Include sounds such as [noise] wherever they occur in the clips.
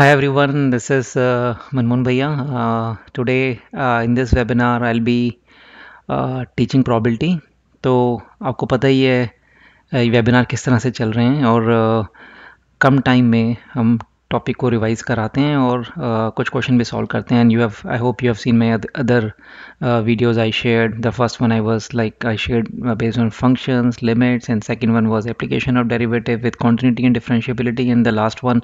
Hi everyone, this is uh, Manmohan Bhaiya. Uh, today uh, in this webinar I'll be uh, teaching probability. तो आपको पता ही है ये webinar किस तरह से चल रहे हैं और कम टाइम में हम टॉपिक को रिवाइज़ कराते हैं और uh, कुछ क्वेश्चन भी सॉल्व करते हैं and you have I hope you have seen my other videos I share the first one I was like I share based on functions limits and second one was application of derivative with continuity and differentiability and the last one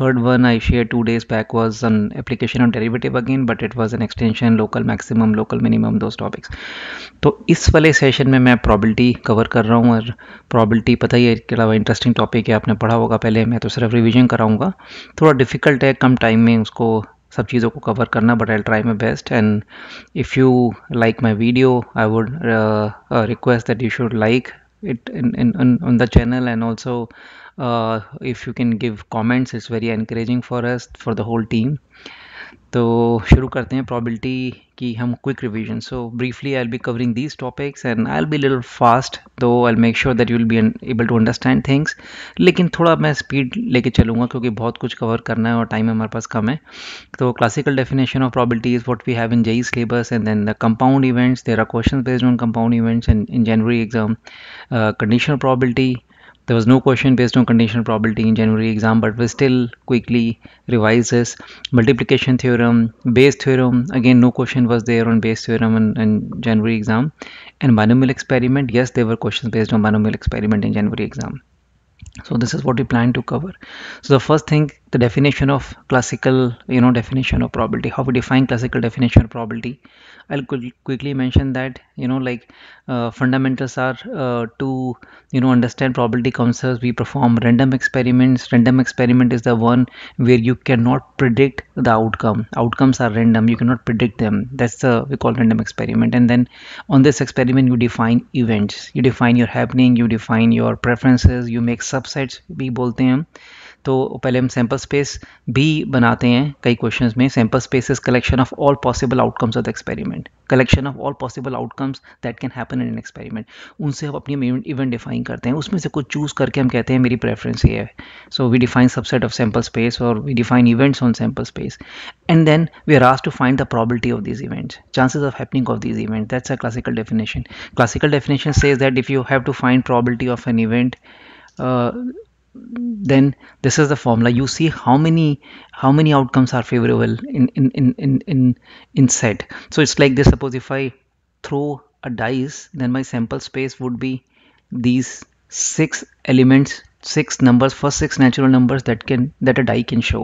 third one I share two days back was an application of derivative again but it was an extension local maximum local minimum those topics तो इस वाले session में मैं probability cover कर रहा हूँ और probability पता ही है इसके अलावा इंटरेस्टिंग टॉपिक है आपने पढ़ा होगा पहले मैं तो सिर्फ रिविजन कराऊँगा थोड़ा डिफ़िकल्ट है कम टाइम में उसको सब चीज़ों को कवर करना but I try my best and if you like my video I would request that you should like it in, in, in on the channel and also uh, if you can give comments it's very encouraging for us for the whole team तो शुरू करते हैं probability की हम quick revision so briefly I'll be covering these topics and I'll be little fast though I make sure that will be able to understand things लेकिन थोड़ा मैं speed लेके चलूँगा क्योंकि बहुत कुछ कवर करना है और टाइम हमारे पास कम है तो classical definition of probability is what we have in JEE syllabus and then the compound events there are question based on compound events and in January exam conditional probability there was no question based on conditional probability in January exam but we still quickly revise this multiplication theorem Bayes theorem again no question was there on Bayes theorem in, in January exam and binomial experiment yes there were questions based on binomial experiment in January exam so this is what we plan to cover so the first thing the definition of classical you know definition of probability how we define classical definition of probability I'll quickly mention that you know like uh, fundamentals are uh, to you know understand probability concepts. We perform random experiments. Random experiment is the one where you cannot predict the outcome. Outcomes are random. You cannot predict them. That's the we call random experiment. And then on this experiment, you define events. You define your happening. You define your preferences. You make subsets. We बोलते हैं तो पहले हम sample space भी बनाते हैं कई question में sample space is collection of all possible outcomes of the experiment collection of all possible outcomes that can happen in an experiment उनसे हम अपनी इवेंट डिफाइन करते हैं उसमें से कुछ चूज़ करके हम कहते हैं मेरी प्रेफरेंस ये है so we define subset of sample space और we define events on sample space and then we are आज to find the probability of this events chances of happening of this event that's a classical definition classical definition says that if you have to find probability of an event then this is the formula you see how many how many outcomes are favorable in in in in in, in set so it's like this suppose if i throw a dice then my sample space would be these six elements six numbers first six natural numbers that can that a die can show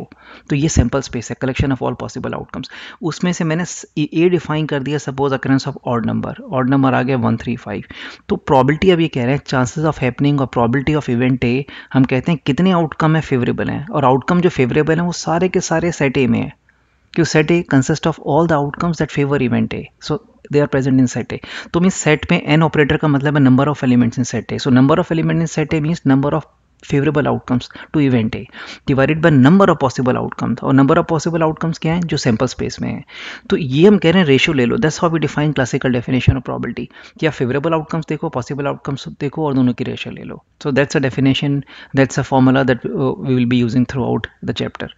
तो ये simple space है collection of all possible outcomes उसमें से मैंने A define कर दिया suppose occurrence of odd number odd number आ गया वन थ्री फाइव तो प्रॉबिलिटी अब ये कह रहे हैं चांसेज ऑफ हैपनिंग और प्रॉबिलिटी ऑफ इवेंट ए हम कहते हैं कितने आउटकम है फेवरेबल हैं और आउटकम जो फेवरेबल हैं वो सारे के सारे सेट ए में है क्यों set A consist of all the outcomes that favour event A so they are present in set A तो मीन सेट में एन ऑपरेटर का मतलब है number of elements in set A so number of element in set A means number of favourable outcomes to event A divided by number of possible outcomes और number of possible outcomes क्या हैं जो sample space में है तो ये हम कह रहे हैं रेशियो ले लो that's how we define classical definition of probability कि आप फेवरेबल आउटकम्स देखो पॉसिबल आउटकम्स देखो और दोनों की रेशियो ले लो so that's a definition that's a formula that we will be using throughout the chapter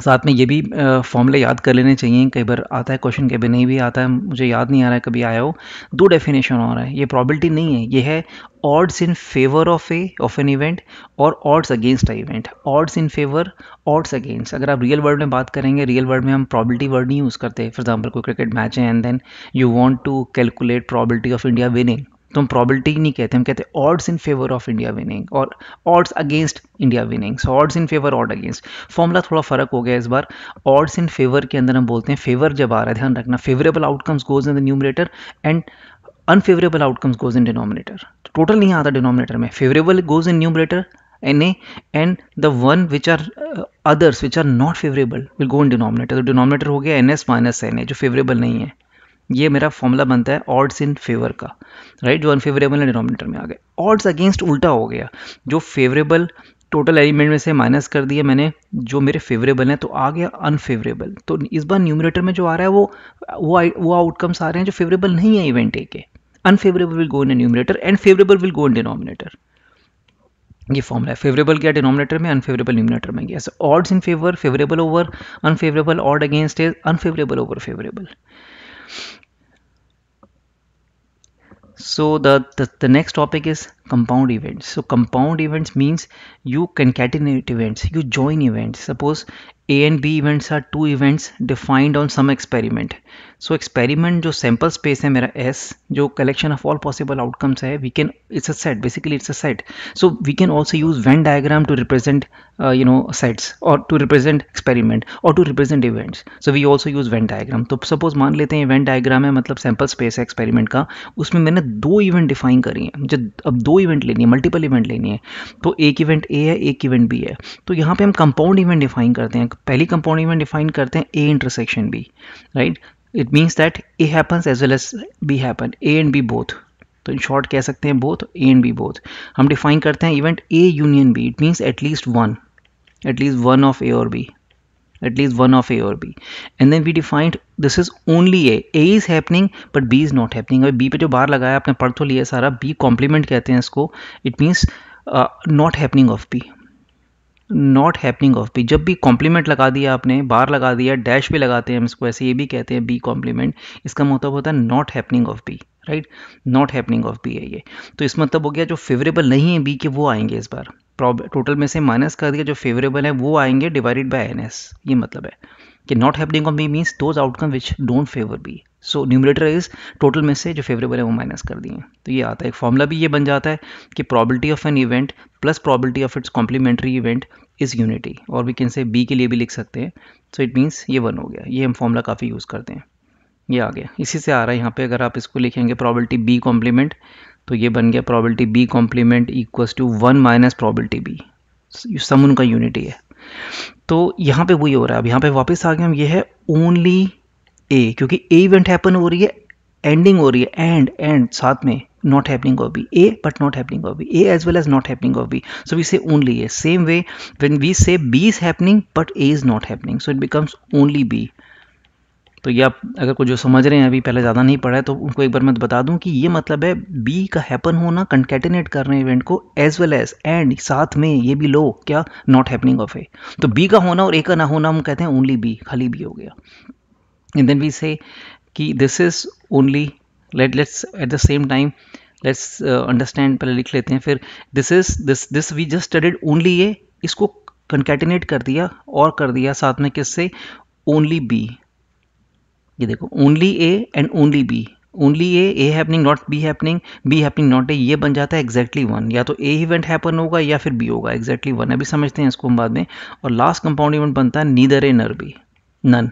साथ में ये भी फॉर्मूले याद कर लेने चाहिए कई बार आता है क्वेश्चन कई बार नहीं भी आता है मुझे याद नहीं आ रहा है कभी आया हो दो डेफिनेशन हो रहा है ये प्रॉबिलिटी नहीं है ये है odds in favour of A of an event और odds against a event odds in favour odds against अगर आप रियल वर्ल्ड में बात करेंगे रियल वर्ल्ड में हम प्रॉबिलिटी वर्ड नहीं यूज़ करते फॉर एग्जाम्पल कोई क्रिकेट मैच है and then you want to calculate probability of India winning तो हम प्रॉबिलिटी नहीं कहते हम कहते odds in favour of India winning और odds against India winning so odds in favour odd against formula थोड़ा फर्क हो गया इस बार ऑड्स इन फेवर के अंदर हम बोलते हैं फेवर जब आ रहा है ध्यान रखना favourable outcomes goes in the numerator and unfavourable outcomes goes in denominator total नहीं आता डिनोमिनेटर में favourable goes in numerator n A and the one which are others which are not favourable will go in denominator तो denominator हो गया n S minus n A जो favourable नहीं है ये मेरा फॉर्मूला बनता है ऑड्स इन फेवर का राइट जो अनफेवरेबल है डिनोमिनेटर में आ गए ऑड्स अगेंस्ट उल्टा हो गया जो फेवरेबल टोटल एलिमेंट में से माइनस कर दिया मैंने जो मेरे फेवरेबल हैं तो आ गया अनफेवरेबल तो इस बार न्यूमिनेटर में जो आ रहा है वो वो वो आउटकम्स आ रहे हैं जो फेवरेबल नहीं है इवेंट ए के unfavourable will go in numerator and favourable will go in denominator ये फॉर्मूला है फेवरेबल क्या डिनोमिनेटर में अनफेवरेबल न्यूमिनेटर में गया odds in favour favourable over unfavourable odd against is unfavourable over favourable so the, the, the next topic is compound events so compound events means you concatenate events you join events suppose a and b events are two events defined on some experiment so experiment जो sample space है मेरा S जो collection of all possible outcomes है we can it's a set basically it's a set so we can also use Venn diagram to represent you know sets और to represent experiment और to represent events so we also use Venn diagram तो suppose मान लेते हैं event diagram है मतलब sample space है experiment का उसमें मैंने दो इवेंट डिफाइन करी है मुझे अब दो इवेंट लेनी है मल्टीपल इवेंट लेनी है तो एक इवेंट ए है एक इवेंट बी है तो यहाँ पे हम कंपाउंड इवेंट डिफाइन करते हैं पहली कंपाउंड इवेंट डिफाइन करते हैं A intersection B right it means that A happens as well as B happen A and B both तो इन शॉर्ट कह सकते हैं both A and B both हम डिफाइन करते हैं event A union B it means at least one at least one of A और B at least one of A और B and then we defined this is only A A is happening but B is not happening अभी B पे जो बार लगाया आपने पढ़ तो लिया सारा बी कॉम्प्लीमेंट कहते हैं इसको it means not happening of B not happening of B जब भी कॉम्प्लीमेंट लगा दिया आपने बार लगा दिया डैश भी लगाते हैं हम इसको ऐसे ये भी कहते हैं बी कॉम्प्लीमेंट इसका मतलब होता है not happening of B right not happening of B है ये तो इस मतलब हो गया जो फेवरेबल नहीं है बी के वो आएंगे इस बार टोटल में से माइनस कर दिया जो फेवरेबल है वो आएंगे डिवाइडेड बाय एन ये मतलब है कि not happening of B means those outcome which don't favour B so numerator is total में से जो फेवरेबल है वो माइनस कर दिए तो ये आता है एक फॉर्मूला भी ये बन जाता है कि probability of an event plus probability of its complementary event is unity और वी कैन से बी के लिए भी लिख सकते हैं सो इट मीन्स ये वन हो गया ये हम फॉर्मूला काफ़ी यूज़ करते हैं ये आ गया इसी से आ रहा है यहाँ पे अगर आप इसको लिखेंगे प्रॉबिलिटी बी कॉम्प्लीमेंट तो ये बन गया probability B complement equals to one minus probability B sum उनका यूनिटी है तो यहाँ पे वही हो रहा है अब यहाँ पे वापस आ गए हम ये है ओनली ए क्योंकि ए इवेंट हैपन हो रही है एंडिंग हो रही है एंड एंड साथ में not happening of B A but not happening of B A as well as not happening of B so we say only A same way when we say B is happening but A is not happening so it becomes only B तो ये आप अगर कुछ जो समझ रहे हैं अभी पहले ज़्यादा नहीं पढ़ा है तो उनको एक बार मैं बता दूं कि ये मतलब है बी का हैपन होना कंकेटिनेट कर रहे हैं इवेंट को एज वेल एज एंड साथ में ये भी लो क्या नॉट हैपनिंग ऑफ ए तो बी का होना और ए का ना होना हम कहते हैं ओनली बी खाली बी हो गया इन देन वी से कि this is only let let's at the same time let's understand पहले लिख लेते हैं फिर this is this this we just studied only A इसको कंकेटिनेट कर दिया और कर दिया साथ में किससे ओनली बी ये देखो only A and only B only A A happening not B happening B happening not A ये बन जाता है एग्जैक्टली वन या तो ए इवेंट हैपन होगा या फिर बी होगा exactly वन अभी समझते हैं इसको हम बाद में और लास्ट कंपाउंड इवेंट बनता है neither A nor B none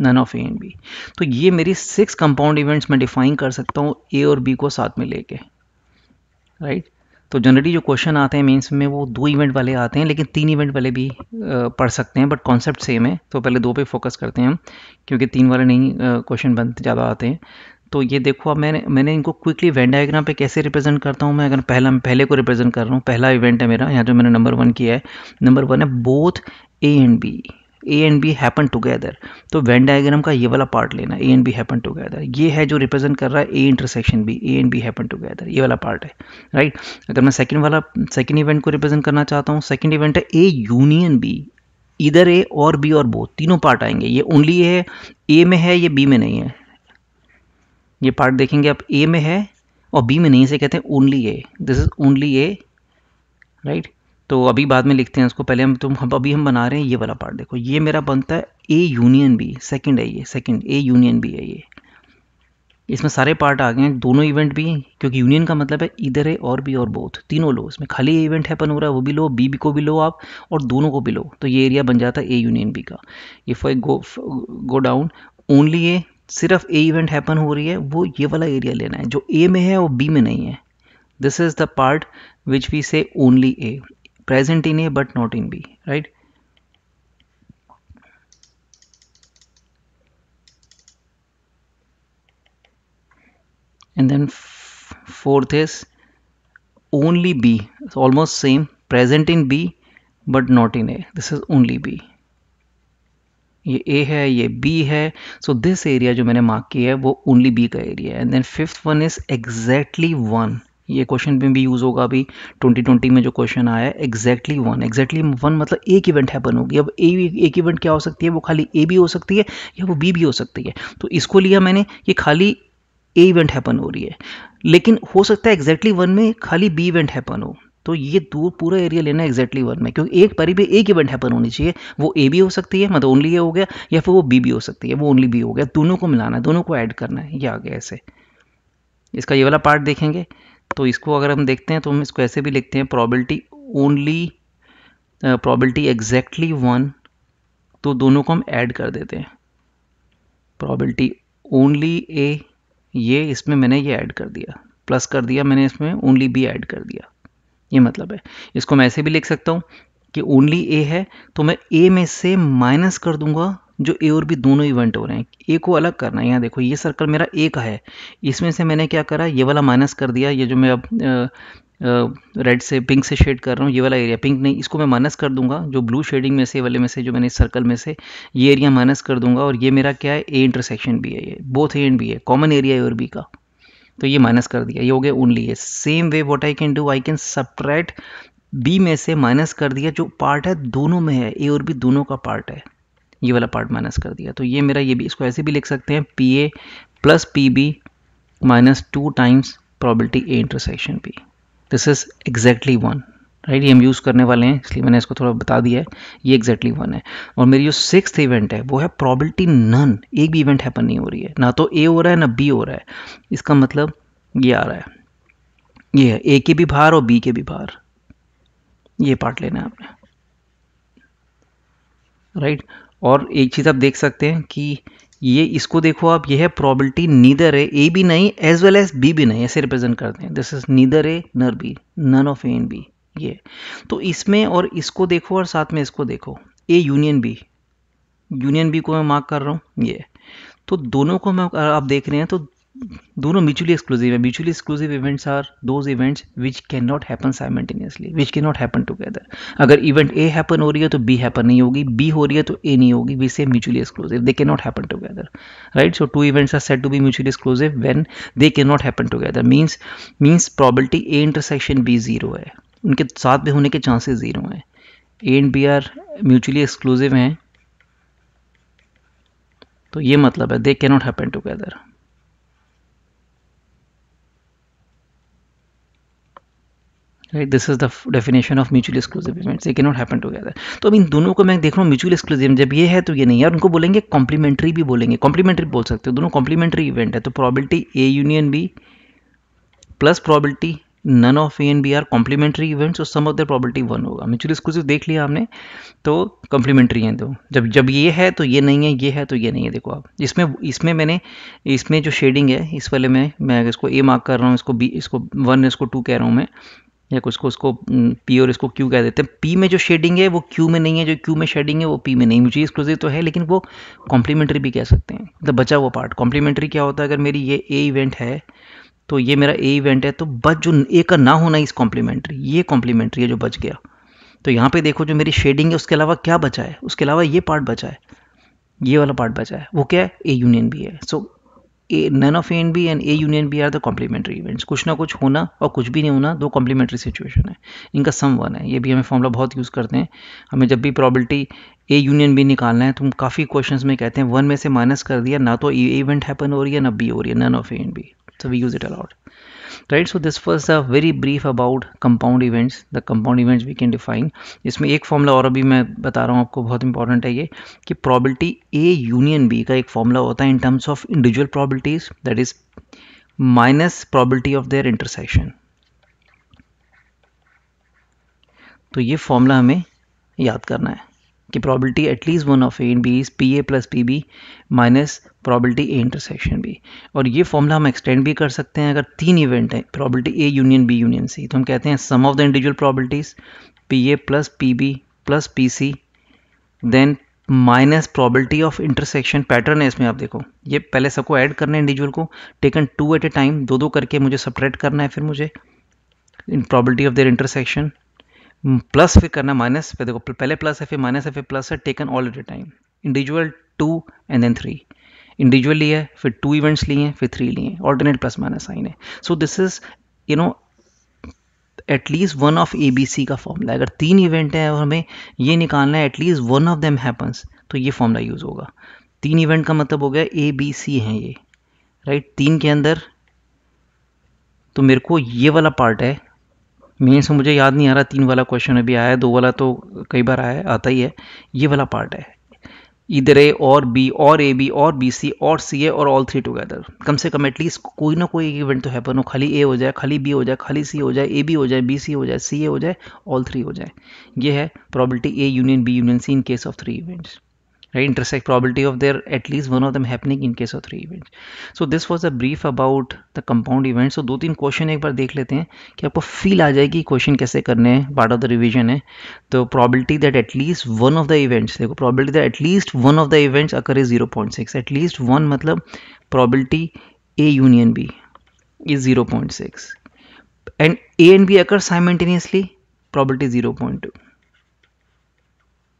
none of A and B तो ये मेरी सिक्स कंपाउंड इवेंट्स मैं डिफाइन कर सकता हूँ ए और बी को साथ में लेके राइट right? तो जनरली जो क्वेश्चन आते हैं मेंस में वो दो इवेंट वाले आते हैं लेकिन तीन इवेंट वाले भी पढ़ सकते हैं बट कॉन्सेप्ट सेम है तो पहले दो पे फोकस करते हैं हम क्योंकि तीन वाले नहीं क्वेश्चन बनते ज़्यादा आते हैं तो ये देखो अब मैंने मैंने इनको क्विकली वेन डायग्राम पे कैसे रिप्रेजेंट करता हूँ मैं अगर पहला मैं पहले को रिप्रेजेंट कर रहा हूँ पहला इवेंट है मेरा यहाँ जो मैंने नंबर वन किया है नंबर वन है both A and B A and B happen together तो वेन डायग्राम का ये वाला पार्ट लेना A and B happen together ये है जो रिप्रेजेंट कर रहा है A intersection B A and B happen together ये वाला पार्ट है राइट right? अगर मैं सेकेंड वाला सेकेंड इवेंट को रिप्रेजेंट करना चाहता हूँ सेकेंड इवेंट है ए यूनियन बी इधर ए और बी और बोथ तीनों पार्ट आएंगे ये ओनली है ए में है ये बी में नहीं है ये पार्ट देखेंगे आप ए में है और बी में नहीं से कहते हैं only A this is only A right तो अभी बाद में लिखते हैं उसको पहले हम तुम हम अभी हम बना रहे हैं ये वाला पार्ट देखो ये मेरा बनता है ए यूनियन बी सेकंड है ये सेकंड ए यूनियन बी है ये इसमें सारे पार्ट आ गए हैं दोनों इवेंट भी क्योंकि यूनियन का मतलब है इधर है और भी और बोथ तीनों लो इसमें खाली इवेंट हैपन हो रहा है वो भी लो बी को भी लो आप और दोनों को भी लो तो ये एरिया बन जाता है ए यूनियन बी का if I go go down only A सिर्फ ए इवेंट हैपन हो रही है वो ये वाला एरिया लेना है जो ए में है वो बी में नहीं है this is the part which we say only A present in A but not in B, right? And then fourth is only B, it's almost same, present in B but not in A. This is only B. ये A है, ये B है. So this area जो मैंने mark किया है वो only B का area. है then fifth one is exactly one. ये क्वेश्चन में भी यूज़ होगा अभी 2020 में जो क्वेश्चन आया है एग्जैक्टली वन एग्जैक्टली वन मतलब एक इवेंट हैपन होगी अब ए एक इवेंट क्या हो सकती है वो खाली ए भी हो सकती है या वो बी भी हो सकती है तो इसको लिया मैंने कि खाली ए इवेंट हैपन हो रही है लेकिन हो सकता है एग्जैक्टली वन में खाली बी इवेंट हैपन हो तो ये दो पूरा एरिया लेना एग्जैक्टली वन में क्योंकि एक परी भी एक इवेंट हैपन होनी चाहिए वो ए भी हो सकती है मतलब ओनली ए हो गया या फिर वो बी भी हो सकती है वो ओनली बी हो गया दोनों को मिलाना है दोनों को ऐड करना है ये आ गया ऐसे इसका ये वाला पार्ट देखेंगे तो इसको अगर हम देखते हैं तो हम इसको ऐसे भी लिखते हैं probability only probability exactly one तो दोनों को हम ऐड कर देते हैं प्रॉबलिटी ओनली ए ये इसमें मैंने ये ऐड कर दिया प्लस कर दिया मैंने इसमें ओनली बी ऐड कर दिया ये मतलब है इसको मैं ऐसे भी लिख सकता हूँ कि ओनली ए है तो मैं ए में से माइनस कर दूंगा जो ए और बी दोनों इवेंट हो रहे हैं ए को अलग करना है यहाँ देखो ये सर्कल मेरा ए का है इसमें से मैंने क्या करा ये वाला माइनस कर दिया ये जो मैं अब रेड से पिंक से शेड कर रहा हूँ ये वाला एरिया पिंक नहीं इसको मैं माइनस कर दूंगा जो ब्लू शेडिंग में से वाले में से जो मैंने सर्कल में से ये एरिया माइनस कर दूंगा और ये मेरा क्या है ए इंटरसेक्शन भी है ये बोथ ए एंड बी है कॉमन एरिया ए और बी का तो ये माइनस कर दिया ये हो गया ओनली ये same way what I can do I can separate B में से माइनस कर दिया जो पार्ट है दोनों में है ए और बी दोनों का पार्ट है ये वाला पार्ट माइनस कर दिया तो ये मेरा ये भी इसको ऐसे भी लिख सकते हैं P A plus P B minus two times probability A intersection P this is exactly one right ये हम यूज़ करने वाले हैं इसलिए मैंने इसको थोड़ा बता दिया है ये एग्जैक्टली exactly वन है और मेरी जो सिक्स इवेंट है वो है प्रॉबिलिटी नन एक भी इवेंट हैपन नहीं हो रही है ना तो ए हो रहा है ना बी हो रहा है इसका मतलब ये आ रहा है ये है ए के भी बाहर और बी के भी बाहर ये पार्ट लेना है आपने राइट right? और एक चीज़ आप देख सकते हैं कि ये इसको देखो आप यह प्रॉबिलिटी नीदर है ए भी नहीं एज वेल एज बी भी नहीं ऐसे रिप्रेजेंट करते हैं this is neither A nor B none of A and B ये तो इसमें और इसको देखो और साथ में इसको देखो A union B union B को मैं मार्क कर रहा हूँ ये तो दोनों को मैं आप देख रहे हैं तो दोनों म्यूचुअली एक्सक्लूसिव है mutually exclusive events are those events which can not happen simultaneously which can not happen together अगर इवेंट ए हैपन हो रही है तो बी हैपन नहीं होगी बी हो रही है तो ए नहीं होगी we say mutually exclusive they can not happen together right so two events are set to be mutually exclusive when they can not happen together means means probability A intersection B zero है उनके साथ में होने के chances zero हैं A and B are mutually exclusive हैं तो ये मतलब है they can not happen together right this is the definition of mutual exclusive events they not happen together तो अब इन दोनों को मैं देख रहा हूँ म्यूचुअल एक्सक्लूसिव जब ये है तो ये नहीं है और उनको बोलेंगे कॉम्प्लीमेंट्री भी बोलेंगे कॉम्प्लीमेंट्री बोल सकते हो दोनों कॉम्प्लीमेंट्री इवेंट है तो probability A union B plus probability none of A and B are complementary events और sum of the probability one होगा म्यूचुअल एक्सक्लूसिव देख लिया हमने तो कॉम्प्लीमेंट्री हैं दो जब जब ये है तो ये नहीं है ये है तो ये नहीं है देखो आप इसमें इसमें मैंने इसमें जो शेडिंग है इस वाले में मैं इसको ए मार्क कर रहा हूँ इसको बी इसको वन इसको टू कह रहा हूँ मैं या कुछ को उसको पी और इसको क्यू कह देते हैं पी में जो शेडिंग है वो क्यू में नहीं है जो क्यू में शेडिंग है वो पी में नहीं मुझे एक्सक्लूसिव तो है लेकिन वो कॉम्प्लीमेंट्री भी कह सकते हैं द मतलब बचा हुआ पार्ट कॉम्प्लीमेंट्री क्या होता है अगर मेरी ये ए इवेंट है तो ये मेरा ए इवेंट है तो बच जो ए का ना होना इस कॉम्प्लीमेंट्री ये कॉम्प्लीमेंट्री है जो बच गया तो यहाँ पे देखो जो मेरी शेडिंग है उसके अलावा क्या बचा है उसके अलावा ये पार्ट बचा है ये वाला पार्ट बचा है वो क्या है ए यूनियन भी है so A none of A and B and A union B are the complementary events कुछ ना कुछ होना और कुछ भी नहीं होना दो कॉम्प्लीमेंट्री सिचुएशन है इनका सम वन है ये भी हमें फॉर्मूला बहुत यूज़ करते हैं हमें जब भी प्रॉबिलिटी ए यूनियन बी निकालना है तो हम काफ़ी क्वेश्चन में कहते हैं वन में से माइनस कर दिया ना तो ए इवेंट हैपन हो रही है ना बी हो रही है none of A and B so we use it a lot right so this was a very brief about compound events the compound events we can define इसमें एक फॉर्मूला और अभी मैं बता रहा हूँ आपको बहुत इंपॉर्टेंट है ये कि प्रॉबिलिटी ए यूनियन बी का एक फॉर्मूला होता है in terms of individual probabilities that is minus probability of their intersection तो ये फॉर्मूला हमें याद करना है कि probability at least one of A and B is P A plus P B minus probability A intersection B और ये formula हम एक्सटेंड भी कर सकते हैं अगर तीन इवेंट हैं probability A union B union C तो हम कहते हैं sum of the individual probabilities P A plus P B plus P C then minus probability of intersection pattern है इसमें आप देखो ये पहले सबको ऐड करना है इंडिविजुअल को taken two at a time दो दो करके मुझे सपरेट करना है फिर मुझे इन probability of their intersection plus फिर करना माइनस फिर देखो पहले प्लस है फिर माइनस है फिर प्लस है taken all at a time individual two and then three individual लिए है फिर टू इवेंट्स लिए हैं फिर थ्री लिए हैं ऑल्टरनेट प्लस माइनस साइन है so this is you know at least one of A B C का फॉर्मूला अगर तीन इवेंट हैं और हमें ये निकालना है at least one of them happens तो ये फॉर्मूला यूज़ होगा तीन इवेंट का मतलब हो गया ए बी सी हैं ये राइट right? तीन के अंदर तो मेरे को ये वाला पार्ट है मेन से मुझे याद नहीं आ रहा तीन वाला क्वेश्चन अभी आया दो वाला तो कई बार आया आता ही है ये वाला पार्ट है इधर ए और बी और ए बी और बी सी और सी ए और ऑल थ्री टुगेदर कम से कम एटलीस्ट कोई ना कोई इवेंट तो हैपन हो खाली ए हो जाए खाली बी हो जाए खाली सी हो जाए ए बी हो जाए बी सी हो जाए सी ए हो जाए ऑल थ्री हो जाए ये है probability A union B union C in case of three events right intersect probability of their at least one of them happening in case of three events so this was a brief about the compound event so दो तीन question एक बार देख लेते हैं कि आपको feel आ जाएगी question कैसे करने हैं पार्ट ऑफ द रिवीजन है तो probability that at least one of the events देखो probability that at least one of the events occur is zero point six at least one मतलब probability A union B is zero point six and A and B occur simultaneously probability zero point two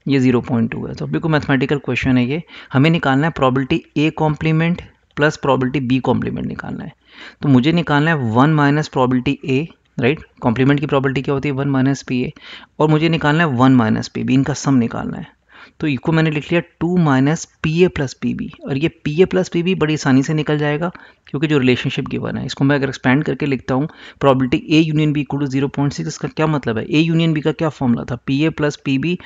ये zero point two है तो बिल्कुल mathematical question है ये हमें निकालना है probability A complement plus probability B complement निकालना है तो मुझे निकालना है one minus probability A right complement की प्रॉबिलिटी क्या होती है वन माइनस पी ए और मुझे निकालना है वन माइनस पी बी इनका सम निकालना है तो इको मैंने लिख लिया two minus P A plus P B और ये P A plus P B बड़ी आसानी से निकल जाएगा क्योंकि जो रिलेशनशिप गिवन है इसको मैं अगर एक्सपेंड करके लिखता हूँ probability A union B equal to zero point six इसका क्या मतलब है ए यूनियन बी का क्या फॉर्मूला था P A plus P B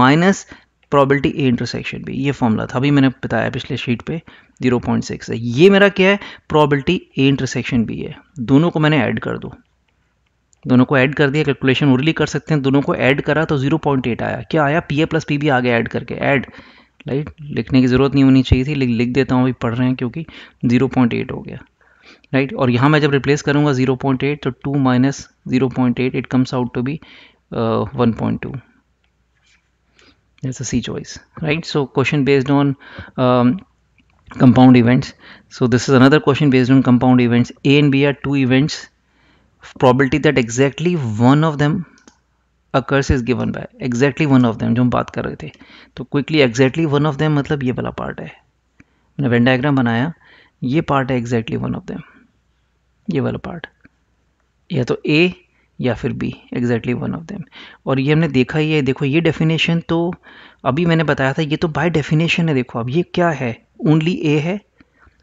minus probability A intersection B ये फॉर्मूला था अभी मैंने बताया पिछले शीट पे 0.6 है ये मेरा क्या है प्रॉबिलिटी ए इंटरसेक्शन बी है दोनों को मैंने ऐड कर दूँ दोनों को ऐड कर दिया कैलकुलेशन ओरली कर सकते हैं दोनों को ऐड करा तो 0.8 आया क्या आया पी ए प्लस पी भी आगे ऐड करके ऐड राइट लिखने की ज़रूरत नहीं होनी चाहिए थी लेकिन लिख देता हूँ अभी पढ़ रहे हैं क्योंकि 0.8 हो गया राइट और यहाँ मैं जब रिप्लेस करूँगा 0.8 तो 2 minus zero point eight it comes out to be one point two C choice right so question based on compound events so this is another question based on compound events A and B are two events probability that exactly one of them occurs is given by exactly one of them जो हम बात कर रहे थे तो quickly exactly one of them मतलब ये वाला पार्ट है मैंने वेन डायग्राम बनाया ये पार्ट है एग्जैक्टली वन ऑफ देम ये वाला पार्ट या तो ए या फिर B exactly one of them और ये हमने देखा ही है देखो ये डेफिनेशन तो अभी मैंने बताया था ये तो बाय डेफिनेशन है देखो अब ये क्या है ओनली ए है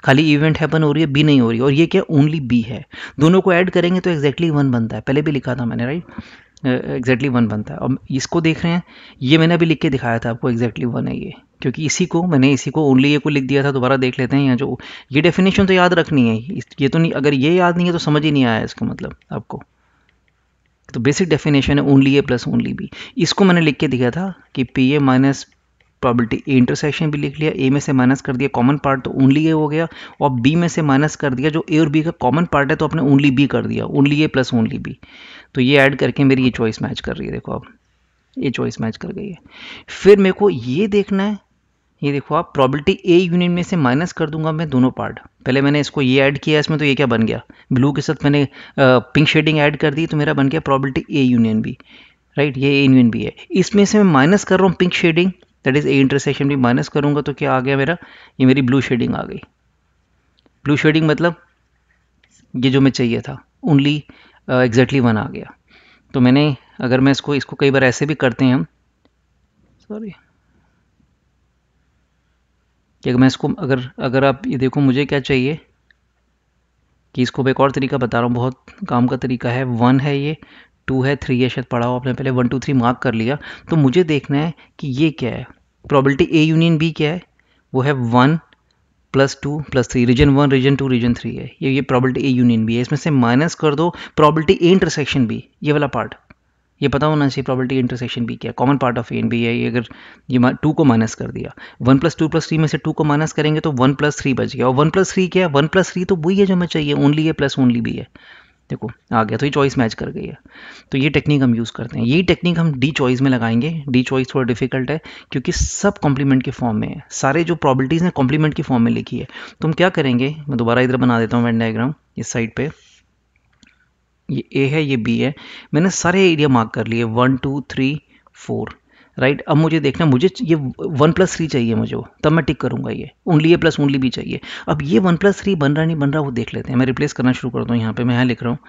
खाली इवेंट हैपन हो रही है बी नहीं हो रही और ये क्या ओनली बी है दोनों को ऐड करेंगे तो एक्जैक्टली exactly वन बनता है पहले भी लिखा था मैंने राइट एग्जैक्टली वन बनता है अब इसको देख रहे हैं ये मैंने अभी लिख के दिखाया था आपको एग्जैक्टली exactly वन है ये क्योंकि इसी को मैंने इसी को ओनली ये को लिख दिया था दोबारा देख लेते हैं यहाँ जो ये डेफिनेशन तो याद रखनी है ये तो नहीं अगर ये याद नहीं है तो समझ ही नहीं आया इसका मतलब आपको तो बेसिक डेफिनेशन है only A plus only B इसको मैंने लिख के दिया था कि P A minus probability intersection भी लिख लिया ए में से माइनस कर दिया कॉमन पार्ट तो ओनली ए हो गया और बी में से माइनस कर दिया जो ए और बी का कॉमन पार्ट है तो आपने ओनली बी कर दिया only A plus only B तो ये ऐड करके मेरी ये चॉइस मैच कर रही है देखो आप ये चॉइस मैच कर गई है फिर मेरे को ये देखना है ये देखो आप प्रॉबिलिटी ए यूनिट में से माइनस कर दूंगा मैं दोनों पार्ट पहले मैंने इसको ये ऐड किया इसमें तो ये क्या बन गया ब्लू के साथ मैंने पिंक शेडिंग ऐड कर दी तो मेरा बन गया probability A union B right ये ए यूनियन बी है इसमें से मैं माइनस कर रहा हूँ pink shading that is A intersection भी माइनस करूँगा तो क्या आ गया मेरा ये मेरी ब्लू शेडिंग आ गई ब्लू शेडिंग मतलब ये जो मैं चाहिए था ओनली एग्जैक्टली वन आ गया तो मैंने अगर मैं इसको इसको कई बार ऐसे भी करते हैं हम सॉरी कि अगर मैं इसको अगर अगर आप ये देखो मुझे क्या चाहिए कि इसको एक और तरीका बता रहा हूँ बहुत काम का तरीका है वन है ये टू है थ्री है शायद पढ़ा हो आपने पहले वन टू थ्री मार्क कर लिया तो मुझे देखना है कि ये क्या है प्रॉबलिटी ए यूनियन बी क्या है वो है one plus two plus three region one region two region three है ये ये प्रॉबलिटी ए यूनियन बी है इसमें से माइनस कर दो प्रॉबलिटी ए इंटरसेक्शन बी ये वाला पार्ट ये पता होना चाहिए प्रॉबलिटी इंटरसेक्शन बी क्या common part of A and B है ये अगर ये टू को माइनस कर दिया one plus two plus three में से टू को माइनस करेंगे तो वन प्लस थ्री बच गया और वन प्लस थ्री क्या है वन प्लस थ्री तो वही है जो हमें चाहिए ओनली है प्लस ओनली भी है देखो आ गया तो ये चॉइस मैच कर गई है तो ये टेक्निक हम यूज़ करते हैं यही टेक्निक हम डी चॉइस में लगाएंगे डी चॉइस थोड़ा डिफिकल्ट है क्योंकि सब कॉम्प्लीमेंट के फॉर्म में है सारे जो प्रॉबलिटीज़ हैं कॉम्प्लीमेंट के फॉर्म में लिखी है तो हम क्या करेंगे मैं दोबारा इधर बना देता हूँ वैन डायग्राम इस साइड पर ये ए है ये बी है मैंने सारे एरिया मार्क कर लिए one two three four right अब मुझे देखना मुझे ये वन प्लस थ्री चाहिए मुझे वो तब मैं टिक करूँगा ये only A plus only B चाहिए अब ये वन प्लस थ्री बन रहा नहीं बन रहा वो देख लेते हैं मैं रिप्लेस करना शुरू करता हूँ यहाँ पे मैं यहाँ लिख रहा हूँ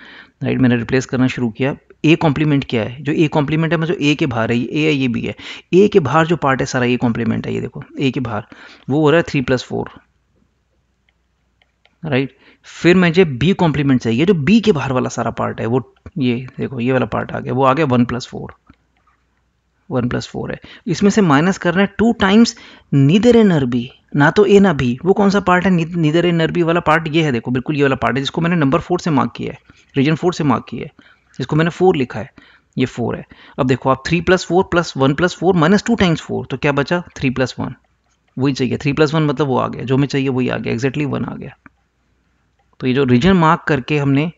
राइट मैंने रिप्लेस करना शुरू किया ए कॉम्प्लीमेंट क्या है जो ए कॉम्प्लीमेंट है मैं जो ए के बाहर है ये ए है ये बी है ए के बाहर जो पार्ट है सारा ए कॉम्प्लीमेंट है ये देखो ए के बाहर वो हो रहा है थ्री प्लस फोर राइट फिर मुझे बी कॉम्प्लीमेंट चाहिए जो बी के बाहर वाला सारा पार्ट है वो ये देखो ये वाला पार्ट आ गया वो आ गया one plus four one plus four है इसमें से माइनस करना है two times neither A nor B ना तो ए ना बी वो कौन सा पार्ट है नीदर ए नर बी वाला पार्ट ये है देखो बिल्कुल ये वाला पार्ट है जिसको मैंने नंबर फोर से मार्क किया है रीजन फोर से मार्क किया है जिसको मैंने फोर लिखा है ये फोर है अब देखो आप three plus four plus one plus four minus two times four तो क्या बचा थ्री प्लस वन वही चाहिए थ्री प्लस वन मतलब वो आ गया जो हमें चाहिए वही आ गया एग्जैक्टली वन आ गया तो ये जो रीजन मार्क करके हमने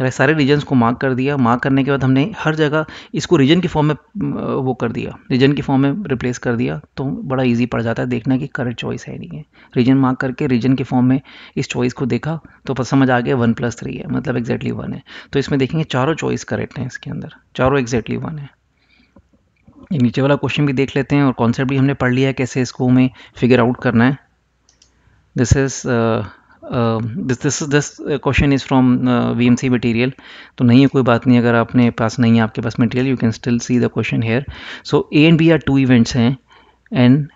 सारे रीजन्स को मार्क कर दिया मार्क करने के बाद हमने हर जगह इसको रीजन के फॉर्म में वो कर दिया रीजन के फॉर्म में रिप्लेस कर दिया तो बड़ा ईजी पड़ जाता है देखना कि करेक्ट चॉइस है नहीं है रीजन मार्क करके रीजन के फॉर्म में इस चॉइस को देखा तो समझ आ गया वन प्लस थ्री है मतलब एग्जैक्टली वन है तो इसमें देखेंगे चारों चॉइस करेक्ट हैं इसके अंदर चारों एग्जैक्टली वन है ये नीचे वाला क्वेश्चन भी देख लेते हैं और कॉन्सेप्ट भी हमने पढ़ लिया है कैसे इसको हमें फिगर आउट करना है दिस इज़ दिस uh, this this question is from V M C material तो नहीं है कोई बात नहीं अगर आपने पास नहीं है आपके पास material you can still see the question here so A and B are two events हैं and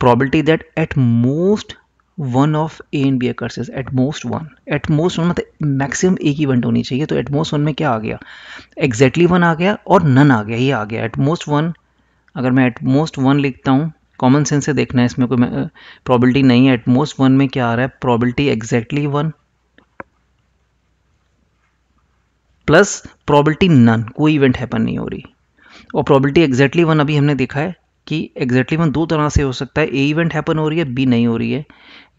probability that at most one of A and B occurs at most one at most one मतलब maximum एक event होनी चाहिए तो eight most one में क्या आ गया एग्जैक्टली exactly वन आ गया और नन आ गया ये आ गया एट मोस्ट वन अगर मैं एट मोस्ट वन लिखता हूँ कॉमन सेंस से देखना है इसमें कोई प्रॉबिलिटी नहीं है एटमोस्ट वन में क्या आ रहा है probability exactly one plus probability none कोई इवेंट हैपन नहीं हो रही और प्रॉबिलिटी एग्जैक्टली वन अभी हमने देखा है कि एग्जैक्टली वन दो तरह से हो सकता है ए इवेंट हैपन हो रही है बी नहीं हो रही है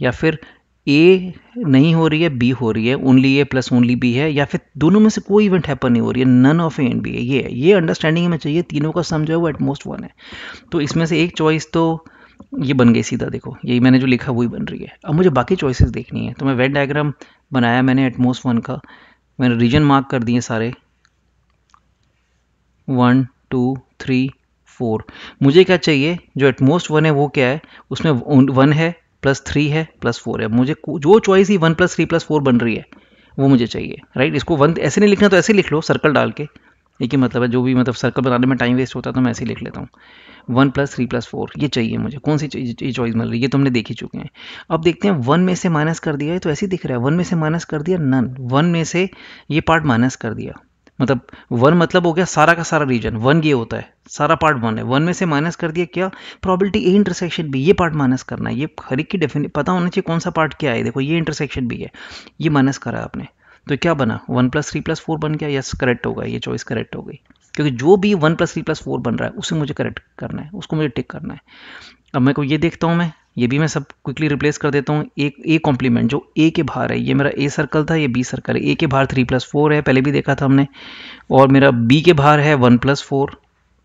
या फिर ए नहीं हो रही है बी हो रही है only A plus only B है या फिर दोनों में से कोई इवेंट हैपन नहीं हो रही है none of A and B है ये है ये अंडरस्टैंडिंग हमें चाहिए तीनों का सम जो है वो एटमोस्ट वन है तो इसमें से एक चॉइस तो ये बन गई सीधा देखो यही मैंने जो लिखा वही बन रही है अब मुझे बाकी चॉइसेस देखनी है तो मैं वेट डायग्राम बनाया मैंने एटमोस्ट वन का मैंने रीजन मार्क कर दिए सारे वन टू थ्री फोर मुझे क्या चाहिए जो एटमोस्ट वन है वो क्या है उसमें वन है प्लस थ्री है प्लस फोर है मुझे जो चॉइस ही one plus three plus four बन रही है वो मुझे चाहिए राइट इसको वन ऐसे नहीं लिखना तो ऐसे लिख लो सर्कल डाल के एक ही मतलब है जो भी मतलब सर्कल बनाने में टाइम वेस्ट होता है तो मैं ऐसे ही लिख लेता हूँ one plus three plus four ये चाहिए मुझे कौन सी चॉइस मिल रही है ये तो हमने देख ही चुके हैं अब देखते हैं वन में से माइनस कर दिया है तो ऐसे ही दिख रहा है वन में से माइनस कर दिया नन वन में से ये पार्ट माइनस कर दिया मतलब वन मतलब हो गया सारा का सारा रीजन वन ये होता है सारा पार्ट वन है वन में से माइनस कर दिया क्या प्रॉबिलिटी ए इंटरसेक्शन बी ये पार्ट माइनस करना है ये हर एक की डेफिनेट पता होना चाहिए कौन सा पार्ट क्या है देखो ये इंटरसेक्शन बी है ये माइनस करा आपने तो क्या बना one plus three plus four बन गया यस करेक्ट होगा ये चॉइस करेक्ट हो गई क्योंकि जो भी one plus three plus four बन रहा है उसे मुझे करेक्ट करना है उसको मुझे टिक करना है अब मैं को ये देखता हूँ मैं ये भी मैं सब क्विकली रिप्लेस कर देता हूँ एक ए कॉम्प्लीमेंट जो ए के बाहर है ये मेरा ए सर्कल था ये बी सर्कल है ए के बाहर थ्री प्लस फोर है पहले भी देखा था हमने और मेरा बी के बाहर है वन प्लस फोर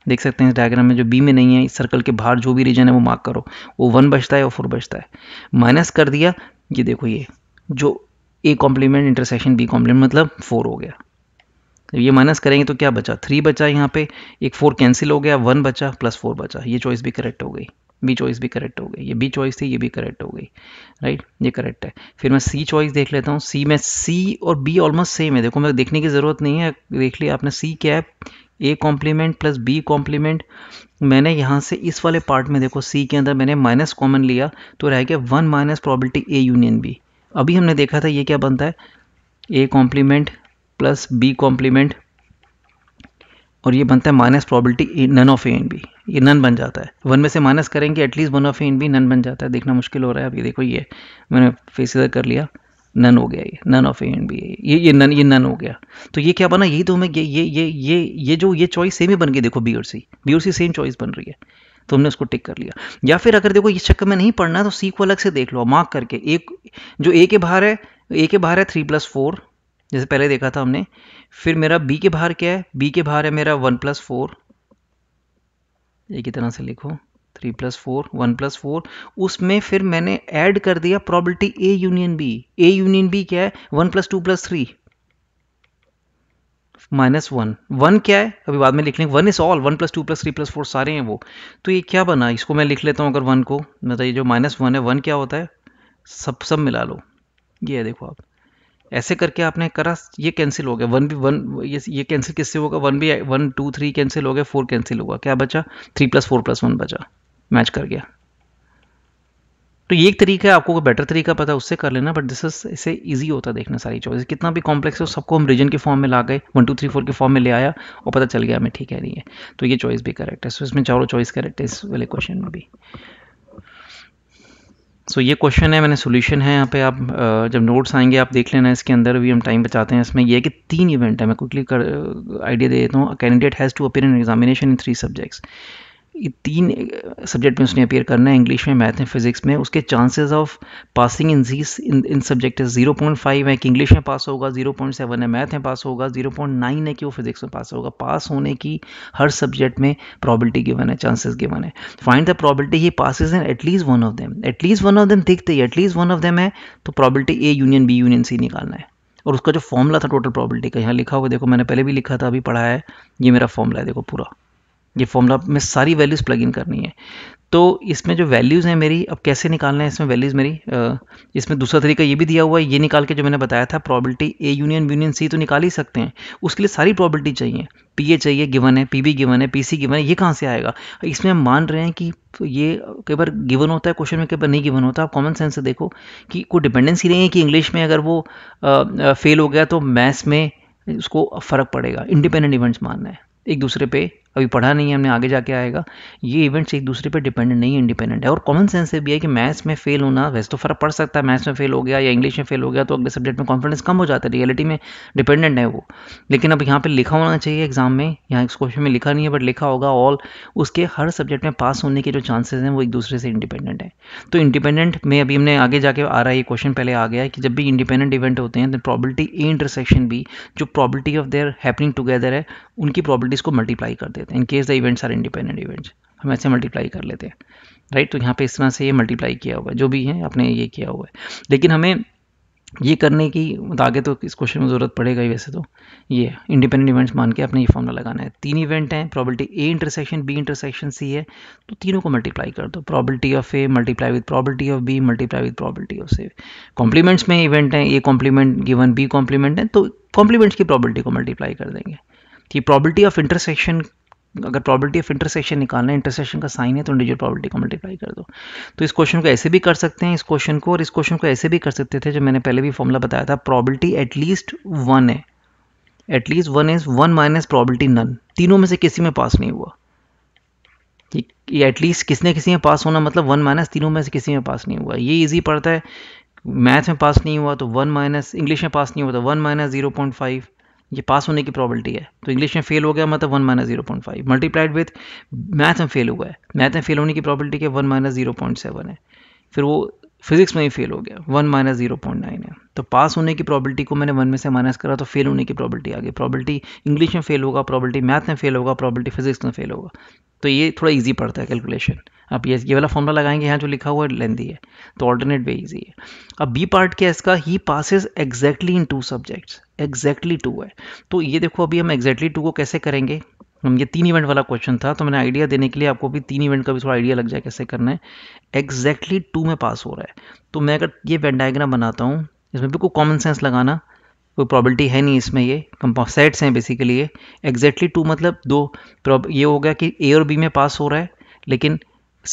देख सकते हैं इस डायग्राम में जो बी में नहीं है इस सर्कल के बाहर जो भी रीजन है वो मार्क करो वो वन बचता है और फोर बचता है माइनस कर दिया ये देखो ये जो A complement intersection B complement मतलब फोर हो गया ये माइनस करेंगे तो क्या बचा थ्री बचा यहाँ पे एक फोर कैंसिल हो गया वन बचा प्लस फोर बचा ये चॉइस भी करेक्ट हो गई बी चॉइस भी करेक्ट हो गई ये बी चॉइस थी ये भी करेक्ट हो गई राइट ये करेक्ट है फिर मैं सी चॉइस देख लेता हूँ सी में सी और बी ऑलमोस्ट सेम है देखो मैं देखने की ज़रूरत नहीं है देख लिया आपने सी क्या है A complement plus B complement मैंने यहाँ से इस वाले पार्ट में देखो सी के अंदर मैंने माइनस कॉमन लिया तो रह गया one minus probability A union B अभी हमने देखा था ये क्या बनता है A complement plus B complement और ये बनता है minus probability none of A and B ये नन बन जाता है वन में से माइनस करेंगे एटलीस्ट वन ऑफ इन भी नन बन जाता है देखना मुश्किल हो रहा है अब ये देखो ये मैंने फेस इधर कर लिया नन हो गया ये नन ऑफ एंड बी ये ये नन ये नन हो गया तो ये क्या बना यही तो हमें ये ये ये ये ये जो ये चॉइस सेम ही बन गई देखो बी और सी बी और सी सेम चॉइस बन रही है तो हमने उसको टिक कर लिया या फिर अगर देखो इस चक्कर में नहीं पढ़ना है तो सी को अलग से देख लो मार्क करके एक जो ए के बाहर है ए के बाहर है थ्री प्लस फोर जैसे पहले देखा था हमने फिर मेरा बी के बाहर क्या है बी के बाहर है मेरा वन प्लस फोर एक ही तरह से लिखो three plus four one plus four उसमें फिर मैंने ऐड कर दिया probability A union B A union B क्या है one plus two plus three minus one one क्या है अभी बाद में लिख लेंगे one is all one plus two plus three plus four सारे हैं वो तो ये क्या बना इसको मैं लिख लेता हूँ अगर वन को मतलब ये जो माइनस वन है वन क्या होता है सब सब मिला लो ये है देखो आप ऐसे करके आपने करा ये कैंसिल हो गया वन बी वन ये ये कैंसिल किससे होगा one B one two three cancel हो गया फोर कैंसिल होगा क्या बचा three plus four plus one बचा मैच कर गया तो ये एक तरीका है आपको बेटर तरीका पता है उससे कर लेना बट दिस इज इसे ईजी होता देखना सारी चॉइस कितना भी कॉम्प्लेक्स हो सबको हम रीजन के फॉर्म में ला गए वन टू थ्री फोर के फॉर्म में ले आया और पता चल गया हमें ठीक है नहीं है तो ये चॉइस भी करेक्ट है सो इसमें चारों चॉइस करेक्ट है इस वाले क्वेश्चन में भी सो so, ये क्वेश्चन है मैंने सोल्यूशन है यहाँ पे आप जब नोट्स आएंगे आप देख लेना इसके अंदर भी हम टाइम बचाते हैं इसमें यह है कि तीन इवेंट है मैं क्विकली कर आइडिया दे देता हूँ candidate has to appear in examination in three subjects ये तीन सब्जेक्ट में उसने अपेयर करना है इंग्लिश में मैथ में फिजिक्स में उसके chances of passing in these in in subject zero point five है कि इंग्लिश में पास होगा जीरो पॉइंट सेवन है मैथ में पास होगा जीरो पॉइंट नाइन है कि वो फिजिक्स में पास होगा पास होने की हर सब्जेक्ट में प्रॉबिलिटी गिवन है चांसेस गिवन है find the probability he passes in at least one of them at least one of them दिखते ही एटलीस्ट वन ऑफ देम है तो probability A union B union C निकालना है और उसका जो फॉर्मूला था टोटल प्रॉबिलिटी का यहाँ लिखा हुआ देखो मैंने पहले भी लिखा था अभी पढ़ा है ये मेरा फॉर्मूला है देखो पूरा ये फॉर्मूला में सारी वैल्यूज़ प्लग इन करनी है तो इसमें जो वैल्यूज़ हैं मेरी अब कैसे निकालना है इसमें वैल्यूज़ मेरी इसमें दूसरा तरीका ये भी दिया हुआ है ये निकाल के जो मैंने बताया था probability A union union C तो निकाल ही सकते हैं उसके लिए सारी प्रॉबिलिटी चाहिए पी ए चाहिए गिवन है पी बी गिवन है पी सी गिवन है ये कहाँ से आएगा इसमें हम मान रहे हैं कि ये कई बार गिवन होता है क्वेश्चन में कई बार नहीं गिवन होता आप कॉमन सेंस से देखो कि कोई डिपेंडेंसी नहीं है कि इंग्लिश में अगर वो फेल हो गया तो मैथ्स में उसको फ़र्क पड़ेगा इंडिपेंडेंट इवेंट्स मानना है एक दूसरे पे अभी पढ़ा नहीं है हमने आगे जाके आएगा ये इवेंट्स एक दूसरे पे डिपेंडेंट नहीं इंडिपेंडेंट है और कॉमन सेंस से भी है कि मैथ्स में फेल होना वैसे तो फ़र्क पड़ सकता है मैथ्स में फेल हो गया या इंग्लिश में फेल हो गया तो अगले सब्जेक्ट में कॉन्फिडेंस कम हो जाता है रियलिटी में डिपेंडेंट है वो लेकिन अब यहाँ पर लिखा होना चाहिए एग्जाम में यहाँ इस क्वेश्चन में लिखा नहीं है बट लिखा होगा ऑल उसके हर सब्जेक्ट में पास होने के जो चांसेज हैं वो एक दूसरे से इंडिपेंडेंट है तो इंडिपेंडेंट में अभी हमने आगे जाके आ रहा है ये क्वेश्चन पहले आ गया है कि जब भी इंडिपेंडेंट इवेंट होते हैं तो प्रॉबिलिटी ए इंटरसेक्शन भी जो probability of their happening together है उनकी प्रॉबिलिटीज़ को मल्टीप्लाई कर दे लेते हैं in case the events are independent events हम ऐसे मल्टीप्लाई कर लेते हैं राइट तो यहाँ पे इस तरह से ये मल्टीप्लाई किया हुआ है जो भी है आपने ये किया हुआ है लेकिन हमें ये करने की मतलब आगे तो इस क्वेश्चन में ज़रूरत पड़ेगा ही वैसे तो ये इंडिपेंडेंट इवेंट्स मान के अपने ये फॉर्मला लगाना है तीन इवेंट हैं probability A intersection B intersection C है तो तीनों को मल्टीप्लाई कर दो probability of A multiply with probability of B multiply with probability of C complements में इवेंट हैं A complement given B complement है तो कॉम्प्लीमेंट्स की प्रॉबिलिटी को मल्टीप्लाई कर देंगे कि प्रॉबिलिटी ऑफ इंटरसेक्शन अगर प्रॉबिलिटी ऑफ इंटरसेक्शन निकालना है इंटरसेक्शन का साइन है तो इंडिजुअल प्रॉबिलिटी को मल्टीप्लाई कर दो तो इस क्वेश्चन को ऐसे भी कर सकते हैं इस क्वेश्चन को और इस क्वेश्चन को ऐसे भी कर सकते थे जो मैंने पहले भी फॉर्मूला बताया था प्रॉबिलिटी एटलीस्ट वन है at least one is one minus probability none तीनों में से किसी में पास नहीं हुआ ठीक ये एटलीस्ट किसने किसी में पास होना मतलब वन माइनस तीनों में से किसी में पास नहीं हुआ ये ईजी पड़ता है मैथ में पास नहीं हुआ तो वन माइनस इंग्लिश में पास नहीं हुआ तो one minus zero point five ये पास होने की प्रॉबिलिटी है तो इंग्लिश में फेल हो गया मतलब one minus zero point five multiplied with math में फेल हुआ है मैथ में फेल होने की प्रॉबिलिटी क्या one minus zero point seven है फिर वो फिजिक्स में ही फेल हो गया one minus zero point nine है तो पास होने की प्रॉबिलिटी को मैंने वन में से माइनस करा तो फेल होने की प्रॉबिलिटी आ गई प्रॉबिलिटी इंग्लिश में फेल होगा प्रॉबिलिटी मैथ में फेल होगा प्रॉबिलिटी फिजिक्स में फेल होगा तो ये थोड़ा ईजी पड़ता है कैलकुलेशन आप ये ये वाला फॉर्मला लगाएंगे यहाँ जो लिखा हुआ है लेंदी है तो ऑल्टरनेट वे ईजी है अब बी पार्ट क्या है इसका he passes exactly in two subjects exactly two है तो ये देखो अभी हम एग्जैक्टली टू को कैसे करेंगे हम ये तीन इवेंट वाला क्वेश्चन था तो मैंने आइडिया देने के लिए आपको भी तीन इवेंट का भी थोड़ा आइडिया लग जाए कैसे करना है एग्जैक्टली टू में पास हो रहा है तो मैं अगर ये वेन डायग्राम बनाता हूँ इसमें बिल्कुल कॉमन सेंस लगाना कोई प्रॉबलिटी है नहीं इसमें ये कंपोसेट्स हैं बेसिकली ये एग्जैक्टली टू मतलब दो ये हो गया कि ए और बी में पास हो रहा है लेकिन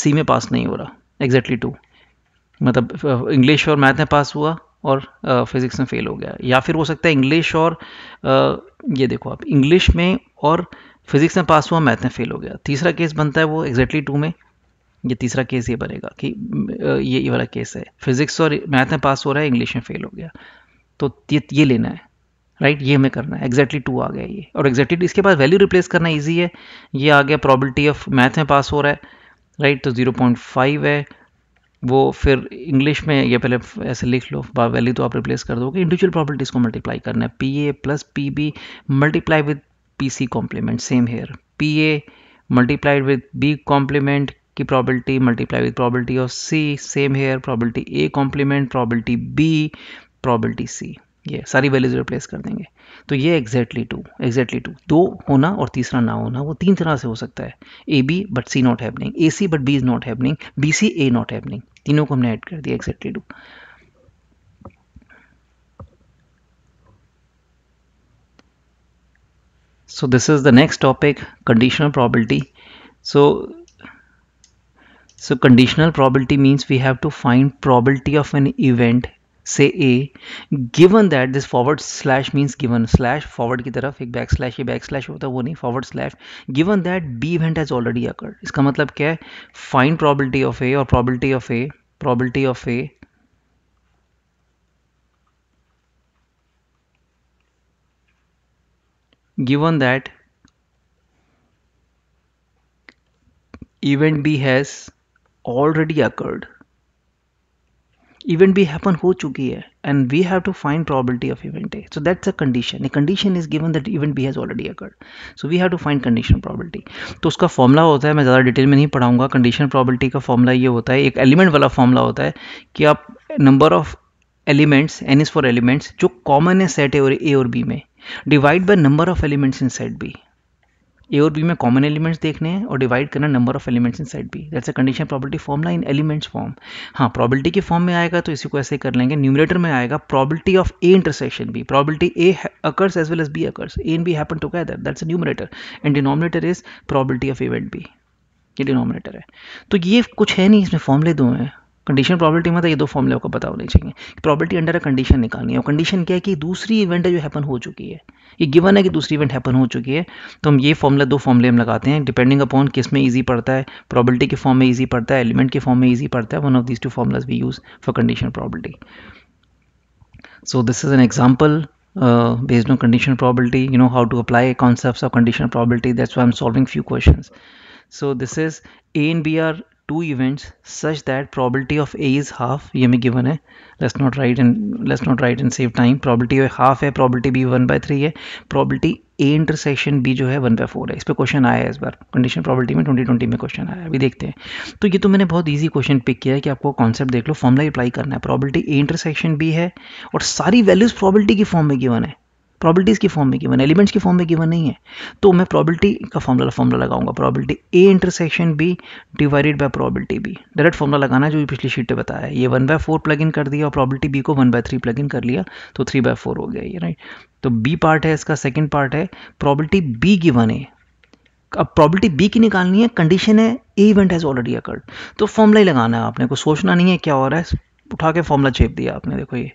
सी में पास नहीं हो रहा एग्जैक्टली टू मतलब इंग्लिश और मैथ में पास हुआ और फिज़िक्स में फेल हो गया या फिर हो सकता है इंग्लिश और ये देखो आप इंग्लिश में और फिज़िक्स में पास हुआ मैथ में फेल हो गया तीसरा केस बनता है वो एग्जैक्टली टू में ये तीसरा केस ये बनेगा कि ये ये वाला केस है फिज़िक्स और मैथ में पास हो रहा है इंग्लिश में फेल हो गया तो ये ये लेना है राइट ये हमें करना है एग्जैक्टली टू आ गया ये और एग्जैक्टली इसके बाद वैल्यू रिप्लेस करना ईजी है ये आ गया प्रॉबलिटी ऑफ मैथ में पास हो रहा है राइट जीरो तो फाइव है वो फिर इंग्लिश में ये पहले ऐसे लिख लो वैल्यू तो आप रिप्लेस कर दोगे इंडिविजुअल प्रॉपर्टीज़ को मल्टीप्लाई करना है P A plus P B multiply with P C complement same here P A multiplied with B complement की probability multiply with probability of C same here probability A complement probability B probability C ये सारी values replace कर देंगे तो ये exactly to exactly to दो होना और तीसरा ना होना वो तीन तरह से हो सकता है A B but C not happening A C but B is not happening B C A not happening तीनों को हमने ऐड कर दिया exactly two so this is the next topic conditional probability so so conditional probability means we have to find probability of an event से A given that this forward slash means given slash forward की तरफ एक back slash ये back slash होता है वो नहीं forward slash given that B event has already occurred इसका मतलब क्या है फाइन प्रॉबिलिटी ऑफ ए और probability of A probability of A given that event B has already occurred event भी हैपन हो चुकी है and we have to find probability of event A so that's a condition A condition is given that event B has already occurred so we have to find condition probability तो उसका फॉर्मला होता है मैं ज़्यादा detail में नहीं पढ़ाऊंगा condition probability का फॉर्मला ये होता है एक एलिमेंट वाला फॉर्मूला होता है कि आप number of elements N is for elements जो कॉमन है सेट ए और ए और बी में divide by number of elements in set B A और बी में कॉमन एलिमेंट्स देखने हैं और डिवाइड करना number of elements inside B जैसे a condition form formula in elements form हाँ प्रॉबिलिटी के फॉर्म में आएगा तो इसी को ऐसे कर लेंगे न्यूमिनेटर में आएगा probability of A intersection B probability A occurs as well as B occurs A and B happen together that's a numerator and denominator is probability of event B ये डिनोमिनेटर है तो ये कुछ है नहीं इसमें फॉर्मले दो हैं कंडीशन प्रॉबिलिटी में तो ये दो फॉर्मूले आपको पता होने चाहिए प्रॉबिलिटी अंडर अ कंडीशन निकालनी है और कंडीशन क्या है कि दूसरी इवेंट है जो हैपन हो चुकी है ये गिवन है कि दूसरी इवेंट हैपन हो चुकी है तो हम ये फॉर्मूला दो फॉर्मूले हम लगाते हैं डिपेंडिंग अपॉन किस में ईजी पड़ता है प्रॉबिलिटी के फॉर्म में ईजी पड़ता है एलिमेंट के फॉर्म में ईजी पड़ता है one of these two formulas we use for condition probability so this is an example based on condition probability you know how to apply concept of condition conditional that's why am solving few question so this is a a B are two events such that probability of A is half ये हमें given है let's not write in let's not write in save time probability half है probability B one by three है probability A intersection B जो है one by four है इस पर क्वेश्चन आया है इस बार कंडीशन प्रॉबलिटी में ट्वेंटी ट्वेंटी में क्वेश्चन आया अभी देखते हैं तो ये तो मैंने बहुत ईजी क्वेश्चन पिक किया है कि आपको कॉन्सेप्ट देख लो फॉर्मला अप्लाई करना है प्रॉबलिटी ए इंटरसेक्शन बी है और सारी वैल्यूज प्रॉबलिटी की फॉर्म में गिवन है प्रॉबिलिटीज़ की फॉर्म में गिवन एलिमेंट्स की फॉर्म में गिवन नहीं है तो मैं प्रॉबिलिटी का फॉर्मूला फॉर्मूला लगाऊंगा probability A intersection B divided by probability B direct formula लगाना जो पिछली शीट पे बताया है ये one by four plug in कर दिया और प्रॉबिलिटी बी को one by three plug in कर लिया तो थ्री बाय फोर हो गया ये राइट तो बी पार्ट है इसका सेकेंड पार्ट है प्रॉबिलिटी बी गिवन है अब प्रॉबिलिटी बी की निकालनी है कंडीशन है A event has already occurred तो फॉर्मूला ही लगाना है आपने को सोचना नहीं है क्या हो रहा है उठा के फॉर्मूला छेप दिया आपने देखो ये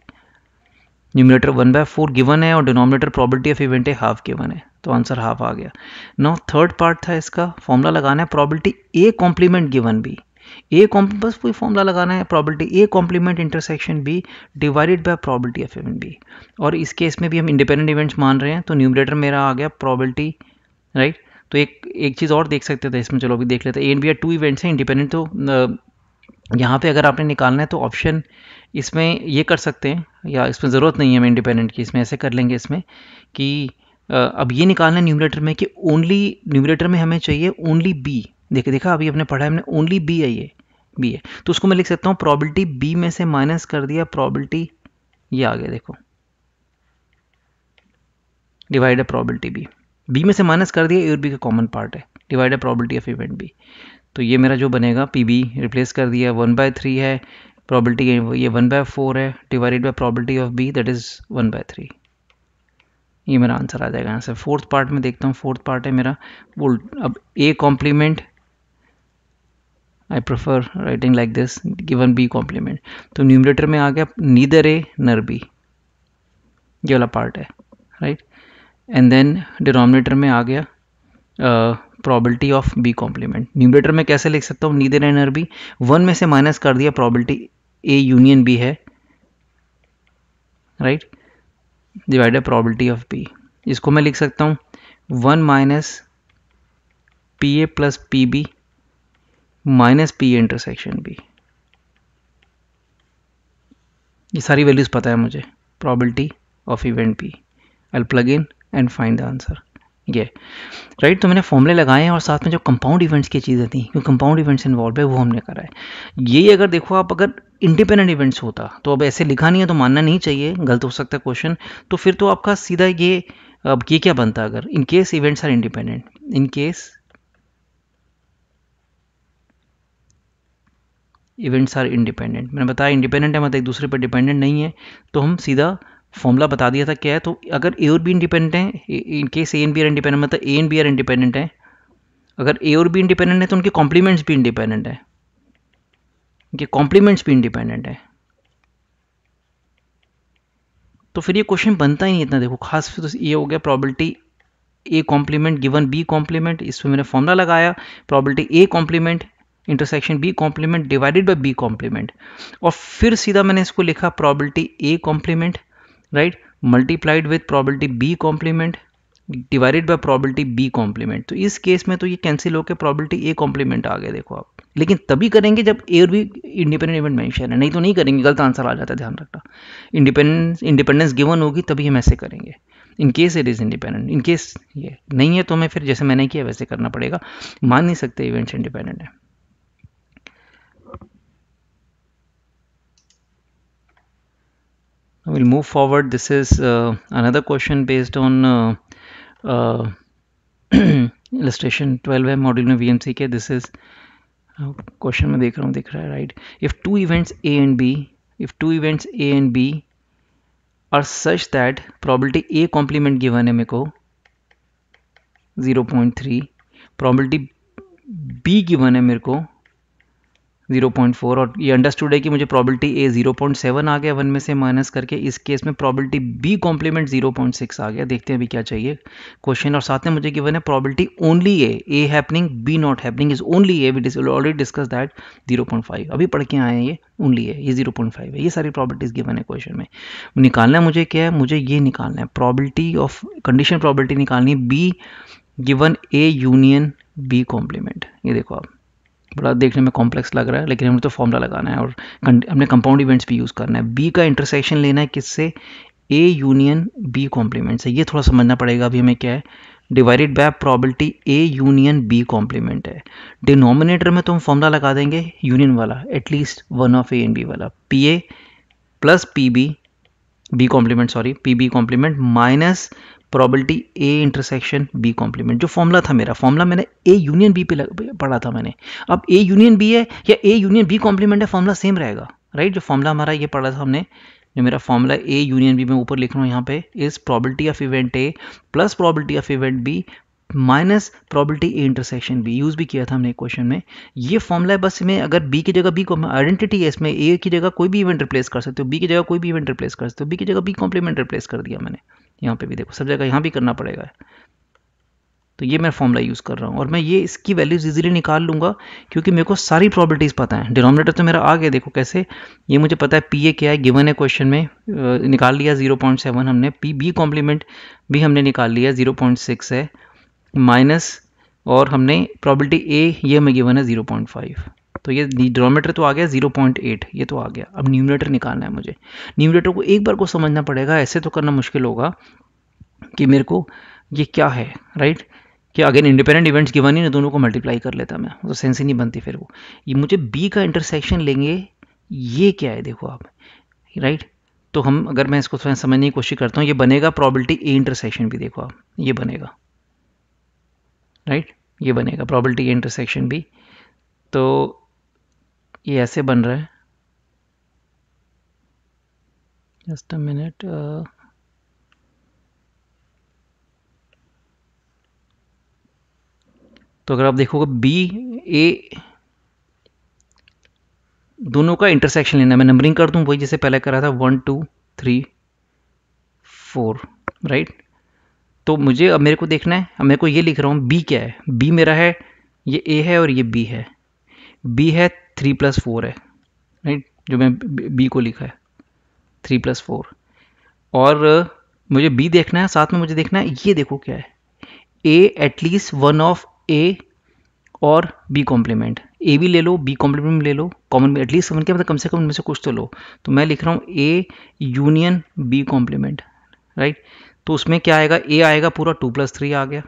numerator one by four given है और डिनोमिनेटर प्रॉबर्टी ऑफ इवेंट है हाफ गिवन है तो आंसर हाफ आ गया नौ थर्ड पार्ट था इसका फॉर्मूला लगाना है probability A complement given B A बस कोई फॉर्मूला लगाना है probability A complement intersection B divided by probability of event B और इस केस में भी हम इंडिपेंडेंट इवेंट्स मान रहे हैं तो न्यूमिनेटर मेरा आ गया प्रॉबिलिटी राइट तो एक एक चीज़ और देख सकते थे इसमें चलो अभी देख लेते हैं A and B are two events हैं इंडिपेंडेंट तो यहाँ पे अगर आपने निकालना है तो ऑप्शन इसमें ये कर सकते हैं या इसमें ज़रूरत नहीं है हमें इंडिपेंडेंट की इसमें ऐसे कर लेंगे इसमें कि अब ये निकालना है न्यूमरेटर में कि ओनली न्यूमरेटर में हमें चाहिए ओनली बी देखिए देखा अभी हमने पढ़ा है हमने ओनली बी है ये बी है तो उसको मैं लिख सकता हूँ प्रॉबलिटी बी में से माइनस कर दिया प्रॉबलिटी ये आ गया देखो डिवाइड है बी बी में से माइनस कर दिया ए और बी का कॉमन पार्ट है डिवाइड है ऑफ इवेंट बी तो ये मेरा जो बनेगा पी बी रिप्लेस कर दिया वन बाय थ्री है प्रॉबिलिटी ये वन बाय फोर है divided by probability of B that is one by three ये मेरा आंसर आ जाएगा यहाँ से फोर्थ पार्ट में देखता हूँ फोर्थ पार्ट है मेरा वो अब A complement I prefer writing like this given B complement तो न्यूमरेटर में आ गया नीदर ए नर बी ये वाला पार्ट है राइट एंड देन डिनोमिनेटर में आ गया probability of B complement numerator में कैसे लिख सकता हूँ neither A nor B one में से माइनस कर दिया प्रॉबिलिटी ए यूनियन बी है right divide probability of B इसको मैं लिख सकता हूँ one minus P A plus P B minus P A intersection B ये सारी वैल्यूज़ पता है मुझे probability of event P I plug in and find the answer ये राइट तो मैंने फॉर्मूले लगाए हैं और साथ में जो कंपाउंड इवेंट्स की चीज़ें थी क्योंकि कंपाउंड इवेंट्स इन्वॉल्व है वो हमने करा है ये अगर देखो आप अगर इंडिपेंडेंट इवेंट्स होता तो अब ऐसे लिखा नहीं है तो मानना नहीं चाहिए गलत हो सकता है क्वेश्चन तो फिर तो आपका सीधा ये अब ये क्या बनता अगर in case events are independent in case events are independent मैंने बताया इंडिपेंडेंट है मतलब एक दूसरे पर डिपेंडेंट नहीं है तो हम सीधा फॉर्मूला बता दिया था क्या है तो अगर ए और बी इंडिपेंडेंट हैं in case A and B are independent मतलब A and B are independent है अगर ए और बी इंडिपेंडेंट है तो उनके कॉम्प्लीमेंट्स भी इंडिपेंडेंट है उनके कॉम्प्लीमेंट्स भी इंडिपेंडेंट है तो फिर ये क्वेश्चन बनता ही नहीं इतना देखो खास फिर तो ये हो गया probability A complement given B complement इसमें मैंने फॉर्मूला लगाया probability A complement intersection B complement divided by B complement और फिर सीधा मैंने इसको लिखा probability A complement right multiplied with probability B complement divided by probability B complement तो इस केस में तो ये कैंसिल होकर प्रॉबलिटी ए कॉम्प्लीमेंट आ गया देखो आप लेकिन तभी करेंगे जब ए और बी इंडिपेंडेंट इवेंट मैंशन है नहीं तो नहीं करेंगे गलत आंसर आ जाता है ध्यान रखना इंडिपेंडेंस इंडिपेंडेंस गिवन होगी तभी हम ऐसे करेंगे in case it is independent in case ये नहीं है तो हमें फिर जैसे मैंने किया वैसे करना पड़ेगा मान नहीं सकते इवेंट्स इंडिपेंडेंट है we'll move forward this is uh, another question based on uh, uh, [clears throat] illustration 12 by module modulo vmck this is question right if two events a and b if two events a and b are such that probability a complement given m 0.3 probability b given m 0.4 और ये understood है कि मुझे probability ए 0.7 आ गया one में से minus करके इस केस में प्रॉबिलिटी बी कॉम्प्लीमेंट 0.6 आ गया देखते हैं अभी क्या चाहिए क्वेश्चन और साथ में मुझे गिवन है probability only A A happening B not happening is only A we already discuss that 0.5 अभी पढ़ के आए हैं ये ओनली है ये जीरो है ये सारी प्रॉबिलिटीज गिवन है क्वेश्चन में निकालना है मुझे क्या है मुझे ये निकालना है प्रॉबिलिटी ऑफ कंडीशन प्रॉबिलिटी निकालनी है B given A union B complement ये देखो आप बड़ा देखने में कॉम्प्लेक्स लग रहा है लेकिन हमें तो फॉर्मूला लगाना है और हमने कंपाउंड इवेंट्स भी यूज़ करना है बी का इंटरसेक्शन लेना है किससे ए यूनियन बी कॉम्प्लीमेंट से ये थोड़ा समझना पड़ेगा अभी हमें क्या है divided by probability A union B complement है डिनोमिनेटर में तो हम फॉर्मूला लगा देंगे यूनियन वाला at least one of A and B वाला P A plus P B B complement sorry P B complement minus probability A intersection B complement जो formula था मेरा फॉर्मूला मैंने ए यूनियन बी पे पढ़ा था मैंने अब ए यूनियन बी है या ए यूनियन बी कॉम्प्लीमेंट है फॉर्मूला सेम रहेगा राइट जो फॉर्मूला हमारा ये पढ़ा था हमने जो मेरा फॉर्मूला ए यूनियन बी मैं ऊपर लिख रहा हूँ यहाँ पे is probability of event A plus probability of event B minus probability A intersection B use भी किया था हमने क्वेश्चन में ये फॉर्मूला है बस इसमें अगर बी की जगह बी आइडेंटिटी है इसमें ए की जगह कोई भी इवेंट रिप्लेस कर सकते हो बी की जगह कोई भी इवेंट रिप्लेस कर सकते हो बी की जगह बी कॉम्प्लीमेंट रिप्लेस कर दिया मैंने यहाँ पे भी देखो सब जगह यहाँ भी करना पड़ेगा तो ये मैं फॉर्मूला यूज़ कर रहा हूँ और मैं ये इसकी वैल्यूज इजीली निकाल लूँगा क्योंकि मेरे को सारी प्रॉपर्टीज़ पता है डिनोमिनेटर तो मेरा आ गया देखो कैसे ये मुझे पता है पी ए क्या है गिवन है क्वेश्चन में निकाल लिया जीरो पॉइंट सेवन हमने पी बी कॉम्प्लीमेंट भी हमने निकाल लिया जीरो पॉइंट सिक्स है माइनस और हमने प्रॉबिलिटी ए ये हमें गिवन है जीरो पॉइंट फाइव तो ये डिनोमीटर तो आ गया जीरो पॉइंट एट ये तो आ गया अब न्यूमिनेटर निकालना है मुझे न्यूमिनेटर को एक बार को समझना पड़ेगा ऐसे तो करना मुश्किल होगा कि मेरे को ये क्या है राइट कि अगेन इंडिपेंडेंट इवेंट्स गिवन ही दोनों को मल्टीप्लाई कर लेता मैं तो सेंस ही नहीं बनती फिर वो ये मुझे बी का इंटरसेक्शन लेंगे ये क्या है देखो आप राइट तो हम अगर मैं इसको थोड़ा समझने की कोशिश करता हूँ ये बनेगा प्रॉबिलिटी ए इंटरसेक्शन भी देखो आप ये बनेगा राइट ये बनेगा प्रॉबिलिटी ए इंटरसेक्शन भी तो ये ऐसे बन रहा है जस्ट अ मिनट तो अगर आप देखोगे बी ए दोनों का इंटरसेक्शन लेना मैं नंबरिंग कर दूं वही जैसे पहले करा था one two three four right तो मुझे अब मेरे को देखना है अब मेरे को ये लिख रहा हूँ बी क्या है बी मेरा है ये ए है और ये बी है बी है थ्री प्लस फोर है राइट जो मैं बी को लिखा है थ्री प्लस फोर और मुझे बी देखना है साथ में मुझे देखना है ये देखो क्या है A at least one of A और बी कॉम्प्लीमेंट ए भी ले लो बी कॉम्प्लीमेंट ले लो कॉमन एटलीस्ट कॉमन क्या मतलब कम से कम उनमें से कुछ तो लो तो मैं लिख रहा हूँ A union B complement right तो उसमें क्या आएगा ए आएगा पूरा टू प्लस थ्री आ गया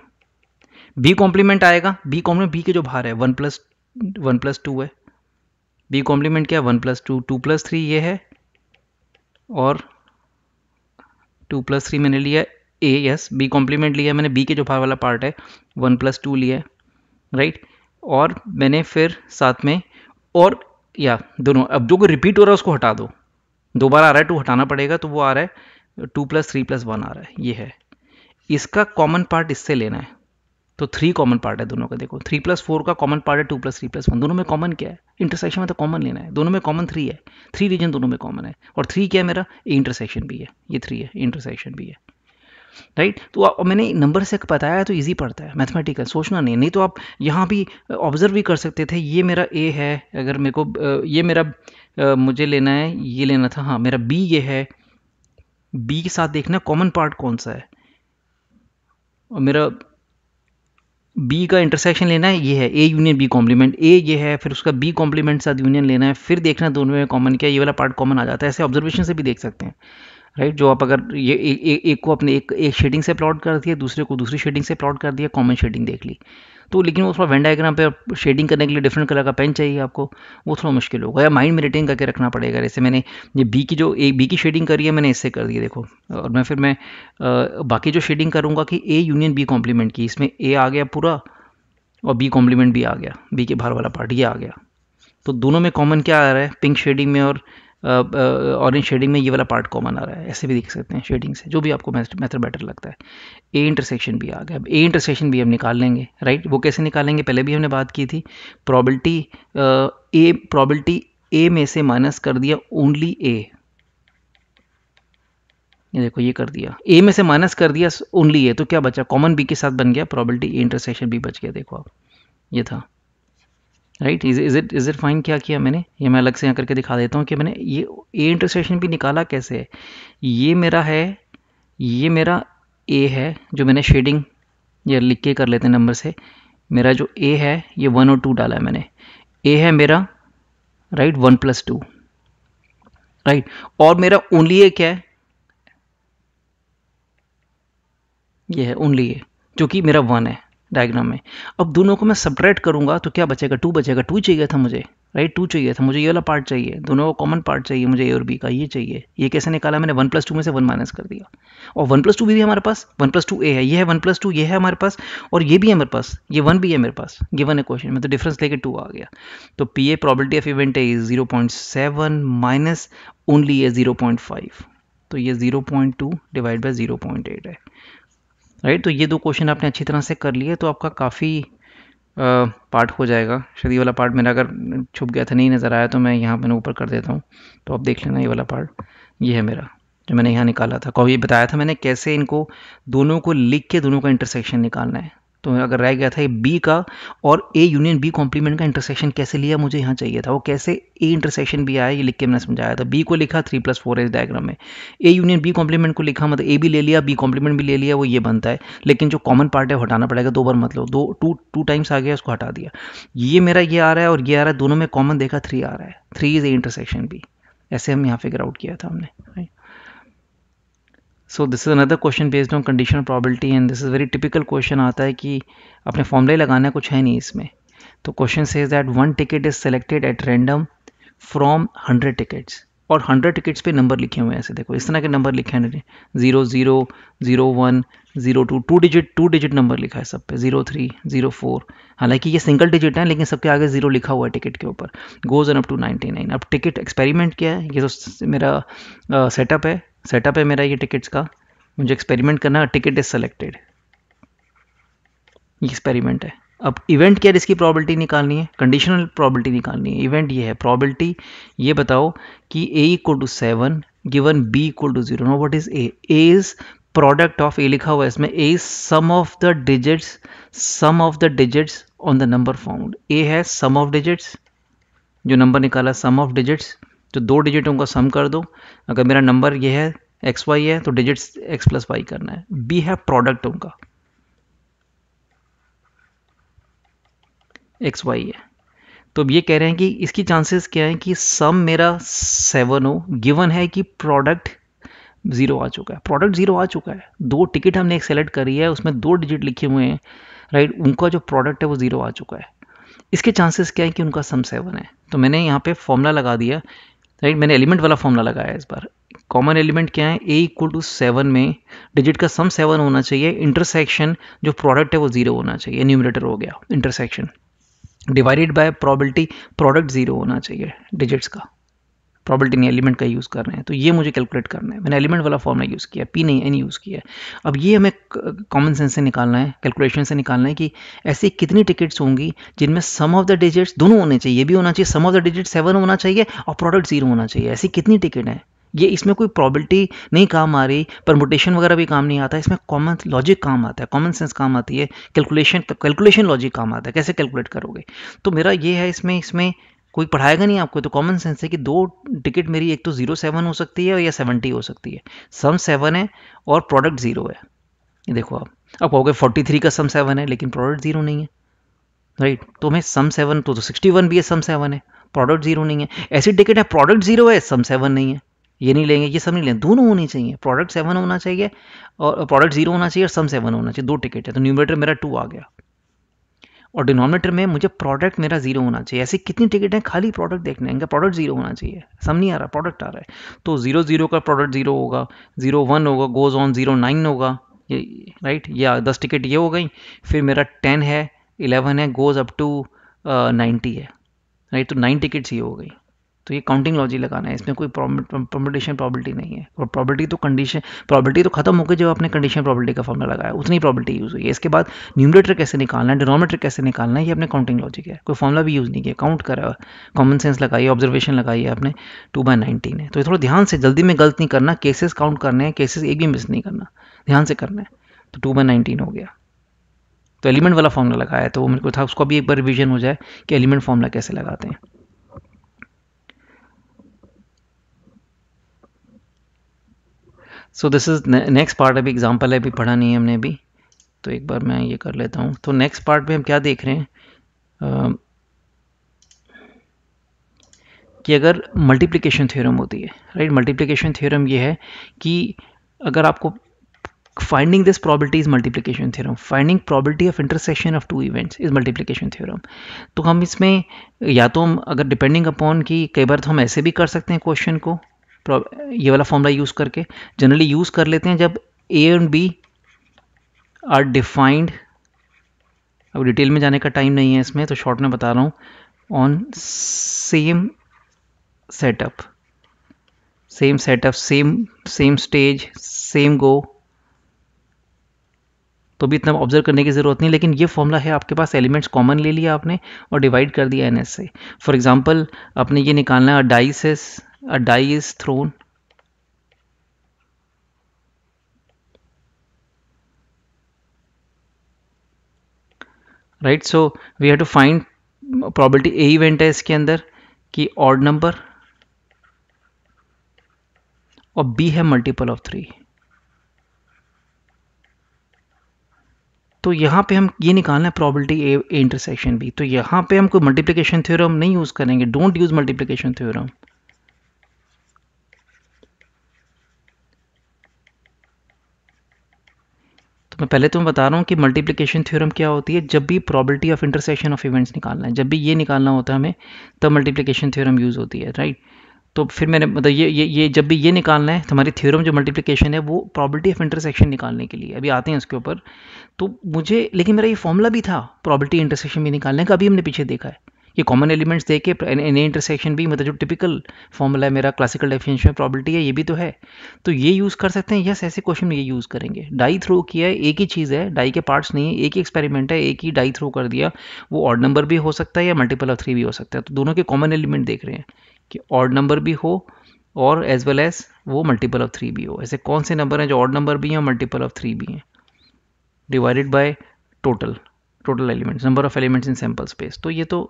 बी कॉम्प्लीमेंट आएगा बी कॉम्प्लीमेंट बी के जो भार है one plus one plus two है बी कॉम्प्लीमेंट क्या one plus two two plus three ये है और टू प्लस थ्री मैंने लिया ए यस बी कॉम्प्लीमेंट लिया मैंने बी के जो बाहर वाला पार्ट है वन प्लस टू लिया राइट और मैंने फिर साथ में और या दोनों अब जो को रिपीट हो रहा है उसको हटा दो दोबारा आ रहा है टू हटाना पड़ेगा तो वो आ रहा है two plus three plus one आ रहा है ये है इसका कॉमन पार्ट इससे लेना है तो थ्री कॉमन पार्ट है दोनों का देखो थ्री प्लस फोर का कॉमन पार्ट है two plus three plus one दोनों में कॉमन क्या है इंटरसेक्शन में तो कॉमन लेना है दोनों में कॉमन थ्री है थ्री रीजन दोनों में कॉमन है और थ्री क्या है मेरा इंटरसेक्शन भी है ये थ्री है इंटरसेक्शन भी है राइट right? तो आ, मैंने नंबर से बताया है तो इजी पड़ता है मैथमेटिकल सोचना नहीं नहीं तो आप यहाँ भी ऑब्जर्व भी कर सकते थे ये मेरा ए है अगर मेरे को ये मेरा मुझे लेना है ये लेना था हाँ मेरा बी ये है बी के साथ देखना कॉमन पार्ट कौन सा है और मेरा बी का इंटरसेक्शन लेना है ये है A union B complement A ये है फिर उसका बी कॉम्प्लीमेंट साथ यूनियन लेना है फिर देखना दोनों में कॉमन क्या ये वाला पार्ट कॉमन आ जाता है ऐसे ऑब्जर्वेशन से भी देख सकते हैं राइट right? जो आप अगर ये ए, ए, एक को अपने एक एक शेडिंग से प्लॉट कर दिया दूसरे को दूसरी शेडिंग से प्लॉट कर दिया कॉमन शेडिंग देख ली तो लेकिन वो थोड़ा वेंडाइग्राम पे शेडिंग करने के लिए डिफरेंट कलर का पेन चाहिए आपको वो थोड़ा मुश्किल होगा या माइंड में रिटेन करके रखना पड़ेगा जैसे मैंने ये बी की जो ए बी की शेडिंग करी है मैंने इससे कर दी देखो और मैं फिर मैं आ, बाकी जो शेडिंग करूँगा कि ए यूनियन बी कॉम्प्लीमेंट की इसमें ए आ गया पूरा और बी कॉम्प्लीमेंट भी आ गया बी के बाहर वाला पार्ट ये आ गया तो दोनों में कॉमन क्या आ रहा है पिंक शेडिंग में और ऑरेंज शेडिंग में ये वाला पार्ट कॉमन आ रहा है ऐसे भी देख सकते हैं शेडिंग से जो भी आपको मेथड बेटर लगता है ए इंटरसेक्शन भी आ गया अब ए इंटरसेक्शन भी हम निकाल लेंगे राइट वो कैसे निकालेंगे पहले भी हमने बात की थी प्रॉबल्टी ए प्रॉबिलिटी ए में से माइनस कर दिया ओनली ए ये देखो ये कर दिया ए में से माइनस कर दिया ओनली ए तो क्या बचा कॉमन बी के साथ बन गया प्रॉबलिटी ए इंटरसेक्शन भी बच गया देखो आप ये था right is is it is it fine क्या किया मैंने ये मैं अलग से यहाँ करके दिखा देता हूँ कि मैंने ये ए इंटरसेक्शन भी निकाला कैसे है ये मेरा है ये मेरा ए है जो मैंने शेडिंग या लिख के कर लेते हैं नंबर से मेरा जो ए है ये वन और टू डाला है मैंने ए है मेरा right one plus two right और मेरा ओनली ए क्या है ये है ओनली ए जो कि मेरा वन है डायग्राम में अब दोनों को मैं सपरेट करूंगा तो क्या बचेगा टू बचेगा टू चाहिए था मुझे राइट टू चाहिए था मुझे ये वाला पार्ट चाहिए दोनों का कॉमन पार्ट चाहिए मुझे ए और बी का ये चाहिए ये कैसे निकाला मैंने वन प्लस टू में से वन माइनस कर दिया और वन प्लस टू भी, भी हमारे पास वन प्लस टू ए है ये है वन प्लस टू ये है हमारे पास और ये भी है मेरे पास ये वन भी है मेरे पास गिवन है क्वेश्चन में तो डिफरेंस लेके टू आ गया तो P A probability of event है zero point seven minus only A zero point five तो ये zero point two divide by zero point eight है राइट तो ये दो क्वेश्चन आपने अच्छी तरह से कर लिए तो आपका काफ़ी पार्ट हो जाएगा शायद ये वाला पार्ट मेरा अगर छुप गया था नहीं नज़र आया तो मैं यहाँ मैंने ऊपर कर देता हूँ तो आप देख लेना ये वाला पार्ट ये है मेरा जो मैंने यहाँ निकाला था कॉपी बताया था मैंने कैसे इनको दोनों को लिख के दोनों का इंटरसेक्शन निकालना है तो अगर रह गया था ये बी का और ए यूनियन बी कॉम्प्लीमेंट का इंटरसेक्शन कैसे लिया मुझे यहाँ चाहिए था वो कैसे ए इंटरसेक्शन भी आया ये लिख के मैंने समझाया था बी को लिखा थ्री प्लस फोर इस डायग्राम में ए यूनियन बी कॉम्प्लीमेंट को लिखा मतलब ए भी ले लिया बी कॉम्प्लीमेंट भी ले लिया वो ये बनता है लेकिन जो कॉमन पार्ट है हटाना पड़ेगा दो बार मतलब दो टू टू टाइम्स आ गया उसको हटा दिया ये मेरा ये आ रहा है और ये आ रहा है दोनों में कॉमन देखा थ्री आ रहा है three is A intersection B ऐसे हम यहाँ फिगर आउट किया था हमने right so this is another question based on condition probability and this is very typical question आता है कि अपने फॉर्मूला लगाना कुछ है नहीं इसमें तो question says that one ticket is selected at random from hundred tickets और हंड्रेड टिकट्स पे नंबर लिखे हुए हैं ऐसे देखो इस तरह के नंबर लिखे हैं zero zero zero one zero two two digit two digit number लिखा है सब पे जीरो थ्री जीरो फोर हालांकि ये सिंगल डिजिट है लेकिन सबके आगे जीरो लिखा हुआ है टिकट के ऊपर goes on up to ninety nine अब टिकट एक्सपेरिमेंट किया है ये तो मेरा सेटअप है सेटअप है मेरा ये टिकट्स का मुझे एक्सपेरिमेंट करना है टिकट इज़ सेलेक्टेड ये एक्सपेरिमेंट है अब इवेंट क्या इसकी प्रॉबिलिटी निकालनी है कंडीशनल प्रॉबिलिटी निकालनी है इवेंट ये है प्रॉबिलिटी ये बताओ कि A equal to seven given B equal to zero no what is A as is product of A लिखा हुआ है इसमें A sum of the digits sum of the digits on the number found A है sum of digits जो number निकाला sum of digits तो दो डिजिटों का सम कर दो अगर मेरा नंबर ये है एक्स वाई है तो डिजिट्स एक्स प्लस वाई करना है बी है प्रोडक्ट उनका एक्स वाई है तो अब ये कह रहे हैं कि इसकी चांसेस क्या है कि सम मेरा सेवन हो गिवन है कि प्रोडक्ट ज़ीरो आ चुका है प्रोडक्ट ज़ीरो आ चुका है दो टिकट हमने एक सेलेक्ट करी है उसमें दो डिजिट लिखे हुए हैं राइट उनका जो प्रोडक्ट है वो ज़ीरो आ चुका है इसके चांसेस क्या है कि उनका सम सेवन है तो मैंने यहाँ पे फॉर्मूला लगा दिया राइट मैंने एलिमेंट वाला फॉर्मूला लगाया इस बार कॉमन एलिमेंट क्या है ए इक्वल टू सेवन में डिजिट का सम सेवन होना चाहिए इंटरसेक्शन जो प्रोडक्ट है वो जीरो होना चाहिए न्यूमिनेटर हो गया intersection divided by probability product zero होना चाहिए डिजिट्स का प्रॉबलिटी नहीं एलिमेंट का यूज़ कर रहे हैं तो ये मुझे कैलकुलेट करना है मैंने एलिमेंट वाला फॉर्मला यूज़ किया पी नहीं एन यूज़ किया अब ये हमें कॉमन सेंस से निकालना है कैलकुलेशन से निकालना है कि ऐसी कितनी टिकट्स होंगी जिनमें सम ऑफ द डिजिट्स दोनों होने चाहिए ये भी होना चाहिए sum of the digit seven होना चाहिए और प्रोडक्ट जीरो होना चाहिए ऐसी कितनी टिकट हैं ये इसमें कोई प्रॉबलिटी नहीं काम आ रही परमोटेशन वगैरह भी काम नहीं आता इसमें कॉमन लॉजिक काम आता है कॉमन सेंस काम आती है कैलकुलेशन कैलकुलेशन लॉजिक काम आता है कैसे कैलकुलेट करोगे तो मेरा ये है इसमें इसमें कोई पढ़ाएगा नहीं आपको तो कॉमन सेंस है कि दो टिकट मेरी एक तो जीरो सेवन हो सकती है या सेवेंटी हो सकती है सम सेवन है और प्रोडक्ट जीरो है ये देखो आप अब कहोगे फोर्टी थ्री का सम सेवन है लेकिन प्रोडक्ट जीरो नहीं है राइट तो मैं सम सेवन तो सिक्सटी तो वन भी है सम सेवन है प्रोडक्ट जीरो नहीं है ऐसी टिकट है प्रोडक्ट जीरो है सम सेवन नहीं है ये नहीं लेंगे ये सब नहीं लेंगे दोनों होनी चाहिए प्रोडक्ट सेवन होना चाहिए और प्रोडक्ट जीरो होना चाहिए और सम सेवन होना चाहिए दो टिकट है तो न्यूमरेटर मेरा टू आ गया और डिनोमिनेटर में मुझे प्रोडक्ट मेरा जीरो होना चाहिए ऐसी कितनी टिकट है खाली प्रोडक्ट देखने इनका प्रोडक्ट जीरो होना चाहिए समझ नहीं आ रहा प्रोडक्ट आ रहा है तो जीरो जीरो का प्रोडक्ट जीरो होगा जीरो वन होगा गोज ऑन जीरो नाइन होगा ये राइट या दस टिकट ये हो गई फिर मेरा टेन है इलेवन है गोज अप टू नाइन्टी है राइट तो नाइन टिकट्स ये हो गई तो ये काउंटिंग लॉजी लगाना है इसमें कोई प्रोमोटेशन प्रॉबिलिटी नहीं है और प्रॉबिलिटी तो कंडीशन प्रॉबिलिटी तो खत्म होकर जब आपने कंडीशन प्रॉबिलिटी का फॉर्मला लगाया उतनी प्रॉबिलिटी यूज़ हुई है इसके बाद न्यूमरेटर कैसे निकालना है डिनोमीटर कैसे निकालना है ये अपने काउंटिंग लॉजिक है कोई फॉर्मला भी यूज़ नहीं किया काउंट करा कॉमन सेंस लगाइए ऑब्जर्वेशन लगाइए आपने टू बाई नाइनटीन है तो थोड़ा ध्यान से जल्दी में गलत नहीं करना केसेस काउंट करने हैं केसेस एक भी मिस नहीं करना ध्यान से करना है तो टू बाई नाइनटीन हो गया तो एलिमेंट वाला फॉर्मला लगाया तो वो मेरे को था उसको भी एक बार रिविजन हो जाए कि एलिमेंट फॉर्मला कैसे लगाते हैं so this is next part अभी एग्जाम्पल है अभी पढ़ा नहीं है हमने अभी तो एक बार मैं ये कर लेता हूँ तो नेक्स्ट पार्ट में हम क्या देख रहे हैं uh, कि अगर मल्टीप्लिकेशन थ्योरम होती है राइट मल्टीप्लिकेशन थ्योरम ये है कि अगर आपको finding this probability is multiplication theorem finding probability of intersection of two events is multiplication theorem तो हम इसमें या तो हम अगर डिपेंडिंग अपॉन कि कई बार तो हम ऐसे भी कर सकते हैं क्वेश्चन को ये वाला फॉर्मूला यूज़ करके जनरली यूज़ कर लेते हैं जब A and B are defined अब डिटेल में जाने का टाइम नहीं है इसमें तो शॉर्ट में बता रहा हूँ on same setup same setup same same stage same go तो भी इतना ऑब्जर्व करने की ज़रूरत नहीं लेकिन ये फॉर्मूला है आपके पास एलिमेंट्स कॉमन ले लिया आपने और डिवाइड कर दिया एन एस से फॉर एग्ज़ाम्पल आपने ये निकालना है dices a die is thrown right so we have to find probability A event है इसके अंदर ki odd नंबर और बी है मल्टीपल ऑफ थ्री तो यहां पे हम ये निकालना है प्रॉबलिटी ए इंटरसेक्शन बी तो यहां पे हम कोई मल्टीप्लिकेशन थ्योरम नहीं यूज़ करेंगे डोंट यूज़ मल्टीप्लिकेशन थ्योरम तो मैं पहले तो मैं बता रहा हूँ कि मल्टीप्लिकेशन थ्योरम क्या होती है जब भी probability of intersection of events निकालना है जब भी ये निकालना होता है हमें तब मल्टीप्लिकेशन थ्योरम यूज़ होती है राइट तो फिर मैंने मतलब ये ये ये जब भी ये निकालना है तो हमारी थ्योरम जो मल्टीप्लिकेशन है वो प्रॉबिलिटी ऑफ इंटरसेक्शन निकालने के लिए अभी आते हैं उसके ऊपर तो मुझे लेकिन मेरा ये फॉर्मूला भी था प्रॉबिलिटी इंटरसेक्शन भी निकालने का अभी हमने पीछे देखा है ये कॉमन एलिमेंट्स दे के एनी इंटरसेक्शन भी मतलब जो टिपिकल फॉर्मूला है मेरा क्लासिकल डेफिनेशन में प्रॉबिलिटी है ये भी तो है तो ये यूज़ कर सकते हैं यस ऐसे क्वेश्चन ये यूज़ करेंगे डाई थ्रो किया है एक ही चीज़ है डाई के पार्ट्स नहीं है एक ही एक्सपेरिमेंट है एक ही डाई थ्रो कर दिया वो ऑड नंबर भी हो सकता है या मल्टीपल ऑफ थ्री भी हो सकता है तो दोनों के कॉमन एलिमेंट देख रहे हैं कि ऑड नंबर भी हो और एज वेल एज वो मल्टीपल ऑफ थ्री भी हो ऐसे कौन से नंबर हैं जो ऑड नंबर भी हैं मल्टीपल ऑफ थ्री भी हैं divided by total total elements number of elements in sample space तो ये तो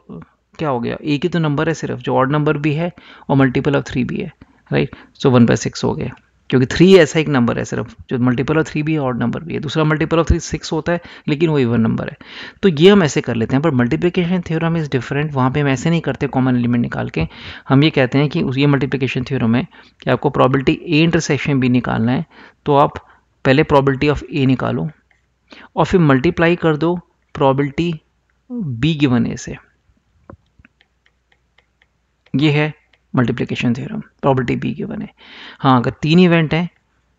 क्या हो गया एक ही तो नंबर है सिर्फ जो ऑड नंबर भी है और मल्टीपल ऑफ थ्री भी है right so one by six हो गया क्योंकि थ्री ऐसा एक नंबर है सिर्फ जो मल्टीपल ऑफ थ्री भी है ऑड नंबर भी है दूसरा मल्टीपल ऑफ थ्री सिक्स होता है लेकिन वो इवन नंबर है तो ये हम ऐसे कर लेते हैं पर मल्टीप्लीकेशन थ्योरम इज़ डिफरेंट वहाँ पे हम ऐसे नहीं करते कॉमन एलिमेंट निकाल के हम ये कहते हैं कि उस ये मल्टीप्लीकेशन थ्योरम है कि आपको प्रॉबिलिटी ए इंटरसेक्शन बी निकालना है तो आप पहले प्रॉबिलिटी ऑफ ए निकालो और फिर मल्टीप्लाई कर दो प्रॉबिलिटी बी गिवन ए से ये है multiplication theorem probability B given है हाँ अगर तीन इवेंट हैं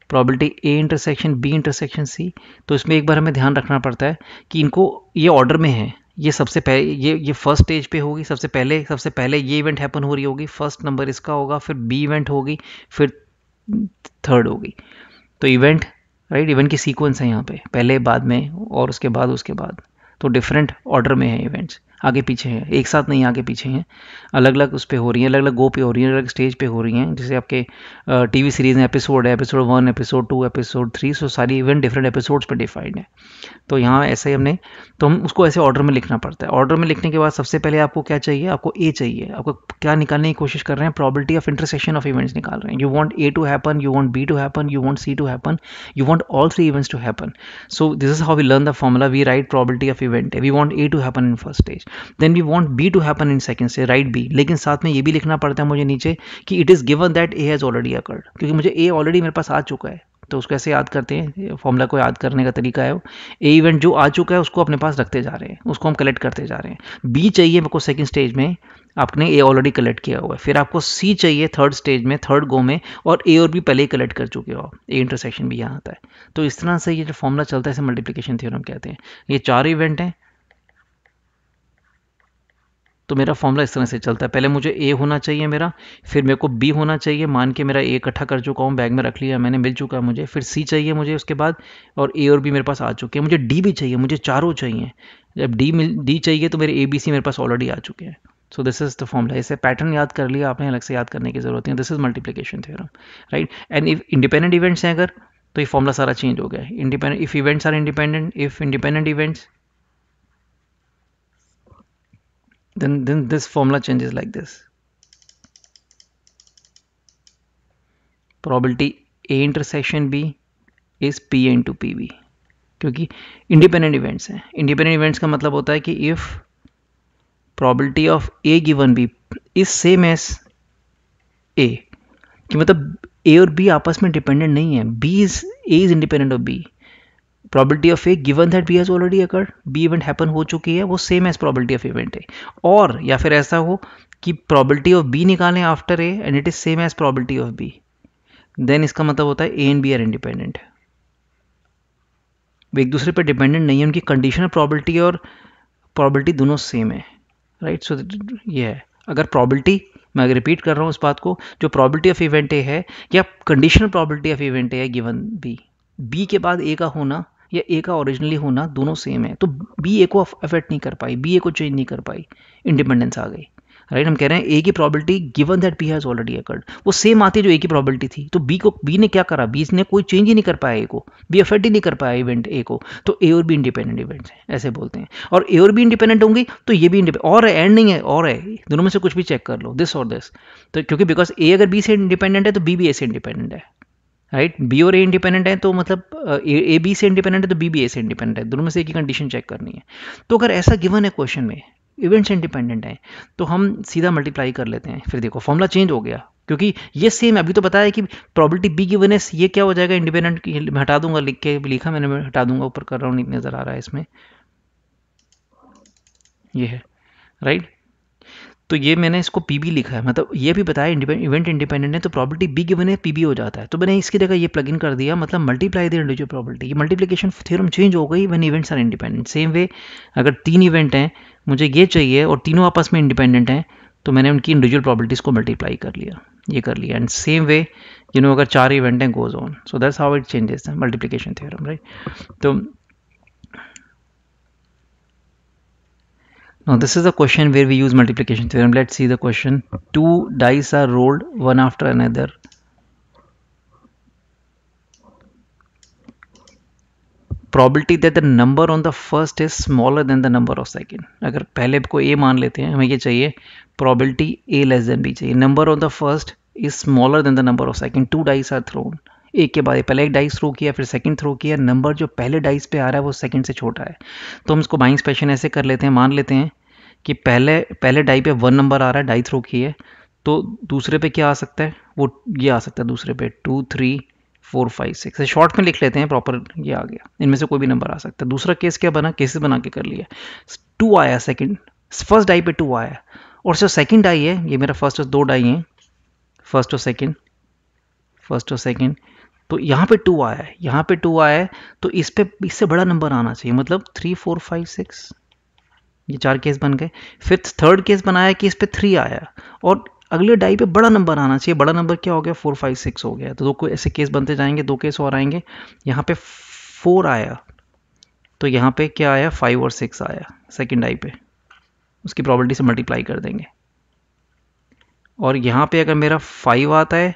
probability A intersection B intersection C तो इसमें एक बार हमें ध्यान रखना पड़ता है कि इनको ये ऑर्डर में है ये सबसे पहले ये ये फर्स्ट स्टेज पे होगी सबसे पहले सबसे पहले ये इवेंट हैपन हो रही होगी फर्स्ट नंबर इसका होगा फिर बी इवेंट होगी फिर थर्ड होगी तो इवेंट राइट इवेंट की सीक्वेंस है यहाँ पे पहले बाद में और उसके बाद उसके बाद तो डिफरेंट ऑर्डर में है इवेंट्स आगे पीछे हैं एक साथ नहीं आगे पीछे हैं अलग अलग उस पर हो रही हैं अलग अलग गो पे हो रही हैं अलग स्टेज पे हो रही हैं जैसे आपके टीवी सीरीज़ में एपिसोड है episode one episode two episode three so सारी इवेंट डिफरेंट एपिसोड्स पर डिफाइंड है तो यहाँ ऐसे ही हमने तो हम उसको ऐसे ऑर्डर में लिखना पड़ता है ऑर्डर में लिखने के बाद सबसे पहले आपको क्या चाहिए आपको ए चाहिए आपको क्या निकालने की कोशिश कर रहे हैं probability of intersection of events निकाल रहे हैं you want A to happen you want B to happen you want C to happen you want all three events to happen this is how we learn the the we write write of event है we want A to happen in first stage then we want B to happen in second से right B लेकिन साथ में ये भी लिखना पड़ता है मुझे नीचे कि it is given that A has already occurred क्योंकि मुझे ए ऑलरेडी मेरे पास आ चुका है तो उसको ऐसे याद करते हैं फॉर्मूला को याद करने का तरीका है वो ए इवेंट जो आ चुका है उसको अपने पास रखते जा रहे हैं उसको हम कलेक्ट करते जा रहे हैं बी चाहिए मेरे को सेकंड स्टेज में आपने ए ऑलरेडी कलेक्ट किया हुआ है फिर आपको सी चाहिए थर्ड स्टेज में थर्ड गो में और ए और बी पहले ही कलेक्ट कर चुके हो ए इंटरसेक्शन भी यहाँ आता है तो इस तरह से ये जो फॉर्मूला चलता है इसे मल्टीप्लीकेशन थियोरम कहते हैं ये चार इवेंट हैं तो मेरा फॉर्मूला इस तरह से चलता है पहले मुझे ए होना चाहिए मेरा फिर मेरे को बी होना चाहिए मान के मेरा ए इकट्ठा कर चुका हूँ बैग में रख लिया मैंने मिल चुका है मुझे फिर सी चाहिए मुझे उसके बाद और ए और बी मेरे पास आ चुके हैं मुझे डी भी चाहिए मुझे चारों चाहिए जब डी मिल डी चाहिए तो मेरे ए बी सी मेरे पास ऑलरेडी आ चुके हैं so this is the formula इसे पैटर्न याद कर लिया आपने अलग से याद करने की ज़रूरत है this is multiplication theorem right and if independent events हैं अगर तो ये फॉर्मूला सारा चेंज हो गया है independent if events are independent if independent events then then this formula changes like this probability A intersection B is P into to P B क्योंकि independent events हैं इंडिपेंडेंट इवेंट्स का मतलब होता है कि if probability of A given B is same as A कि मतलब ए और बी आपस में डिपेंडेंट नहीं है B is A is independent of B probability of A given that B has already occur B event happen हो चुकी है वो same as probability of event है और या फिर ऐसा हो कि प्रॉबिलिटी ऑफ बी निकालें after A and it is same as probability of B then इसका मतलब होता है A and B are independent एक दूसरे पर डिपेंडेंट नहीं है उनकी कंडीशनल प्रॉबिलिटी और प्रॉबिलिटी दोनों सेम है राइट सो ये है अगर प्रॉबिलिटी मैं अगर रिपीट कर रहा हूँ इस बात को जो प्रॉबिलिटी ऑफ इवेंट ए है या conditional probability of event A है गिवन बी बी के बाद ए का होना या ए का ओरिजिनली होना दोनों सेम है तो बी ए को अफेक्ट नहीं कर पाई बी ए को चेंज नहीं कर पाई इंडिपेंडेंस आ गई राइट right, हम कह रहे हैं ए की probability given that B has already occurred वो सेम आती है जो ए की प्रॉबिलिटी थी तो बी को बी ने क्या करा बी ने कोई चेंज ही नहीं कर पाया ए को बी अफेक्ट ही नहीं कर पाया इवेंट ए को तो ए और बी इंडिपेंडेंट इवेंट्स हैं ऐसे बोलते हैं और ए और बी इंडिपेंडेंट होंगी तो ये भी इंडिपेंडेंट और है एंड नहीं है और है दोनों में से कुछ भी चेक कर लो दिस और दिस तो क्योंकि बिकॉज ए अगर बी से इंडिपेंडेंट है तो बी भी ए से इंडिपेंडेंट है राइट बी और ए इंडिपेंडेंट तो मतलब, है तो मतलब ए बी से इंडिपेंडेंट है तो बी बी ए से इंडिपेंडेंट है दोनों में से एक ही कंडीशन चेक करनी है तो अगर ऐसा गिवन है क्वेश्चन में इवेंट्स इंडिपेंडेंट हैं तो हम सीधा मल्टीप्लाई कर लेते हैं फिर देखो फॉर्मूला चेंज हो गया क्योंकि ये सेम अभी तो पता है कि प्रॉबिलिटी बी गिवन है ये क्या हो जाएगा इंडिपेंडेंट की हटा दूंगा लिख के लिखा मैंने मैं हटा दूंगा ऊपर कर रहा हूँ नजर आ रहा है इसमें ये है राइट तो ये मैंने इसको पी बी लिखा है मतलब ये भी बताया इवेंट इंडिपेंडेंट है तो प्रॉपर्टी बी गिवन है पी बी हो जाता है तो मैंने इसकी जगह ये प्लग इन कर दिया मतलब मल्टीप्लाई द इंडिविजुअल प्रॉपर्टी ये मल्टीप्लीकेशन थ्योरम चेंज हो गई when events are independent same way अगर तीन इवेंट हैं मुझे ये चाहिए और तीनों आपस में इंडिपेंडेंट हैं तो मैंने उनकी इंडिविजुअल प्रॉपर्टीज़ को मल्टीप्लाई कर लिया ये कर लिया and same way you know अगर चार इवेंट हैं goes on so that's how it changes multiplication theorem right तो Now this is a question where we use multiplication theorem. Let's see the question. Two dice are rolled one after another. Probability that the number on the first is smaller than the number of second. अगर पहले को a मान लेते हैं, हमें ये चाहिए probability a less than b चाहिए. Number on the first is smaller than the number of second. Two dice are thrown. एक के बाद पहले एक डाइस थ्रो किया फिर सेकंड थ्रो किया नंबर जो पहले डाइस पे आ रहा है वो सेकंड से छोटा है तो हम इसको बाइंग स्पेशन ऐसे कर लेते हैं मान लेते हैं कि पहले पहले डाई पे वन नंबर आ रहा है डाई थ्रो है तो दूसरे पे क्या आ सकता है वो ये आ सकता है दूसरे पे two three four five six short में लिख लेते हैं प्रॉपर ये आ गया इनमें से कोई भी नंबर आ सकता है दूसरा केस क्या बना केसेस बना के कर लिया टू आया सेकेंड फर्स्ट डाई पे टू आया और जो सेकेंड डाई है ये मेरा फर्स्ट दो डाई हैं फर्स्ट और सेकेंड फर्स्ट और सेकेंड तो यहाँ पे टू आया है यहाँ पे टू आया है तो इस पे इससे बड़ा नंबर आना चाहिए मतलब थ्री फोर फाइव सिक्स ये चार केस बन गए फिर थर्ड केस बनाया कि इस पर थ्री आया और अगले डाई पे बड़ा नंबर आना चाहिए बड़ा नंबर क्या हो गया फोर फाइव सिक्स हो गया तो दो ऐसे केस बनते जाएंगे दो केस और आएंगे यहाँ पे फोर आया तो यहाँ पे क्या आया फाइव और सिक्स आया सेकेंड डाई पे उसकी प्रॉबलिटी से मल्टीप्लाई कर देंगे और यहाँ पे अगर मेरा फाइव आता है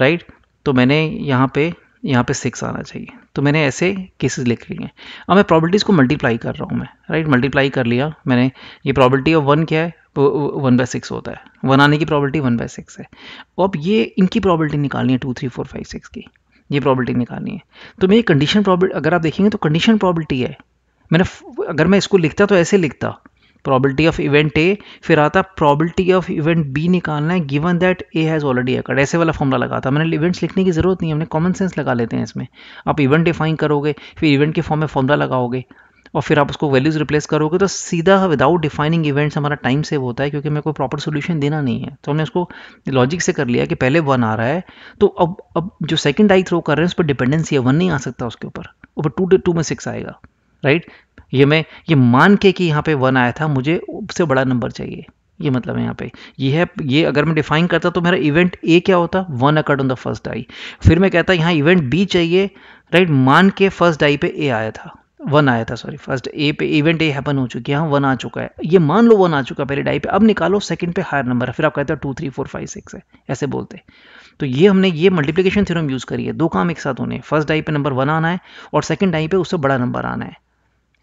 राइट तो मैंने यहाँ पे यहाँ पे सिक्स आना चाहिए तो मैंने ऐसे केसेस लिख लिए हैं अब मैं प्रॉबलिटीज़ को मल्टीप्लाई कर रहा हूँ मैं राइट मल्टीप्लाई कर लिया मैंने ये प्रॉबलिटी ऑफ वन क्या है वन बाय सिक्स होता है वन आने की प्रॉबलिटी वन बाय सिक्स है अब ये इनकी प्रॉबलिटी निकालनी है two three four five six की ये प्रॉबलिटी निकालनी है तो मेरी कंडीशन प्रॉबलिटी अगर आप देखेंगे तो कंडीशन प्रॉबलिटी है मैंने अगर मैं इसको लिखता तो ऐसे लिखता प्रॉबिलिटी ऑफ इवेंट ए फिर आता प्रॉबिलिटी ऑफ इवेंट बी निकालना है given that A has already occurred ऐसे वाला फॉर्मला लगा था मैंने इवेंट्स लिखने की ज़रूरत नहीं है हमने कॉमन सेंस लगा लेते हैं इसमें आप इवेंट डिफाइन करोगे फिर इवेंट के फॉर्म में फॉर्मला लगाओगे और फिर आप उसको वैल्यूज़ रिप्लेस करोगे तो सीधा विदाउट डिफाइनिंग इवेंट्स हमारा टाइम सेव होता है क्योंकि मेरे कोई प्रॉपर सोल्यूशन देना नहीं है तो हमने उसको लॉजिक से कर लिया कि पहले वन आ रहा है तो अब अब जो सेकंड आई थ्रो कर रहे हैं उस पर डिपेंडेंसी है वन नहीं आ सकता उसके ऊपर ऊपर टू टू में सिक्स आएगा राइट ये मैं ये मान के कि यहाँ पे वन आया था मुझे उससे बड़ा नंबर चाहिए ये मतलब है यहाँ पे ये है ये अगर मैं डिफाइन करता तो मेरा इवेंट ए क्या होता one occurred on the first I फिर मैं कहता यहाँ इवेंट बी चाहिए राइट मान के फर्स्ट आई पे ए आया था वन आया था सॉरी फर्स्ट ए पे इवेंट ए हैपन हो चुकी है हाँ वन आ चुका है ये मान लो वन आ चुका है पहले डाई पे अब निकालो सेकंड पे हायर नंबर है फिर आप कहते हो two three four five six है ऐसे बोलते तो ये हमने ये मल्टीप्लिकेशन थ्योरम यूज़ करी है दो काम एक साथ होने फर्स्ट डाई पे नंबर वन आना है और सेकंड डाई पे उससे बड़ा नंबर आना है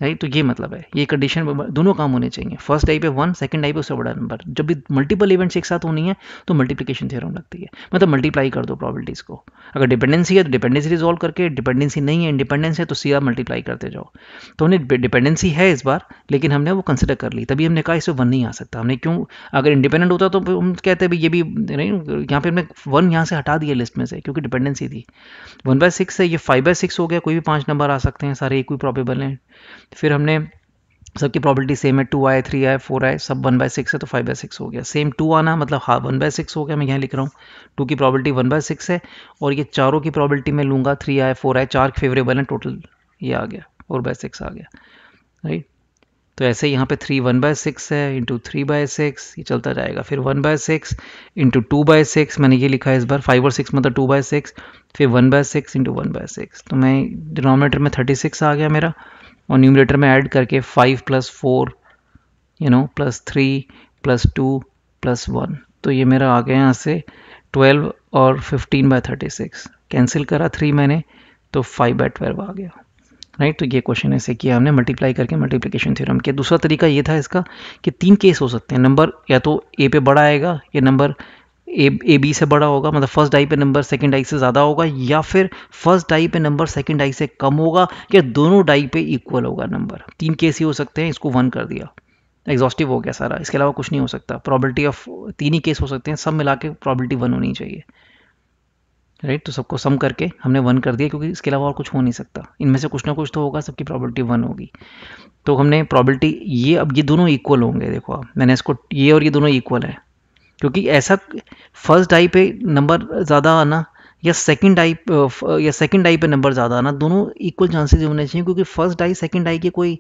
राइट तो ये मतलब है ये कंडीशन दोनों काम होने चाहिए फर्स्ट आई पे वन सेकंड आई पे उससे बड़ा नंबर जब भी मल्टीपल इवेंट्स एक साथ होनी है तो मल्टीप्लीकेशन थ्योरम लगती है मतलब मल्टीप्लाई कर दो प्रॉबिलिटीज़ को अगर डिपेंडेंसी है तो डिपेंडेंसी रिजॉल्व करके डिपेंडेंसी नहीं है इंडिपेंडेंस है तो सीधा मल्टीप्लाई करते जाओ तो हमने डिपेंडेंसी है इस बार लेकिन हमने वो कंसिडर कर ली तभी हमने कहा इसे वन नहीं आ सकता हमने क्यों अगर इंडिपेंडेंट होता तो हम कहते हैं ये भी नहीं यहाँ पे हमने वन यहाँ से हटा दिया लिस्ट में से क्योंकि डिपेंडेंसी थी वन बाय सिक्स है ये फाइव बाय सिक्स हो गया कोई भी पाँच नंबर आ सकते हैं सारे एक ही प्रॉबेबल हैं तो फिर हमने सबकी प्रॉबर्टी सेम है टू आए थ्री आए फोर आए सब वन बाय सिक्स है तो फाइव बाय सिक्स हो गया सेम टू आना मतलब हाँ वन बाय सिक्स हो गया मैं यहाँ लिख रहा हूँ टू की प्रॉबर्टी वन बाय सिक्स है और ये चारों की प्रॉबर्टी मैं लूँगा थ्री आए फोर आए चार फेवरेबल हैं टोटल ये आ गया फोर बाय सिक्स आ गया राइट तो ऐसे यहाँ पे थ्री वन बाय सिक्स है इंटू थ्री बाय सिक्स ये चलता जाएगा फिर one by six into two by six मैंने ये लिखा है इस बार फाइव और सिक्स मतलब टू बाय सिक्स फिर one by six into one by six तो मैं डिनोमिनेटर में थर्टी सिक्स आ गया मेरा और न्यूमरेटर में ऐड करके five plus four you know plus three plus two plus one तो ये मेरा आ गया यहाँ से ट्वेल्व और fifteen by thirty six cancel करा थ्री मैंने तो फाइव बाय ट्वेल्व आ गया राइट तो ये क्वेश्चन ऐसे किया हमने मल्टीप्लाई करके मल्टीप्लिकेशन थ्योरम किया दूसरा तरीका ये था इसका कि तीन केस हो सकते हैं नंबर या तो ए पे बड़ा आएगा या नंबर ए ए बी से बड़ा होगा मतलब फर्स्ट डाई पे नंबर सेकंड डाई से ज़्यादा होगा या फिर फर्स्ट डाई पे नंबर सेकंड डाई से कम होगा या दोनों डाई पे इक्वल होगा नंबर तीन केस ही हो सकते हैं इसको वन कर दिया एग्जॉस्टिव हो गया सारा इसके अलावा कुछ नहीं हो सकता प्रॉबलिटी ऑफ तीन ही केस हो सकते हैं सब मिला के प्रॉबलिटी वन होनी चाहिए राइट तो सबको सम करके हमने वन कर दिया क्योंकि इसके अलावा और कुछ हो नहीं सकता इनमें से कुछ ना कुछ तो होगा सबकी प्रॉबलिटी वन होगी तो हमने प्रॉबलिटी ये अब ये दोनों इक्वल होंगे देखो आप मैंने इसको ये और ये दोनों इक्वल है क्योंकि ऐसा फर्स्ट डाई पे नंबर ज़्यादा आना या सेकंड डाई या सेकंड डाई पे नंबर ज़्यादा आना दोनों इक्वल चांसेस होने चाहिए क्योंकि फर्स्ट डाई सेकंड डाई की कोई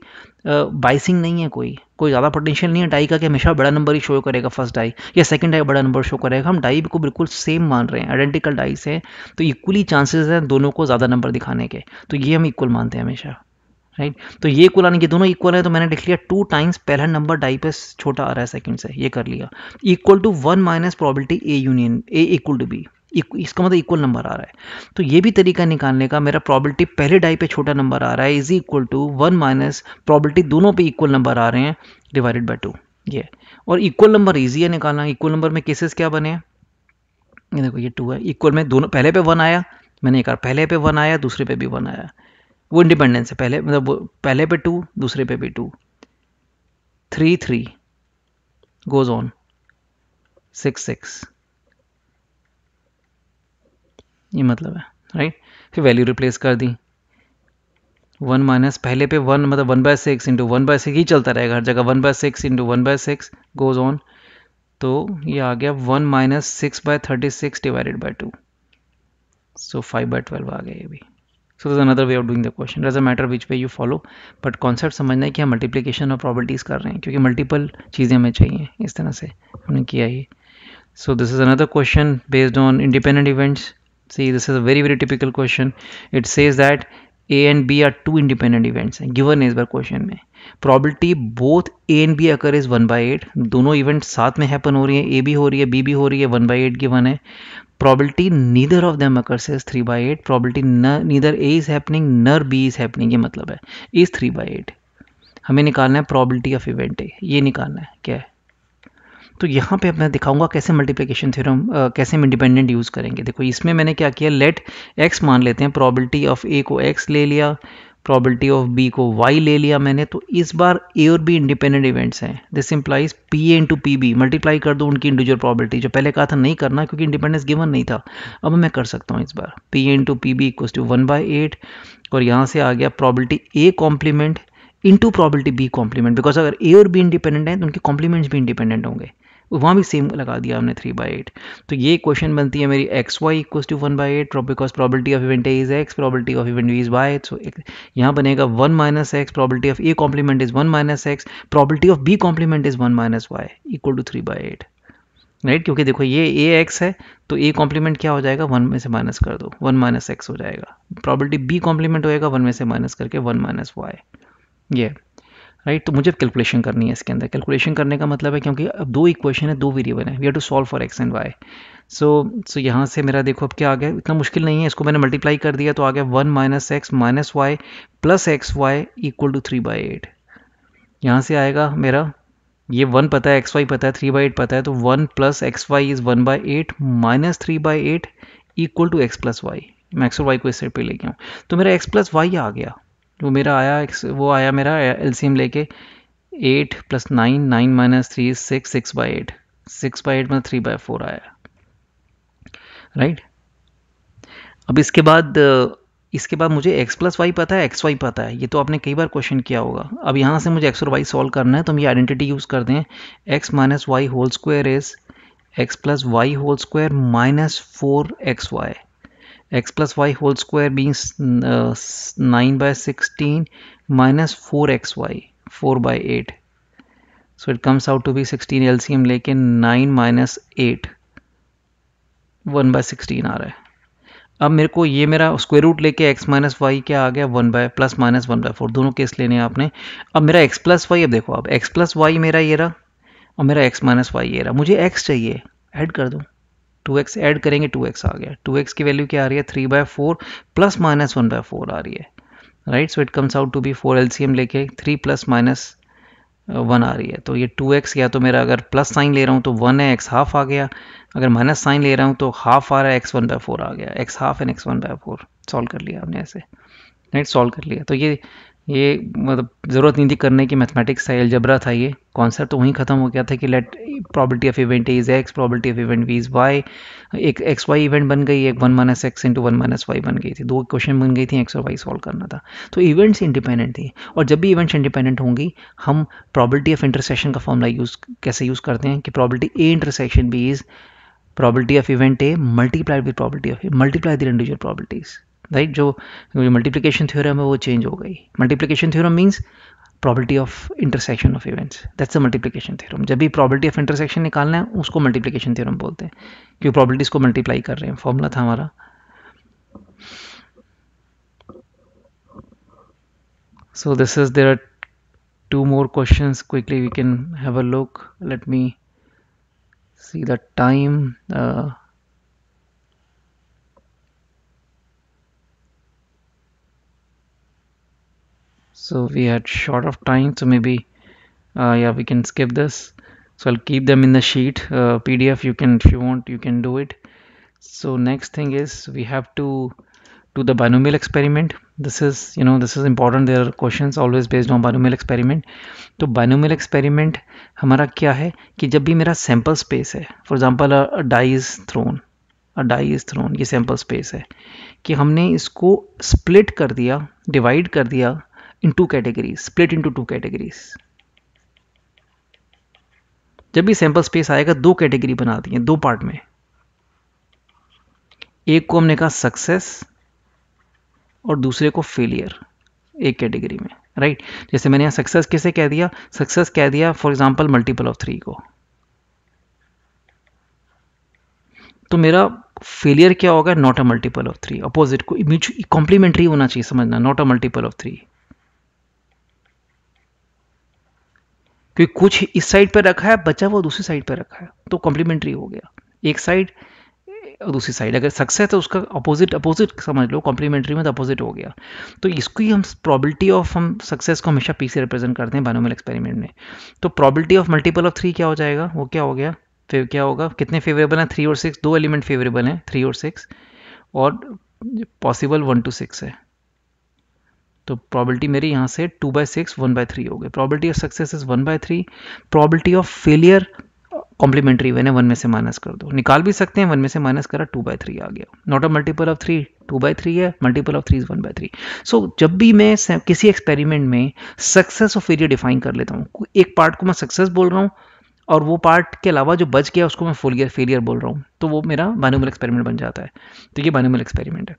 बाइसिंग नहीं है कोई कोई ज़्यादा पोटेंशियल नहीं है डाई का कि हमेशा बड़ा नंबर ही शो करेगा फर्स्ट डाई या सेकंड डाई बड़ा नंबर शो करेगा हम डाई को बिल्कुल सेम मान रहे हैं आइडेंटिकल डाइस हैं तो इक्वली चांसेज हैं दोनों को ज़्यादा नंबर दिखाने के तो ये हम इक्वल मानते हैं हमेशा राइट right? तो ये इक्वल आने के दोनों इक्वल है तो मैंने लिख लिया टू टाइम्स पहला नंबर डाई पे छोटा आ रहा है सेकंड से ये कर लिया equal to one minus probability A union A equal to B इसका मतलब इक्वल नंबर आ रहा है तो ये भी तरीका निकालने का मेरा प्रोबेबिलिटी पहले डाई पे छोटा नंबर आ रहा है is equal to one minus probability दोनों पे इक्वल नंबर आ रहे हैं डिवाइडेड बाई टू ये और इक्वल नंबर ईजी है निकालना इक्वल नंबर में केसेस क्या बने हैं देखो ये टू है इक्वल में दोनों पहले पे वन आया मैंने कहा पहले पे वन आया दूसरे पे भी वन आया वो इंडिपेंडेंस है पहले मतलब पहले पे टू दूसरे पे भी two three three goes on six six ये मतलब है राइट फिर वैल्यू रिप्लेस कर दी वन माइनस पहले पे वन मतलब one by six into one by six ही चलता रहेगा हर जगह one by six into one by six goes on तो ये आ गया one minus six by thirty six divided by two so five by twelve आ गया ये भी so that's another way of doing the question does a matter which way you follow but concept समझना है कि हम मल्टीप्लीकेशन और प्रॉबर्टीज़ कर रहे हैं क्योंकि मल्टीपल चीज़ें हमें चाहिए इस तरह से हमने किया ही so this is another question based on independent events see this is a very very typical question it says that A and B are two independent events हैं गिवन है इस बार क्वेश्चन में probability both A and B occur is one by eight दोनों event साथ में happen हो रही है ए भी हो रही है बी भी हो रही है वन बाई एट गिवन है probability neither of them occurs is 3 by 8 probability neither A is happening nor B is happening ye matlab hai is 3 by 8 hame nikalna hai probability of event A ये निकालना है क्या है तो यहाँ पे मैं दिखाऊंगा कैसे मल्टीप्लिकेशन थ्योरम कैसे हम इंडिपेंडेंट यूज़ करेंगे देखो इसमें मैंने क्या किया लेट एक्स मान लेते हैं प्रॉबिलिटी ऑफ ए को एक्स ले लिया प्रोबेबिलिटी ऑफ बी को वाई ले लिया मैंने तो इस बार ए और बी इंडिपेंडेंट इवेंट्स हैं this implies P A into P B multiply कर दो उनकी इंडिविजुअल प्रॉबलिटी जो पहले कहा था नहीं करना क्योंकि इंडिपेंडेंस गिवन नहीं था अब मैं कर सकता हूँ इस बार P A into P B equals to one by eight और यहाँ से आ गया probability A complement into probability B complement because अगर ए और बी इंडिपेंडेंट है तो उनके कॉम्प्लीमेंट्स भी इंडिपेंडेंट होंगे वहाँ भी सेम लगा दिया हमने थ्री बाई एट तो ये क्वेश्चन बनती है मेरी X Y equal to one by eight because probability of event A is X probability of event is Y so यहाँ बनेगा one minus X probability of A complement is one minus X probability of B complement is one minus Y equal to three by eight right क्योंकि देखो ये ए x है तो A complement क्या हो जाएगा वन में से माइनस कर दो वन माइनस एक्स हो जाएगा प्रॉबिलिटी बी कॉम्प्लीमेंट होएगा वन में से माइनस करके वन माइनस वाई ये राइट तो मुझे कैलकुलेशन करनी है इसके अंदर कैलकुलेशन करने का मतलब है क्योंकि अब दो इक्वेशन है दो वेरिएबल है we have to solve for X and Y so so यहाँ से मेरा देखो अब क्या आ गया इतना मुश्किल नहीं है इसको मैंने मल्टीप्लाई कर दिया तो आ गया one minus X minus Y plus X Y equal to three by eight यहाँ से आएगा मेरा ये वन पता है एक्स वाई पता है थ्री बाई एट पता है तो one plus X Y is one by eight minus three by eight equal to X plus Y मैं एक्स और वाई को इस साइड पर ले गया हूँ तो मेरा एक्स प्लस वाई आ गया वो मेरा आया वो आया मेरा एल सी एम लेके eight plus nine nine minus three six six by eight six by eight मतलब थ्री बाई फोर आया राइट अब इसके बाद इसके बाद मुझे x प्लस वाई पता है एक्स वाई पता है ये तो आपने कई बार क्वेश्चन किया होगा अब यहाँ से मुझे x और y सॉल्व करना है तो हम ये आइडेंटिटी यूज़ करते हैं x minus Y whole square is X plus Y whole square minus four X Y x plus y whole square being uh, 9 by 16 minus 4xy 4 by 8 so it comes out to be 16 LCM लेके 9 minus 8 1 by 16 आ रहा है अब मेरे को ये मेरा square root लेके x minus Y क्या आ गया 1 by plus minus 1 by four दोनों केस लेने हैं आपने अब मेरा x प्लस वाई अब देखो अब x प्लस वाई मेरा ये रहा और मेरा x माइनस वाई ये रहा मुझे x चाहिए ऐड कर दूँ टू एक्स एड करेंगे टू एक्स आ गया टू एक्स की वैल्यू क्या आ रही है three by four plus minus one by four आ रही है right so it comes out to be four L C M लेके थ्री प्लस माइनस वन आ रही है तो ये टू एक्स या तो मेरा अगर प्लस साइन ले रहा हूँ तो वन है एक्स हाफ आ गया अगर माइनस साइन ले रहा हूँ तो हाफ आ रहा है एक्स वन बाय फोर आ गया X half and X one by four solve कर लिया हमने ऐसे राइट सॉल्व कर लिया तो ये ये मतलब ज़रूरत नहीं थी करने की मैथमेटिक्स था एलजबरा था ये कॉन्सेप्ट तो वहीं ख़त्म हो गया था कि let probability of event is X probability of event B is Y एक एक्स वाई इवेंट बन गई एक one minus X into one minus Y बन गई थी दो क्वेश्चन बन गई थी एक्स और वाई सॉल्व करना था तो इवेंट्स इंडिपेंडेंट थी और जब भी इवेंट्स इंडिपेंडेंट होंगी हम प्रॉबर्टी ऑफ इंटरसेक्शन का फॉर्मूला यूज़ कैसे यूज़ करते हैं कि probability A intersection B is probability of event A multiplied with probability of multiply the individual probabilities right जो मल्टीप्लीकेशन थ्योरम है वो चेंज हो गई multiplication theorem means probability of intersection of events that's a multiplication theorem जब भी प्रॉबर्टी of intersection निकालना है उसको मल्टीप्लीकेशन थ्योरम बोलते हैं क्योंकि प्रॉबर्टीज को मल्टीप्लाई कर रहे हैं फॉर्मूला था हमारा so this is there are two more question quickly we can have a look let me see the time so we had short of time so maybe uh, yeah we can skip this so I'll keep them in the sheet uh, PDF you can if you want you can do it so next thing is we have to do the binomial experiment this is you know this is important there are questions always based on binomial experiment so binomial experiment hamara kya hai ki jab bhi mera sample space hai for example a, a die is thrown a die is thrown ye sample space hai ki humne isko split kar diya divide kar diya to two categories into two categories जब भी sample space आएगा दो category बना दी है दो part में एक को हमने कहा सक्सेस और दूसरे को फेलियर एक कैटेगरी में राइट right? जैसे मैंने यहां सक्सेस किसे कह दिया सक्सेस कह दिया for example multiple of three को तो मेरा फेलियर क्या होगा not a multiple of three opposite को कॉम्प्लीमेंट्री होना चाहिए समझना not a multiple of three क्योंकि कुछ इस साइड पर रखा है बचा हुआ दूसरी साइड पर रखा है तो कॉम्प्लीमेंट्री हो गया एक साइड और दूसरी साइड अगर सक्सेस है तो उसका अपोजिट अपोजिट समझ लो कॉम्प्लीमेंट्री में तो अपोजिट हो गया तो इसको ही हम प्रॉबिलिटी ऑफ हम सक्सेस को हमेशा पी से रिप्रेजेंट करते हैं बानोमल एक्सपेरिमेंट में तो probability of multiple of three क्या हो जाएगा वो क्या हो गया फिर क्या होगा कितने फेवरेबल हैं थ्री और सिक्स दो एलिमेंट फेवरेबल हैं थ्री और सिक्स और पॉसिबल वन टू सिक्स है तो प्रॉबिलिटी मेरी यहाँ से two by six one by three हो गई probability of success is one by three probability of failure complementary मैंने वन में से माइनस कर दो निकाल भी सकते हैं वन में से माइनस करा टू बाई थ्री आ गया not a multiple of three two by three है multiple of three is one by three so जब भी मैं किसी एक्सपेरिमेंट में सक्सेस और फेलियर डिफाइन कर लेता हूँ एक पार्ट को मैं सक्सेस बोल रहा हूँ और वो पार्ट के अलावा जो बच गया उसको मैं फोलियर फेलियर बोल रहा हूँ तो वो मेरा बायनोमल एक्सपेरिमेंट बन जाता है तो ये बायनोमल एक्सपेरिमेंट है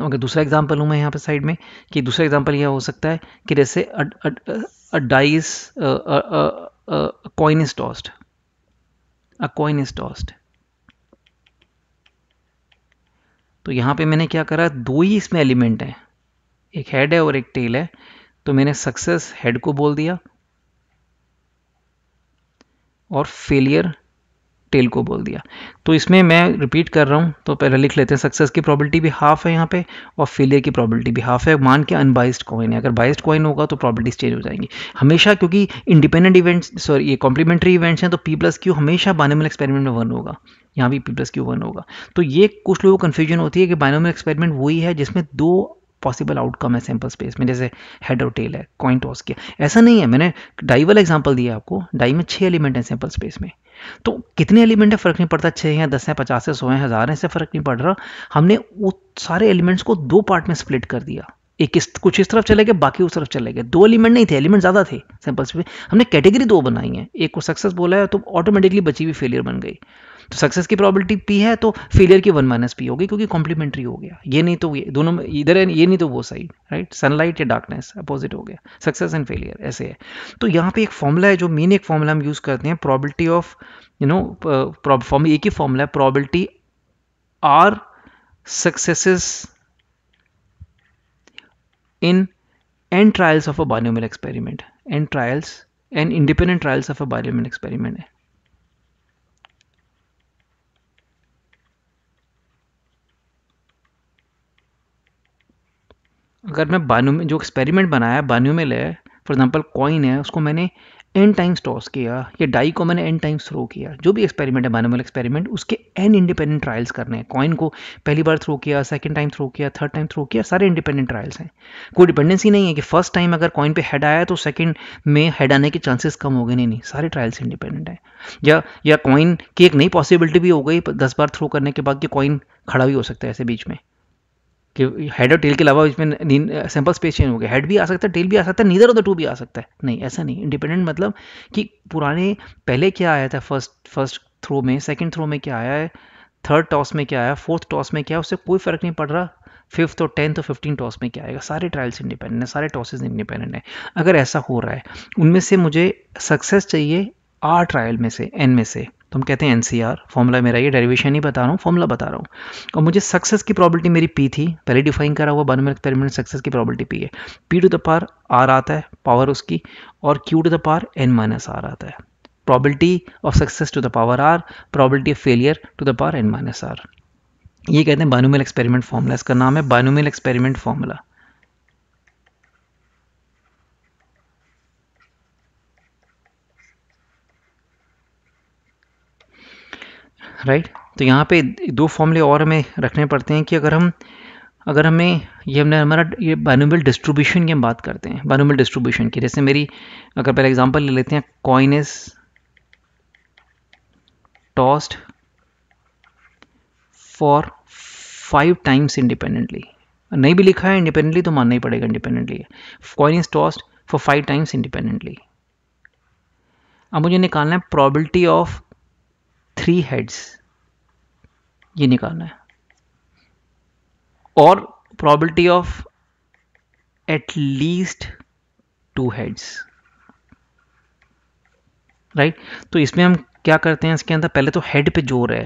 अगर दूसरा एग्जांपल हूँ मैं यहाँ पे साइड में कि दूसरा एग्जांपल यह हो सकता है कि जैसे a dice coin is tossed a coin is tossed तो यहाँ पे मैंने क्या करा दो ही इसमें एलिमेंट हैं एक हेड है और एक टेल है तो मैंने सक्सेस हेड को बोल दिया और फेलियर टेल को बोल दिया तो इसमें मैं रिपीट कर रहा हूँ तो पहले लिख लेते हैं सक्सेस की प्रॉबिलिटी भी हाफ है यहाँ पे और फेलियर की प्रॉबिलिटी भी हाफ है मान के अनबाइस्ड कॉइन है अगर बाइस्ड कॉइन होगा तो प्रॉबिलिटीज चेंज हो जाएंगी हमेशा क्योंकि इंडिपेंडेंट इवेंट्स सॉरी ये कॉम्प्लीमेंट्री इवेंट्स हैं तो पी प्लस क्यू हमेशा बायनोमल एक्सपेरिमेंट में वन होगा यहाँ भी पी प्लस क्यू वन होगा तो ये कुछ लोगों को कन्फ्यूजन होती है कि बायनोमल एक्सपेरिमेंट वही है जिसमें दो पॉसिबल आउटकम है सैम्पल स्पेस में जैसे हेड और टेल है कॉइन टॉस किया ऐसा नहीं है मैंने डाई वाला एग्जाम्पल दिया आपको डाई में छः एलिमेंट हैं सैम्पल स्पेस में तो कितने एलिमेंट है फ़र्क नहीं पड़ता छः हैं दस हैं पचास है सौ हैं हज़ार हैं इससे फ़र्क नहीं पड़ रहा हमने वो सारे एलिमेंट्स को दो पार्ट में स्प्लिट कर दिया एक इस कुछ इस तरफ चले गए बाकी उस तरफ चले गए दो एलिमेंट नहीं थे एलिमेंट ज़्यादा थे सैंपल्स हमने कैटेगरी दो बनाई है एक को सक्सेस बोला है तो ऑटोमेटिकली बची हुई फेलियर बन गई तो सक्सेस की प्रॉबिलिटी पी है तो फेलियर की वन माइनस पी होगी क्योंकि कॉम्प्लीमेंट्री हो गया ये नहीं तो ये दोनों में इधर है ये नहीं तो वो साइड राइट सनलाइट या डार्कनेस अपोजिट हो गया सक्सेस एंड फेलियर ऐसे है तो यहाँ पे एक फॉर्मूला है जो मीन एक फॉर्मूला हम यूज़ करते हैं probability of you know form एक ही फॉर्मूला है probability r successes in n trials of a binomial experiment n trials n independent trials of a binomial experiment है अगर मैं बानू में जो एक्सपेरिमेंट बनाया बानू में है फॉर एग्जांपल कॉइन है उसको मैंने एन टाइम्स टॉस किया या डाई को मैंने एन टाइम्स थ्रो किया जो भी एक्सपेरिमेंट है मैनुअल एक्सपेरिमेंट उसके एन इंडिपेंडेंट ट्रायल्स करने हैं कॉइन को पहली बार थ्रो किया सेकंड टाइम थ्रो किया थर्ड टाइम थ्रो किया सारे इंडिपेंडेंट ट्रायल्स हैं कोई डिपेंडेंसी नहीं है कि फर्स्ट टाइम अगर कॉइन पे हेड आया तो सेकंड में हेड आने के चांसेस कम हो गए नहीं नहीं सारे ट्रायल्स इंडिपेंडेंट हैं या या कॉइन की एक नई पॉसिबिलिटी भी हो गई दस बार थ्रो करने के बाद कि कॉइन खड़ा भी हो सकता है ऐसे बीच में कि हेड और टेल के अलावा इसमें सैम्पल स्पेस चेंज हो गया हेड भी आ सकता है टेल भी आ सकता है नीदर ऑफ द टू भी आ सकता है नहीं ऐसा नहीं इंडिपेंडेंट मतलब कि पुराने पहले क्या आया था फर्स्ट फर्स्ट थ्रो में सेकेंड थ्रो में क्या आया है थर्ड टॉस में क्या आया फोर्थ टॉस में क्या है उससे कोई फर्क नहीं पड़ रहा फिफ्थ और टेंथ और फिफ्टीन टॉस में क्या आएगा सारे ट्रायल्स इंडिपेंडेंट हैं सारे टॉसेज इंडिपेंडेंट हैं अगर ऐसा हो रहा है उनमें से मुझे सक्सेस चाहिए आर ट्रायल में से एन में से तो हम कहते हैं एन सी आर फॉर्मूला मेरा ये डेरिवेशन ही बता रहा हूँ फॉर्मूला बता रहा हूँ और मुझे सक्सेस की प्रॉबिलिटी मेरी पी थी पहले डिफाइन करा हुआ मेरे एक्सपेरिमेंट सक्सेस की प्रॉबिलिटी पी है p to the power r आता है पावर उसकी और q to the power N minus r आता है probability of success to the power r probability of failure to the power n minus r ये कहते हैं बायनोमियल एक्सपेरिमेंट फॉर्मूला इसका नाम है बायनोमियल एक्सपेरिमेंट फॉर्मूला राइट तो यहाँ पे दो फॉर्मूले और हमें रखने पड़ते हैं कि अगर हम अगर हमें ये हमने हमारा ये बाइनोमियल डिस्ट्रीब्यूशन की हम बात करते हैं बाइनोमियल डिस्ट्रीब्यूशन की जैसे मेरी अगर पहले एग्जांपल ले लेते हैं coin's tossed tossed for five times independently नहीं भी लिखा है इंडिपेंडेंटली तो मानना ही पड़ेगा independently coin is tossed for five times independently अब मुझे निकालना है प्रॉबिलिटी ऑफ थ्री हेड्स ये निकालना है और probability of at least two heads right तो इसमें हम क्या करते हैं इसके अंदर पहले तो हेड पे जोर है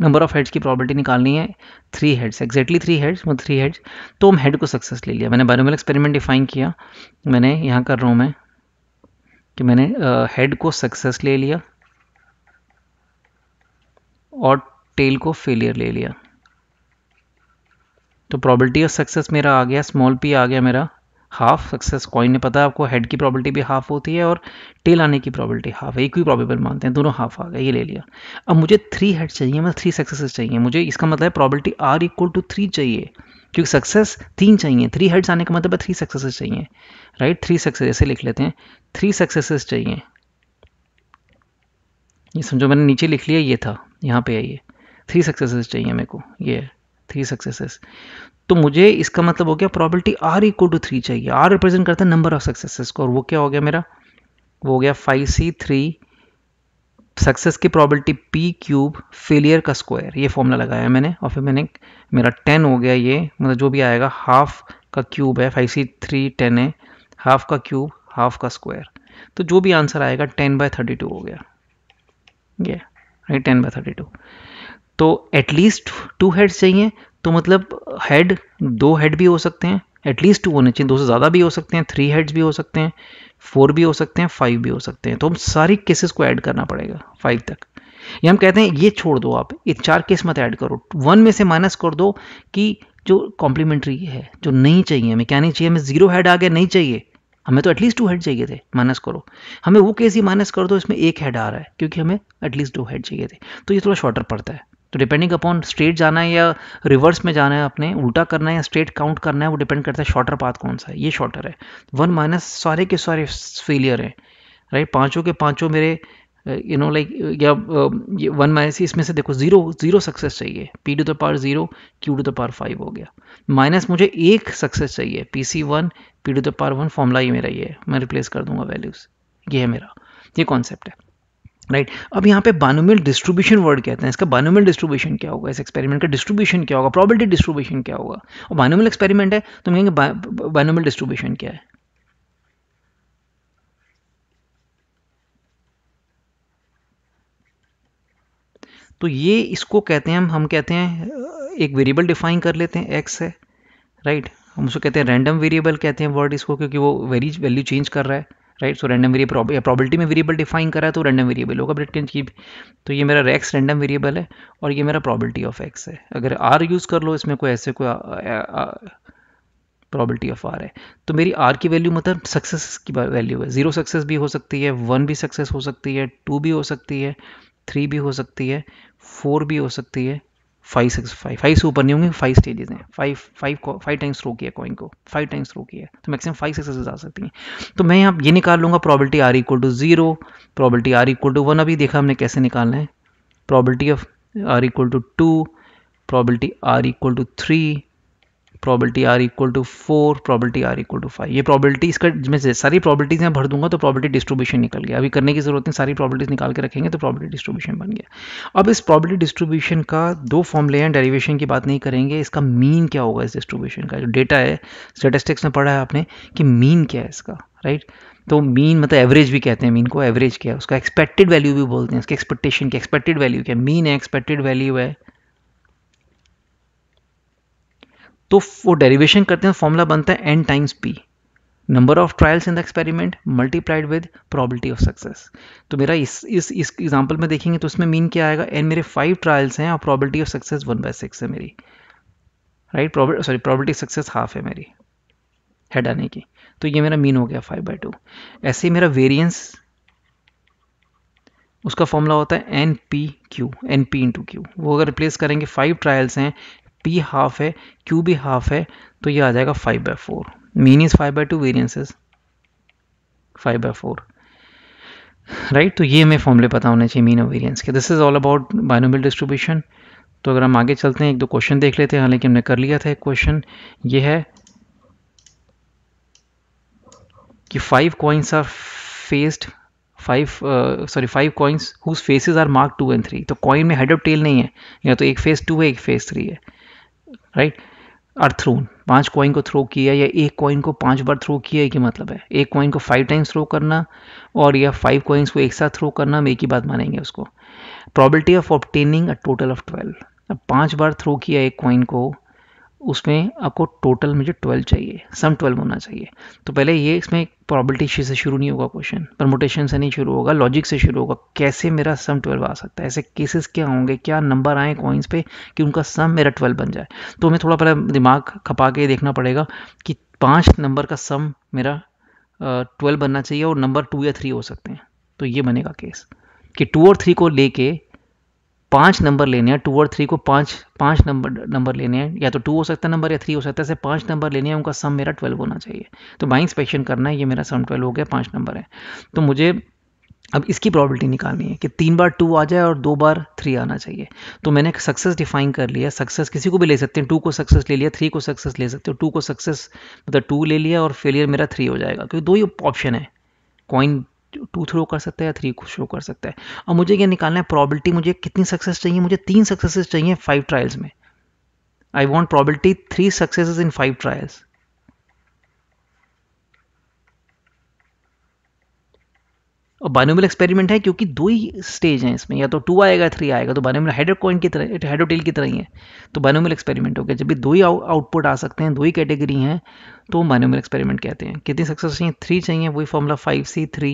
नंबर ऑफ हेड्स की प्रॉबिलिटी निकालनी है three heads exactly three heads मतलब थ्री हेड्स तो हम हेड को सक्सेस ले लिया मैंने बायोमल एक्सपेरिमेंट डिफाइन किया मैंने यहाँ कर रहा हूँ मैं कि मैंने हेड uh, को सक्सेस ले लिया और टेल को फेलियर ले लिया तो प्रॉबलिटी ऑफ सक्सेस मेरा आ गया स्मॉल पी आ गया मेरा हाफ सक्सेस कॉइन ने पता है आपको हेड की प्रॉबलिटी भी हाफ होती है और टेल आने की प्रॉबलिटी हाफ है भी प्रॉबेबल मानते हैं दोनों हाफ आ गए ये ले लिया अब मुझे थ्री हेड चाहिए मतलब थ्री सक्सेस चाहिए मुझे इसका मतलब है probability r equal to three चाहिए क्योंकि सक्सेस तीन चाहिए थ्री हेड्स आने का मतलब है थ्री सक्सेस चाहिए राइट थ्री सक्सेस ऐसे लिख लेते हैं थ्री सक्सेस चाहिए ये समझो मैंने नीचे लिख लिया ये था यहाँ पे आइए थ्री सक्सेसेस चाहिए मेरे को ये थ्री सक्सेसेस तो मुझे इसका मतलब हो गया probability are equal to three चाहिए आर रिप्रेजेंट करता है नंबर ऑफ सक्सेसेस को और वो क्या हो गया मेरा वो हो गया फाइव सी थ्री सक्सेस की प्रॉबिलिटी पी क्यूब फेलियर का स्क्वायर ये फॉर्मूला लगाया मैंने और फिर मैंने मेरा टेन हो गया ये मतलब जो भी आएगा हाफ का क्यूब है फाइव सी थ्री टेन है हाफ का क्यूब हाफ का स्क्वायर तो जो भी आंसर आएगा टेन बाय थर्टी टू हो गया ये yeah. Right ten by thirty two तो एटलीस्ट टू हेड्स चाहिए तो मतलब हेड दो हेड भी हो सकते हैं एटलीस्ट टू होने चाहिए दो से ज़्यादा भी हो सकते हैं थ्री हेड्स भी हो सकते हैं फोर भी हो सकते हैं फाइव भी हो सकते हैं तो हम सारी केसेस को ऐड करना पड़ेगा फाइव तक ये हम कहते हैं ये छोड़ दो आप ये चार केस मत ऐड करो वन में से माइनस कर दो कि जो कॉम्प्लीमेंट्री है जो नहीं चाहिए हमें क्या नहीं चाहिए हमें ज़ीरो हेड आ गया नहीं चाहिए हमें तो एटलीस्ट टू हेड चाहिए थे माइनस करो हमें वो केस ही माइनस कर दो इसमें एक हेड आ रहा है क्योंकि हमें एटलीस्ट टू हेड चाहिए थे तो ये थोड़ा शॉर्टर पड़ता है तो डिपेंडिंग अपॉन स्ट्रेट जाना है या रिवर्स में जाना है अपने उल्टा करना है या स्ट्रेट काउंट करना है वो डिपेंड करता है शॉर्टर पाथ कौन सा है ये शॉर्टर है वन माइनस सारे के सारे फेलियर हैं राइट पाँचों के पाँचों मेरे यू नो लाइक या वन um, माइनस इसमें से देखो जीरो जीरो सक्सेस चाहिए p to the power zero Q to the power five हो गया माइनस मुझे एक सक्सेस चाहिए p C one p to the power one formula ही मेरा ये है मैं रिप्लेस कर दूंगा वैल्यूज़ ये है मेरा ये कॉन्सेप्ट है राइट right. अब यहाँ पे बानोमिल डिस्ट्रीब्यूशन वर्ड कहते हैं इसका बानोमिल डिस्ट्रीब्यूशन क्या होगा इस एक्सपेरिमेंट का डिस्ट्रीब्यूशन क्या होगा प्रॉबिलिटी डिस्ट्रीब्यूशन क्या होगा और बानोमिल एक्सपेरिमेंट है तो हम कहेंगे बानोमिल डिस्ट्रीब्यूशन क्या है तो ये इसको कहते हैं हम हम कहते हैं एक वेरिएबल डिफाइन कर लेते हैं एक्स है राइट हम उसको कहते हैं रैंडम वेरिएबल कहते हैं वर्ड इसको क्योंकि वो वेरी वैल्यू चेंज कर रहा है right so random variable probability में वेरिएबल डिफाइन कर रहा है तो रैंडम वेरिएबल होगा बट की तो ये मेरा एक्स रैंडम वेरिएबल है और ये मेरा प्रॉबिलिटी ऑफ एक्स है अगर आर यूज़ कर लो इसमें कोई ऐसे कोई प्रॉबिलिटी ऑफ आर है तो मेरी आर की वैल्यू मतलब सक्सेस की वैल्यू है जीरो सक्सेस भी हो सकती है वन भी सक्सेस हो सकती है टू भी हो सकती है थ्री भी हो सकती है फोर भी हो सकती है फाइव सिक्स फाइव फाइव से ऊपर नहीं होंगे फाइव स्टेजेस हैं फाइव फाइव को फाइव टाइम्स थ्रो किया कॉइन को फाइव टाइम्स थ्रो किया तो मैक्सिमम फाइव सिक्स आ सकती हैं तो मैं यहाँ ये निकाल लूँगा probability r equal to zero probability r equal to one अभी देखा हमने कैसे निकालना है probability of r equal to two probability r equal to three probability are equal to four probability are equal to five ये probability इसका मैं सारी प्रॉबिलिटीज मैं भर दूंगा तो प्रॉबिलिटी डिस्ट्रीब्यूशन निकल गया अभी करने की जरूरत नहीं सारी प्रॉबिलिटीज निकाल के रखेंगे तो प्रॉबिलिटी डिस्ट्रीब्यूशन बन गया अब इस प्रॉबिलिटी डिस्ट्रीब्यूशन का दो फॉर्मले हैं डेरिवेशन की बात नहीं करेंगे इसका मीन क्या होगा इस डिस्ट्रीब्यूशन का जो डेटा है स्टेटिस्टिक्स में पढ़ा है आपने कि मीन क्या है इसका राइट तो मीन मतलब एवरेज भी कहते हैं मीन को एवरेज क्या है उसका एक्सपेक्टेड वैल्यू भी बोलते हैं उसके एक्सपेक्टेशन की एक्सपेक्टेड वैल्यू क्या है मीन है एक्सपेक्टेड वैल्यू है तो वो डेरिवेशन करते हैं फॉर्मूला बनता है n times p number of trials in the experiment multiplied with probability of success तो मेरा इस इस इस एग्जाम्पल में देखेंगे तो उसमें मीन क्या आएगा एन मेरे फाइव ट्रायल्स हैं और probability of success one by six है मेरी right sorry probability success half है मेरी हेड आने की तो ये मेरा मीन हो गया फाइव बाई टू ऐसे ही मेरा वेरियंस उसका फॉर्मूला होता है n p q n p into q वो अगर रिप्लेस करेंगे फाइव ट्रायल्स हैं पी हाफ है क्यू भी हाफ है तो ये आ जाएगा five by four mean is five by two variances five by four right तो ये हमें फॉर्मूले पता होने चाहिए मीन और वेरियंस के this is all about binomial distribution तो अगर हम आगे चलते हैं एक दो क्वेश्चन देख लेते हैं हालांकि हमने कर लिया था एक क्वेश्चन ये है कि five coins are faced five sorry five coins whose faces are marked two and three तो कॉइन में हेड ऑफ टेल नहीं है या तो एक फेस टू है एक फेस थ्री है राइट आर थ्रोन पांच कॉइन को थ्रो किया या एक कॉइन को पांच बार थ्रो किया एक ही मतलब है एक कॉइन को फाइव टाइम्स थ्रो करना और या फाइव कॉइन्स को एक साथ थ्रो करना हम एक ही बात मानेंगे उसको probability of obtaining a total of twelve अब पांच बार थ्रो किया एक कॉइन को उसमें आपको टोटल मुझे ट्वेल्व चाहिए सम ट्वेल्व होना चाहिए तो पहले ये इसमें प्रॉबलिटी से शुरू नहीं होगा क्वेश्चन परमोटेशन से नहीं शुरू होगा लॉजिक से शुरू होगा कैसे मेरा सम ट्वेल्व आ सकता है ऐसे केसेस क्या होंगे क्या नंबर आए कॉइन्स पे कि उनका सम मेरा ट्वेल्व बन जाए तो हमें थोड़ा पहले दिमाग खपा के देखना पड़ेगा कि पाँच नंबर का सम मेरा ट्वेल्व बनना चाहिए और नंबर टू या थ्री हो सकते हैं तो ये बनेगा केस कि टू और थ्री को लेके पांच नंबर लेने हैं टू और थ्री को पांच पांच नंबर नंबर लेने हैं या तो टू हो सकता है नंबर या थ्री हो सकता है ऐसे पांच नंबर लेने हैं उनका सम मेरा ट्वेल्व होना चाहिए तो बाइंग इंस्पेक्शन करना है ये मेरा सम ट्वेल्व हो गया पांच नंबर है तो मुझे अब इसकी प्रॉबिलिटी निकालनी है कि तीन बार टू आ जाए और दो बार थ्री आना चाहिए तो मैंने सक्सेस डिफाइन कर लिया सक्सेस किसी को भी ले सकते हैं टू को सक्सेस ले लिया थ्री को सक्सेस ले सकते हो टू को सक्सेस मतलब टू ले लिया और फेलियर मेरा थ्री हो जाएगा क्योंकि दो ही ऑप्शन है कॉइन टू थ्रो कर सकता है या थ्री थ्रो कर सकता है और मुझे ये निकालना है प्रॉबिलिटी मुझे कितनी सक्सेस चाहिए मुझे तीन सक्सेस चाहिए फाइव ट्रायल्स में I want probability three success in five trials और बाइनोमियल एक्सपेरिमेंट है क्योंकि दो ही स्टेज हैं इसमें या तो टू आएगा थ्री आएगा तो बाइनोमियल हेडर की तरह हाइड्रोटेल की तरह ही है तो बाइनोमियल एक्सपेरिमेंट हो गया जब भी दो ही आउटपुट आ सकते हैं दो ही कैटेगरी हैं तो बाइनोमियल एक्सपेरिमेंट कहते हैं कितनी सक्सेस चाहिए थ्री चाहिए वही formula five C three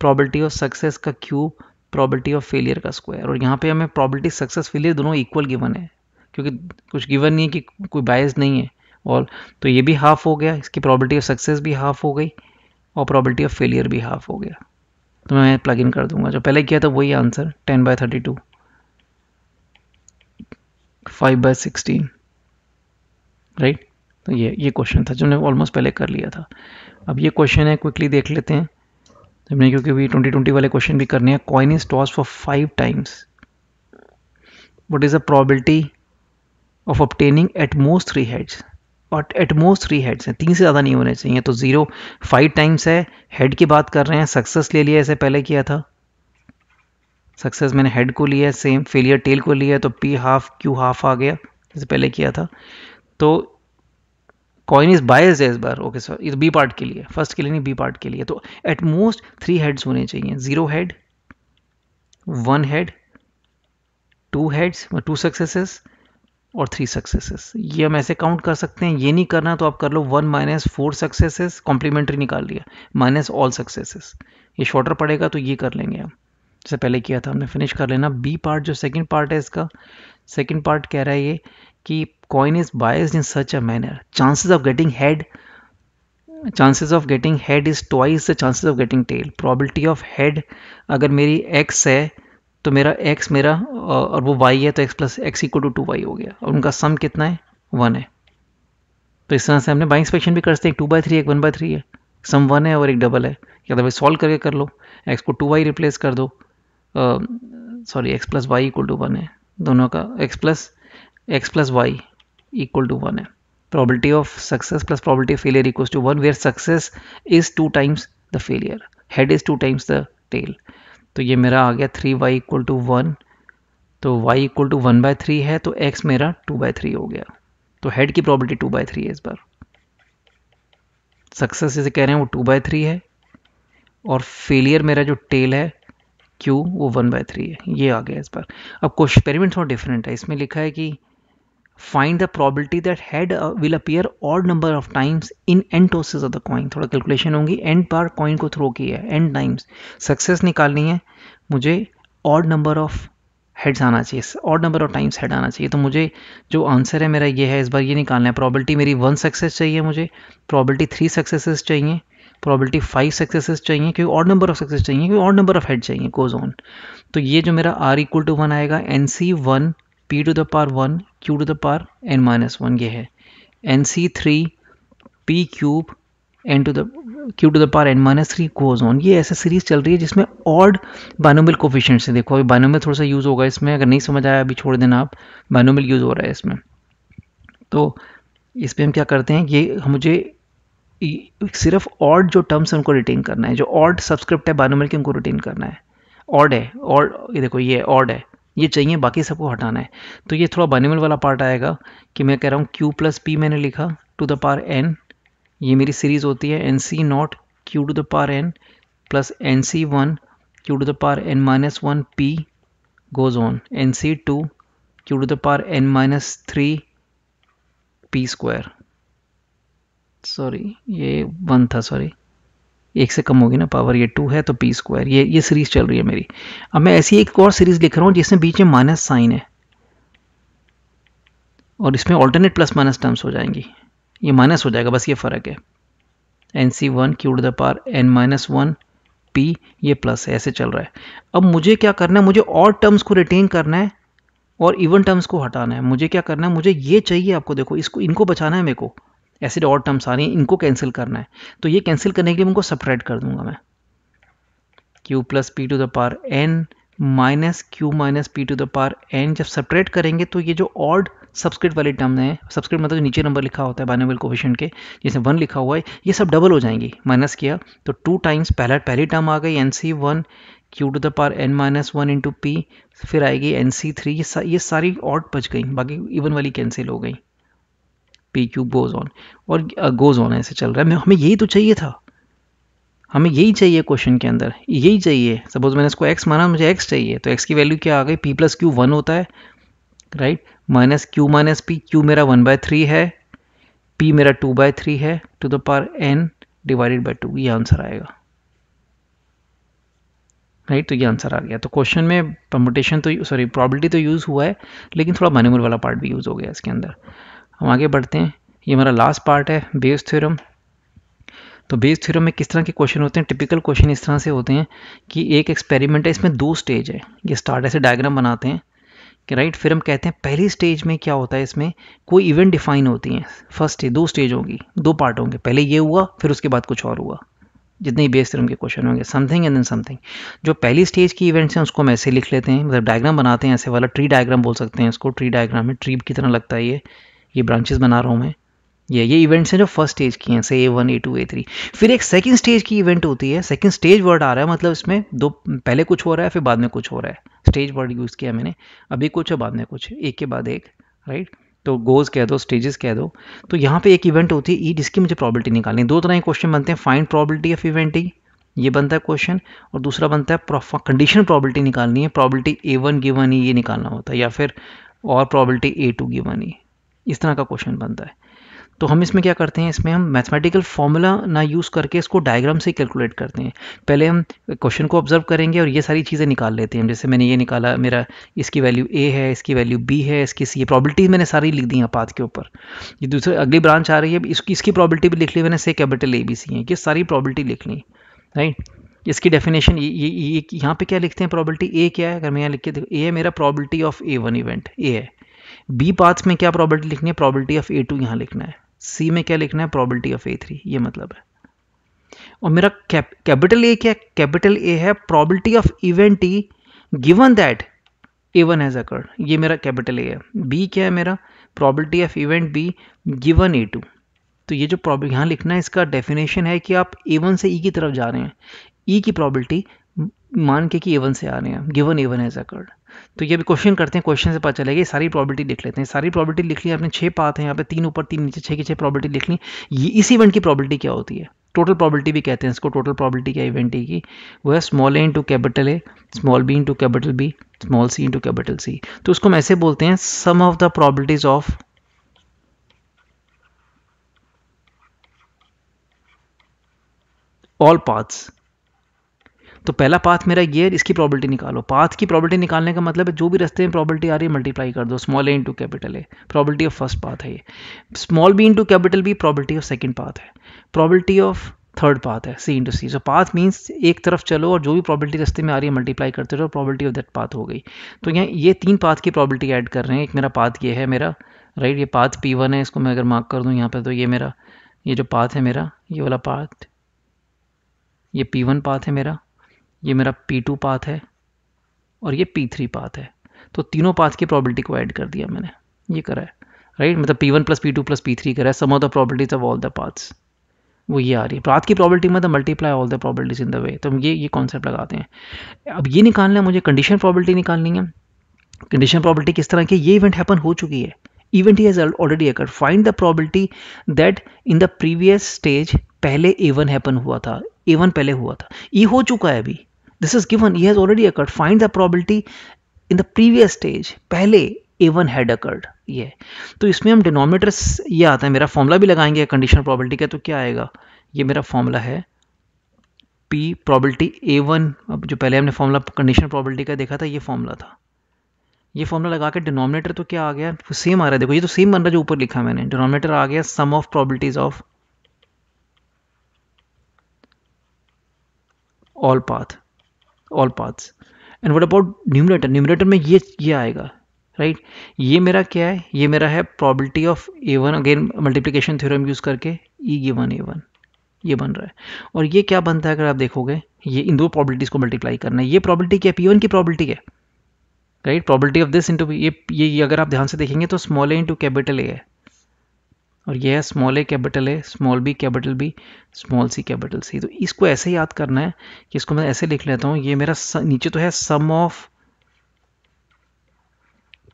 probability of success का क्यूब प्रॉबलिटी ऑफ फेलियर का स्क्वायर और यहाँ पे हमें प्रॉबलिटी सक्सेस फेलियर दोनों इक्वल गिवन है क्योंकि कुछ गिवन नहीं है कि कोई बायस नहीं है और तो ये भी हाफ हो गया इसकी प्रॉबलिटी ऑफ सक्सेस भी हाफ हो गई और प्रॉबलिटी ऑफ फेलियर भी हाफ हो गया तो मैं प्लग इन कर दूंगा जो पहले किया था वही answer ten by thirty two five by sixteen right तो ये ये क्वेश्चन था जो मैंने ऑलमोस्ट पहले कर लिया था अब ये क्वेश्चन है क्विकली देख लेते हैं हमने क्योंकि वी ट्वेंटी ट्वेंटी वाले क्वेश्चन भी करने हैं coin is toss for five times what is the probability of obtaining at most three heads और एटमोस्ट थ्री हेड्स हैं तीन से ज़्यादा नहीं होने चाहिए तो ज़ीरो फाइव टाइम्स है हेड की बात कर रहे हैं सक्सेस ले लिया ऐसे पहले किया था सक्सेस मैंने हेड को लिया सेम फेलियर टेल को लिया तो पी हाफ क्यू हाफ आ गया जैसे पहले किया था तो कॉइन इज बायस है इस बार ओके सर इस बी पार्ट के लिए फर्स्ट के लिए नहीं बी पार्ट के लिए तो एटमोस्ट थ्री हेड्स होने चाहिए zero head one head two heads two successes और थ्री सक्सेसेस ये हम ऐसे काउंट कर सकते हैं ये नहीं करना तो आप कर लो one minus four successes complementary निकाल लिया माइनस ऑल सक्सेसेस ये शॉर्टर पड़ेगा तो ये कर लेंगे हम जैसे पहले किया था हमने फिनिश कर लेना बी पार्ट जो सेकंड पार्ट है इसका सेकंड पार्ट कह रहा है ये कि coin is bias in such a manner chances of getting head chances of getting head is twice the chances of getting tail probability of head अगर मेरी एक्स है तो मेरा x मेरा और वो y है तो x plus x equal to two y हो गया और उनका सम कितना है वन है तो इस तरह से हमने बाइंग इंस्पेक्शन भी कर सकते हैं टू बाई थ्री एक वन बाई थ्री है सम वन है और एक डबल है या तो भाई सॉल्व करके कर लो एक्स को टू वाई रिप्लेस कर दो sorry x plus y equal to one है दोनों का x plus x plus y equal to one है probability of success plus probability of failure equal to one where success is two times the failure head is two times the tail तो ये मेरा आ गया three y equal to one तो y equal to one by three है तो x मेरा two by three हो गया तो हेड की प्रॉबर्टी टू बाय थ्री है इस बार सक्सेस जैसे कह रहे हैं वो टू बाय थ्री है और फेलियर मेरा जो टेल है क्यू वो वन बाय थ्री है ये आ गया इस बार अब क्वेश्चन एक्सपेरिमेंट थोड़ा डिफरेंट है इसमें लिखा है कि find the probability that head will appear odd number of times in n tosses of the coin थोड़ा कैलकुलेशन होंगी एंड बार कॉइन को थ्रो किया है एंड टाइम्स सक्सेस निकालनी है मुझे ऑड नंबर ऑफ हेड्स आना चाहिए odd number of times head आना चाहिए तो मुझे जो आंसर है मेरा ये है इस बार ये निकालना है प्रॉबिलिटी मेरी वन सक्सेस चाहिए मुझे प्रॉबिलिटी थ्री सक्सेसेस चाहिए प्रॉबिलिटी फाइव सक्सेसेस चाहिए क्योंकि ऑड नंबर ऑफ सक्सेस चाहिए क्योंकि ऑड नंबर ऑफ हेड चाहिए गोज ऑन तो ये जो मेरा आर इक्वल टू वन आएगा N C one p to the power one q to the power n minus one ये है N C three P cube N to the Q to the power N minus three goes on ये ऐसा series चल रही है जिसमें odd बानोमिल coefficient से देखो अभी बानोमिल थोड़ा सा यूज़ होगा इसमें अगर नहीं समझ आया अभी छोड़ देना आप बानोमिल यूज़ हो रहा है इसमें तो इस पर हम क्या करते हैं ये मुझे सिर्फ ऑड जो टर्म्स हैं उनको रिटेन करना है जो ऑड सब्सक्रिप्ट है बानोमिल के उनको रिटेन करना है ऑड है ऑड ये देखो ये ऑड है ये चाहिए बाकी सबको हटाना है तो ये थोड़ा बाइनोमियल वाला पार्ट आएगा कि मैं कह रहा हूँ क्यू प्लस पी मैंने लिखा टू द पार एन ये मेरी सीरीज़ होती है N C naught Q to the power N plus N C one Q to the power N minus one P goes on N C two Q to the power N minus three P square sorry ये one था sorry एक से कम होगी ना power ये to है तो P square ये ये सीरीज़ चल रही है मेरी अब मैं ऐसी एक और सीरीज़ लिख रहा हूँ जिसमें बीच में माइनस साइन है और इसमें ऑल्टरनेट प्लस माइनस टर्म्स हो जाएंगी ये माइनस हो जाएगा बस ये फ़र्क है N C one Q to the power N minus one P ये प्लस है ऐसे चल रहा है अब मुझे क्या करना है मुझे और टर्म्स को रिटेन करना है और इवन टर्म्स को हटाना है मुझे क्या करना है मुझे ये चाहिए आपको देखो इसको इनको बचाना है मेरे को ऐसे और टर्म्स आ रही हैं इनको कैंसिल करना है तो ये कैंसिल करने के लिए उनको सपरेट कर दूंगा मैं Q plus P to the power N minus Q minus P to the power N जब सपरेट करेंगे तो ये जो ऑर्ड सब्सक्रिप्ट वाले टर्म हैं सब्सक्रिप्ट मतलब जो नीचे नंबर लिखा होता है बाइनोमियल कोफिशिएंट के जिसमें वन लिखा हुआ है ये सब डबल हो जाएंगी माइनस किया तो टू टाइम्स पहला पहली टर्म आ गई N C one Q to the power N minus one into P फिर आएगी एन सी थ्री ये सारी ऑर्ड बच गई बाकी इवन वाली कैंसिल हो गई पी क्यू गोज ऑन और गोज uh, ऑन ऐसे चल रहा है हमें यही तो चाहिए था हमें यही चाहिए क्वेश्चन के अंदर यही चाहिए सपोज मैंने इसको एक्स माना मुझे एक्स चाहिए तो एक्स की वैल्यू क्या आ गई पी प्लस क्यू वन होता है right minus Q minus P Q मेरा वन बाय थ्री है पी मेरा टू बाय थ्री है to the power N divided by two ये आंसर आएगा राइट तो ये आंसर आ गया तो क्वेश्चन में परमोटेशन तो सॉरी प्रॉबिलिटी तो यूज़ हुआ है लेकिन थोड़ा मैनुअल वाला पार्ट भी यूज़ हो गया इसके अंदर हम आगे बढ़ते हैं ये हमारा लास्ट पार्ट है बेस थ्योरम तो बेस थ्योरम में किस तरह के क्वेश्चन होते हैं टिपिकल क्वेश्चन इस तरह से होते हैं कि एक एक्सपेरिमेंट है इसमें दो स्टेज है ये स्टार्ट ऐसे डायग्राम बनाते हैं कि राइट फिर हम कहते हैं पहली स्टेज में क्या होता है इसमें कोई इवेंट डिफाइन होती है फर्स्ट दो स्टेज होगी दो पार्ट होंगे पहले ये हुआ फिर उसके बाद कुछ और हुआ जितने बेस थ्योरम के क्वेश्चन होंगे समथिंग एंड देन समथिंग जो पहली स्टेज की इवेंट्स हैं उसको हम ऐसे लिख लेते हैं मतलब डायग्राम बनाते हैं ऐसे वाला ट्री डायग्राम बोल सकते हैं इसको ट्री डायग्राम में ट्री की तरह लगता है ये ये ब्रांचेस बना रहा हूँ मैं ये ये इवेंट्स हैं जो फर्स्ट स्टेज की हैं से A one A two A three फिर एक सेकंड स्टेज की इवेंट होती है सेकंड स्टेज वर्ड आ रहा है मतलब इसमें दो पहले कुछ हो रहा है फिर बाद में कुछ हो रहा है स्टेज वर्ड यूज़ किया मैंने अभी कुछ है बाद में कुछ एक के बाद एक राइट तो गोज़ कह दो स्टेजेस कह दो तो यहाँ पे एक इवेंट होती है ई जिसकी मुझे प्रॉबिलिटी निकालनी दो तरह के क्वेश्चन बनते हैं find probability of event E ये बनता है क्वेश्चन और दूसरा बनता है कंडीशन प्रॉबिलिटी निकालनी है probability A one given E ये निकालना होता है या फिर और probability A two given E इस तरह का क्वेश्चन बनता है तो हम इसमें क्या करते हैं इसमें हम मैथमेटिकल फॉर्मूला ना यूज़ करके इसको डायग्राम से कैलकुलेट करते हैं पहले हम क्वेश्चन को ऑब्जर्व करेंगे और ये सारी चीज़ें निकाल लेते हैं जैसे मैंने ये निकाला मेरा इसकी वैल्यू ए है इसकी वैल्यू बी है इसकी सी प्रॉबिलिटीज़ मैंने सारी लिख दी हैं पाथ के ऊपर ये दूसरे अगली ब्रांच आ रही है इसकी इसकी प्रॉबिलिटी भी लिख ली मैंने से कैपिटल ए बी सी है ये सारी प्रॉबिलिटी लिख ली राइट इसकी डेफिनेशन ये ये यहाँ पे क्या लिखते हैं प्रॉबिलिटी ए क्या है अगर मैं यहाँ लिख के देखो ए है मेरा probability of A one event A है बी पाथ में क्या प्रॉबर्टी लिखनी है प्रॉबर्टी ऑफ ए टू यहाँ लिखना है सी में क्या लिखना है प्रॉबर्टी ऑफ ए थ्री ये मतलब है और मेरा कैपिटल ए क्या कैपिटल ए है probability of event E given that A one has occurred ये मेरा कैपिटल ए है बी क्या है मेरा probability of event B given A two तो ये जो प्रॉब्लम यहाँ लिखना है इसका डेफिनेशन है कि आप ए वन से ई e की तरफ जा रहे हैं ई e की प्रॉबर्टी मान के कि ए वन से आ रहे हैं given A one has occurred तो ये भी क्वेश्चन करते हैं क्वेश्चन से पता चलेगा ये सारी प्रॉबिलिटी लिख लेते हैं सारी प्रॉबिलिटी लिख ली आपने छः पात हैं यहाँ पे तीन ऊपर तीन नीचे छः की छः प्रॉबिलिटी लिख ली ये इस इवेंट की प्रॉबिलिटी क्या होती है टोटल प्रॉबिलिटी भी कहते हैं इसको टोटल प्रॉबिलिटी क्या इवेंट है की वो है small A into capital A small B into capital B small C into capital C तो उसको हम ऐसे बोलते हैं sum of the probabilities of all paths तो पहला पाथ मेरा ये है इसकी प्रॉबर्टी निकालो पाथ की प्रॉबर्टी निकालने का मतलब है जो भी रास्ते में प्रॉबिलिटी आ रही है मल्टीप्लाई कर दो small A into capital A probability of first path है ये small B into capital B probability of second path है प्रॉबर्टी ऑफ थर्ड पाथ है C into C so path means एक तरफ चलो और जो भी प्रॉबिलिटी रस्ते में आ रही है मल्टीप्लाई करते रहो प्रॉबर्टी ऑफ दैट पाथ हो गई तो यहाँ ये तीन पाथ की प्रॉबर्टी ऐड कर रहे हैं एक मेरा पाथ ये है मेरा राइट right? ये पाथ पी वन है इसको मैं अगर मार्क कर दूँ यहाँ पर तो ये मेरा ये जो पाथ है मेरा ये वाला पाथ ये पी वन पाथ है मेरा ये मेरा पी टू पाथ है और ये पी थ्री पाथ है तो तीनों पाथ की प्रॉबिलिटी को ऐड कर दिया मैंने ये करा है राइट मतलब P one plus P two plus P three करा है sum of the probabilities of all the paths वो ये आ रही है पाथ की प्रॉबिलिटी मतलब multiply all the probabilities in the way तो हम ये ये कॉन्सेप्ट लगाते हैं अब ये निकालना है मुझे कंडीशन प्रॉबिलिटी निकालनी है कंडीशन प्रॉबिलिटी किस तरह की ये इवेंट हैपन हो चुकी है event has already occur find the probability that in the previous stage पहले ए वन हैपन हुआ था ए वन पहले हुआ था ये हो चुका है अभी this is given he has already occurred find the probability in the previous stage पहले ए वन हैड अकर्ड ये तो इसमें हम डिनोमीटर ये आता है मेरा फॉर्मूला भी लगाएंगे कंडीशनल प्रॉबिलिटी का तो क्या आएगा ये मेरा फॉर्मूला है पी प्रॉबिलिटी ए वन अब जो पहले हमने फॉर्मूला कंडीशनल प्रॉबिलिटी का देखा था ये फॉर्मूला था ये फॉर्मूला लगा के डिनोमिनेटर तो क्या आ गया सेम आ रहा है देखो ये तो सेम बन रहा है जो ऊपर लिखा मैंने डिनोमिनेटर आ गया sum of probabilities of all path all parts and what about numerator numerator में ये ये आएगा राइट right? ये मेरा क्या है ये मेरा है probability of A one again multiplication theorem use करके ई गे वन ए वन ये बन रहा है और ये क्या बनता है अगर आप देखोगे ये इन दो प्रॉबिलिटीज़ को मल्टीप्लाई करना है ये प्रॉबिलिटी क्या है पी वन की प्रॉबिलिटी है right probability of this into ये ये अगर आप ध्यान से देखेंगे तो small A into capital A है और यह है small A capital A small B capital B small C capital C तो इसको ऐसे याद करना है कि इसको मैं ऐसे लिख लेता हूँ ये मेरा स, नीचे तो है sum of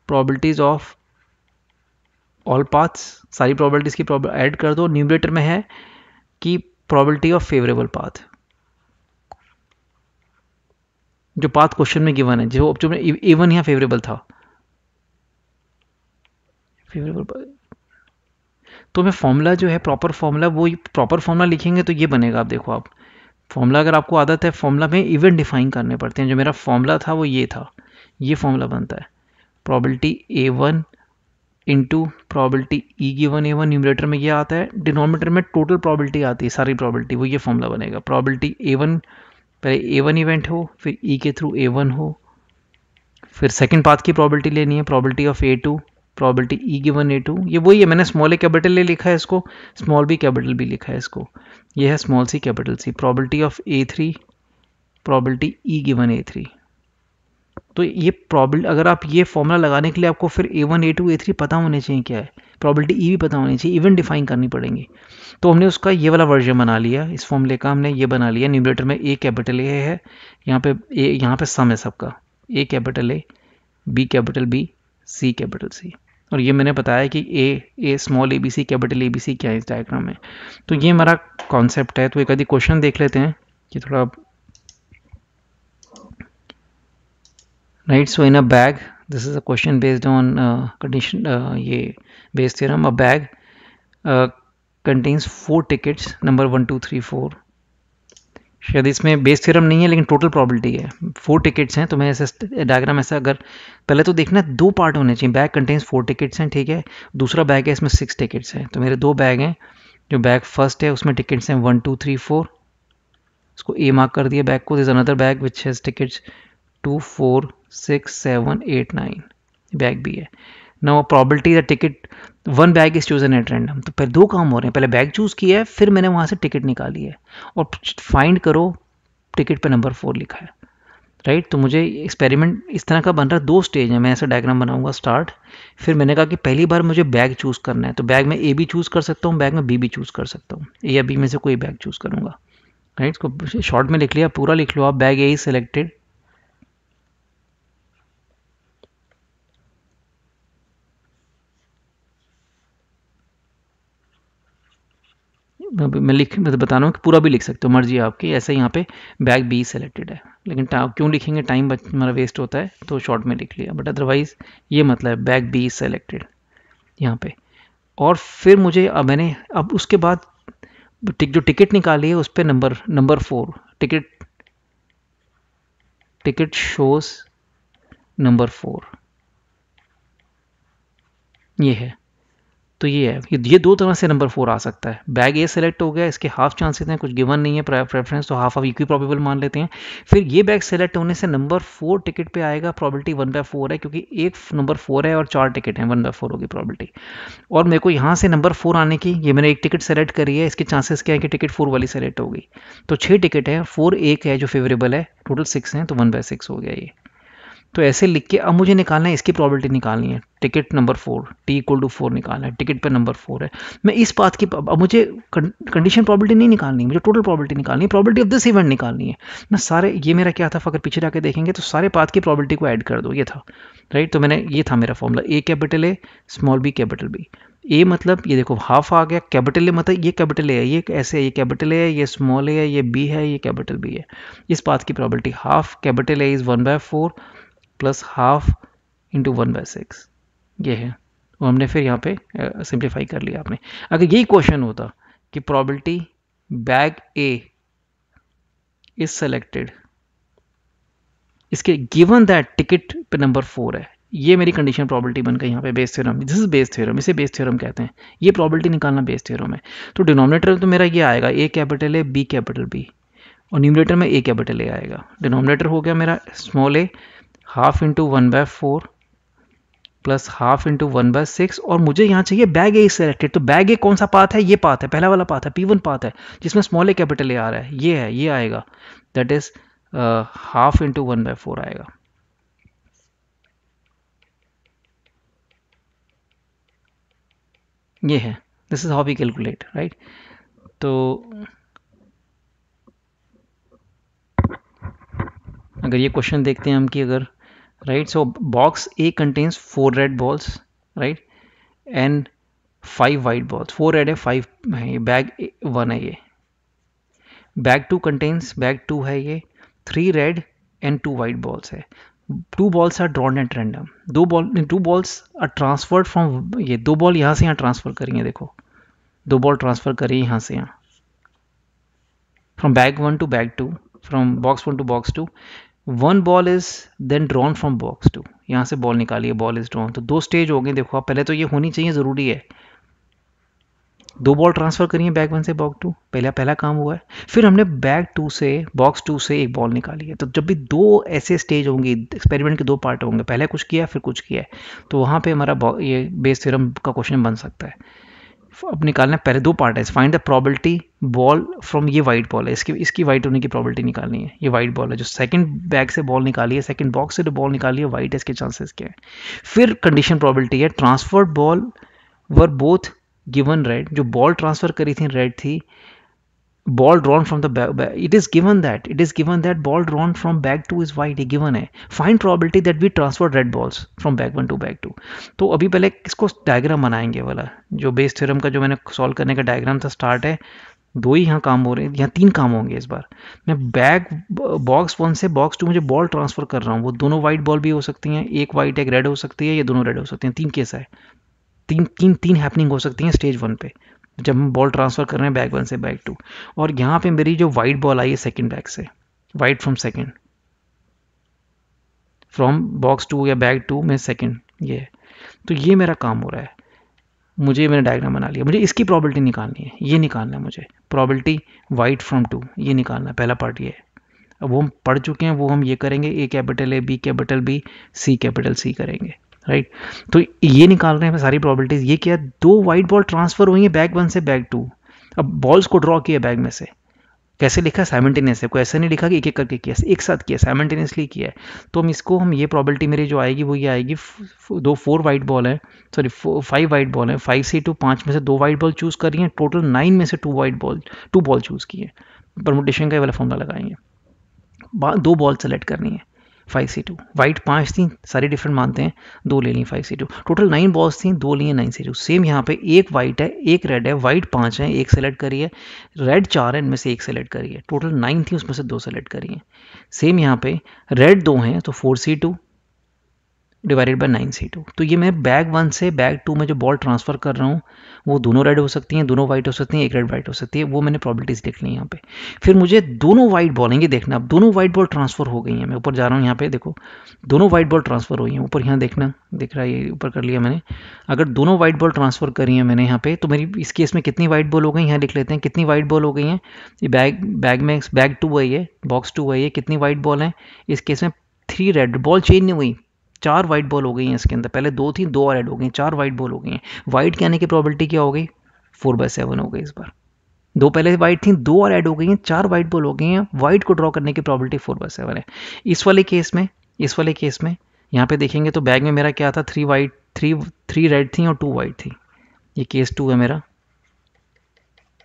probabilities of all paths सारी प्रॉबलिटीज़ की ऐड कर दो न्यूमरेटर में है कि प्रॉबलिटी ऑफ फेवरेबल पाथ जो पाथ क्वेश्चन में गिवन है जो ऑप्शन में इवन यहाँ फेवरेबल था फेवरेबल तो मैं फॉर्मूला जो है प्रॉपर फॉर्मूला वो प्रॉपर फॉर्मूला लिखेंगे तो ये बनेगा आप देखो आप फॉर्मूला अगर आपको आदत है फॉर्मूला में इवेंट डिफाइन करने पड़ते हैं जो मेरा फॉर्मूला था वो ये था ये फॉर्मूला बनता है probability A one into probability E given A one numerator में ये आता है डिनोमीटर में टोटल प्रॉबलिटी आती है सारी प्रॉबलिटी वो ये फॉर्मूला बनेगा प्रॉबलिटी ए वन पहले ए वन इवेंट हो फिर ई e के थ्रू ए वन हो फिर सेकेंड पाथ की प्रॉबलिटी लेनी है probability of A two probability E given A two ये वही है मैंने स्मॉल ए कैपिटल ए लिखा है इसको स्मॉल बी कैपिटल बी लिखा है इसको ये है small C capital C probability of A three probability E given A three तो ये प्रॉबल अगर आप ये फॉर्मूला लगाने के लिए आपको फिर A one A two A three पता होने चाहिए क्या है प्रॉबिलिटी ई e भी पता होनी चाहिए इवन डिफाइन करनी पड़ेंगी तो हमने उसका ये वाला वर्जन बना लिया इस फॉर्मूले का हमने ये बना लिया न्यूमरेटर में ए कैपिटल ए है यहाँ पे ए यहाँ पे सम है सबका A capital A B capital B C capital C और ये मैंने बताया कि A A small A B C capital A B C क्या है इस डायग्राम में तो ये हमारा कॉन्सेप्ट है तो एक आधी क्वेश्चन देख लेते हैं कि थोड़ा right so in a bag this is a question based on condition ये based theorem a bag contains four tickets number one two three four शायद इसमें बेस थ्योरम नहीं है लेकिन टोटल प्रॉबिलिटी है फोर टिकट्स हैं तो मैं ऐसे डायग्राम ऐसा अगर पहले तो देखना दो पार्ट होने चाहिए बैग कंटेन्स फोर टिकट्स हैं ठीक है दूसरा बैग है इसमें सिक्स टिकट्स हैं तो मेरे दो बैग हैं जो बैग फर्स्ट है उसमें टिकट्स हैं वन टू थ्री फोर इसको ए मार्क कर दिया बैग को these another bag which has tickets two four six seven eight nine bag भी है no probability the ticket one bag is chosen at random तो पहले दो काम हो रहे हैं पहले बैग चूज़ किया है फिर मैंने वहाँ से टिकट निकाली है और फाइंड करो टिकट पे नंबर फोर लिखा है राइट right? तो मुझे एक्सपेरिमेंट इस तरह का बन रहा है दो स्टेज है मैं ऐसा डायग्राम बनाऊंगा स्टार्ट फिर मैंने कहा कि पहली बार मुझे बैग चूज़ करना है तो बैग में ए भी चूज़ कर सकता हूँ बैग में बी भी चूज़ कर सकता हूँ ए या बी में से कोई बैग चूज़ करूँगा राइट right? इसको शॉर्ट में लिख लिया पूरा लिख लो आप बैग ए ही सेलेक्टेड मैं लिख तो बता रहा हूँ कि पूरा भी लिख सकते हो मर्जी आपकी ऐसे यहाँ पे बैग बी सेलेक्टेड है लेकिन क्यों लिखेंगे टाइम हमारा वेस्ट होता है तो शॉर्ट में लिख लिया बट अदरवाइज़ ये मतलब है बैग बी सेलेक्टेड यहाँ पे और फिर मुझे अब मैंने अब उसके बाद टिक जो टिकट निकाली है उस पर number number four ticket ticket shows number four ये है तो ये है ये दो तरह से नंबर फोर आ सकता है बैग ए सेलेक्ट हो गया इसके हाफ चांसेस हैं कुछ गिवन नहीं है प्रेफरेंस तो हाफ ऑफ इक्वी प्रॉबेबल मान लेते हैं फिर ये बैग सेलेक्ट होने से नंबर फोर टिकट पे आएगा प्रॉबलिटी वन बाय फोर है क्योंकि एक नंबर फोर है और चार टिकट है वन बाय फोर होगी प्रॉबिलिटी और मेरे को यहाँ से नंबर फोर आने की ये मैंने एक टिकट सेलेक्ट करी है इसके चांसेस क्या है कि टिकट फोर वाली सेलेक्ट होगी तो छः टिकट है फोर एक है जो फेवरेबल है टोटल सिक्स हैं तो वन बाय सिक्स हो गया ये तो ऐसे लिख के अब मुझे निकालना है इसकी प्रॉबिलिटी निकालनी है ticket number four T equal to four निकालना है टिकट पे नंबर फोर है मैं इस बात की अब मुझे कंडीशन प्रॉबिलिटी नहीं निकालनी मुझे टोटल प्रॉबिलिटी निकालनी है प्रॉबिलिटी ऑफ दिस इवेंट निकालनी है मैं सारे ये मेरा क्या था अगर पीछे जाके देखेंगे तो सारे पाथ की प्रॉबिलिटी को ऐड कर दो ये था राइट तो मैंने ये था मेरा formula A capital A small B capital B A मतलब ये देखो हाफ आ गया कैपिटल ए मतलब ये कैपिटल ए है ये ऐसे ये कैपिटल ए है ये स्मॉल ए है ये बी है ये कैपिटल बी है इस बात की probability half capital A is one by four plus half into one by six ये है तो हमने फिर यहाँ पे सिंप्लीफाई कर लिया आपने अगर यही क्वेश्चन होता कि probability bag A is selected इसके गिवन दैट टिकट पे नंबर फोर है ये मेरी कंडीशन प्रॉबिलिटी बनकर यहाँ पे Bayes theorem this is Bayes theorem इसे बेस थ्योरम कहते हैं ये प्रॉबिलिटी निकालना बेस थ्योरम है तो डिनोमिनेटर में तो मेरा ये आएगा A capital A B capital B और न्यूमिनेटर में ए कैपिटल ए आएगा डिनोमिनेटर हो गया मेरा small A half into one by four plus half into one by six और मुझे यहाँ चाहिए बैग ए सेलेक्टेड तो बैग ए कौन सा पाथ है ये पाथ है पहला वाला पाथ है पी वन पाथ है जिसमें स्मॉल ए कैपिटल ए आ रहा है ये है ये आएगा that is half into one by four आएगा ये है this is how we calculate right तो अगर ये क्वेश्चन देखते हैं हम कि अगर right so box a contains four red balls right and five white balls four red है five है bag वन है ये bag two contains bag two है ये three red and two white balls है two balls are drawn at random दो ball two balls are transferred from ये दो बॉल यहाँ से यहाँ ट्रांसफर करेंगे देखो दो बॉल ट्रांसफर करी यहाँ से यहाँ from bag one to bag two from box one to box two one ball is then drawn from box two यहाँ से बॉल निकालिए बॉल इज ड्रॉन तो दो स्टेज हो गए देखो आप पहले तो ये होनी चाहिए ज़रूरी है दो बॉल ट्रांसफ़र करिए बैक वन से बॉक्स टू पहला पहला काम हुआ है फिर हमने बैक टू से बॉक्स टू से एक बॉल निकाली है तो जब भी दो ऐसे स्टेज होंगे एक्सपेरिमेंट के दो पार्ट होंगे पहले कुछ किया फिर कुछ किया तो वहाँ पे हमारा ये बेस थ्योरम का क्वेश्चन बन सकता है अब निकालना है पहले दो पार्ट है find the probability ball from ये वाइट बॉल है इसकी इसकी वाइट होने की प्रॉबिलिटी निकालनी है ये वाइट बॉल है जो सेकंड बैग से बॉल निकाली है सेकंड बॉक्स से जो बॉल निकाली है वाइट है इसके चांसेस क्या है फिर कंडीशन प्रॉबिलिटी है transferred ball were both given red जो बॉल ट्रांसफ़र करी थी रेड थी ball drawn from the it is given that it is given that ball drawn ball bag two is white ये given है find probability that we transfer red balls from bag one to bag two तो अभी पहले इसको diagram बनाएंगे वाला जो Bayes theorem का जो मैंने सॉल्व करने का डायग्राम था स्टार्ट है दो ही यहाँ काम हो रहे हैं यहाँ तीन काम होंगे इस बार मैं बैक बॉक्स वन से बॉक्स टू मुझे बॉल ट्रांसफर कर रहा हूँ वो दोनों वाइट बॉल भी हो सकती हैं एक वाइट एक रेड हो सकती है या दोनों रेड हो सकती हैं तीन केस है तीन तीन तीन हैपनिंग हो सकती हैं स्टेज वन पे जब हम बॉल ट्रांसफ़र कर रहे हैं बैक वन से बैक टू और यहाँ पे मेरी जो वाइट बॉल आई है सेकंड बैक से white from second from box two या बैग टू में सेकंड ये तो ये मेरा काम हो रहा है मुझे मैंने डायग्राम बना लिया मुझे इसकी प्रॉबिलिटी निकालनी है ये निकालना है मुझे प्रॉबिलिटी वाइट फ्रॉम टू ये निकालना है पहला पार्ट ये है अब वो हम पढ़ चुके हैं वो हम ये करेंगे A capital A B capital B C capital C करेंगे राइट तो ये निकाल रहे हैं सारी प्रॉबलिटीज ये क्या दो वाइट बॉल ट्रांसफर हुई है बैग वन से बैग टू अब बॉल्स को ड्रॉ किया बैग में से कैसे लिखा साइमेंटेनियस है कोई ऐसा नहीं लिखा कि एक एक करके किया एक साथ किया साइमेंटेनियसली किया है तो हम इसको हम ये प्रॉबलिटी मेरी जो आएगी वो ये आएगी दो फोर वाइट बॉल है सॉरी फाइव वाइट बॉल है फाइव से टू पाँच में से दो वाइट बॉल चूज़ करी हैं टोटल नाइन में से two white ball two ball choose किए परमोटेशन का वाला फॉर्मला लगाएंगे दो बॉल सेलेक्ट करनी है फाइव सी टू वाइट पाँच थी सारी डिफरेंट मानते हैं दो ले ली five C two total nine balls थी दो लिए नाइन सी टू सेम यहाँ पे एक वाइट है एक रेड है वाइट पाँच है एक सेलेक्ट करिए रेड चार है इनमें से एक सेलेक्ट करिए टोटल नाइन थी उसमें से दो सेलेक्ट करिए सेम यहाँ पे रेड दो हैं तो four C two divided by nine C two तो ये मैं बैग वन से बैग टू में जो बॉल ट्रांसफर कर रहा हूँ वो दोनों रेड हो सकती हैं दोनों व्हाइट हो सकती हैं एक रेड व्हाइट हो सकती है वो मैंने प्रॉबिलिटीज देख ली यहाँ पे फिर मुझे दोनों व्हाइट बॉलें ये देखना अब दोनों व्हाइट बॉल ट्रांसफर हो गई हैं मैं ऊपर जा रहा हूँ यहाँ पे देखो दोनों वाइट बॉल ट्रांसफर हुई हैं ऊपर यहाँ देखना देख रहा है ये ऊपर कर लिया मैंने अगर दोनों वाइट बॉल ट्रांसफर करी है मैंने यहाँ पे तो मेरी इस केस में कितनी वाइट बॉल हो गई यहाँ लिख लेते हैं कितनी व्हाइट बॉल हो गई हैं ये बैग बैग में बैग टू आई है बॉक्स टू आई है कितनी व्हाइट बॉल हैं इस केस में थ्री रेड बॉल चेंज नहीं हुई चार वाइट बॉल हो गई हैं इसके अंदर पहले दो थी दो और ऐड हो गई चार वाइट बॉल हो गई हैं वाइट के आने की प्रॉबिलिटी क्या हो गई फोर बाय सेवन हो गई इस बार दो पहले वाइट थी दो और ऐड हो गई हैं चार वाइट बॉल हो गई हैं वाइट को ड्रॉ करने की प्रॉबिलिटी फोर बाय सेवन है इस वाले केस में इस वाले केस में यहाँ पे देखेंगे तो बैग में मेरा क्या था three white three three red थी और टू वाइट थी ये केस टू है मेरा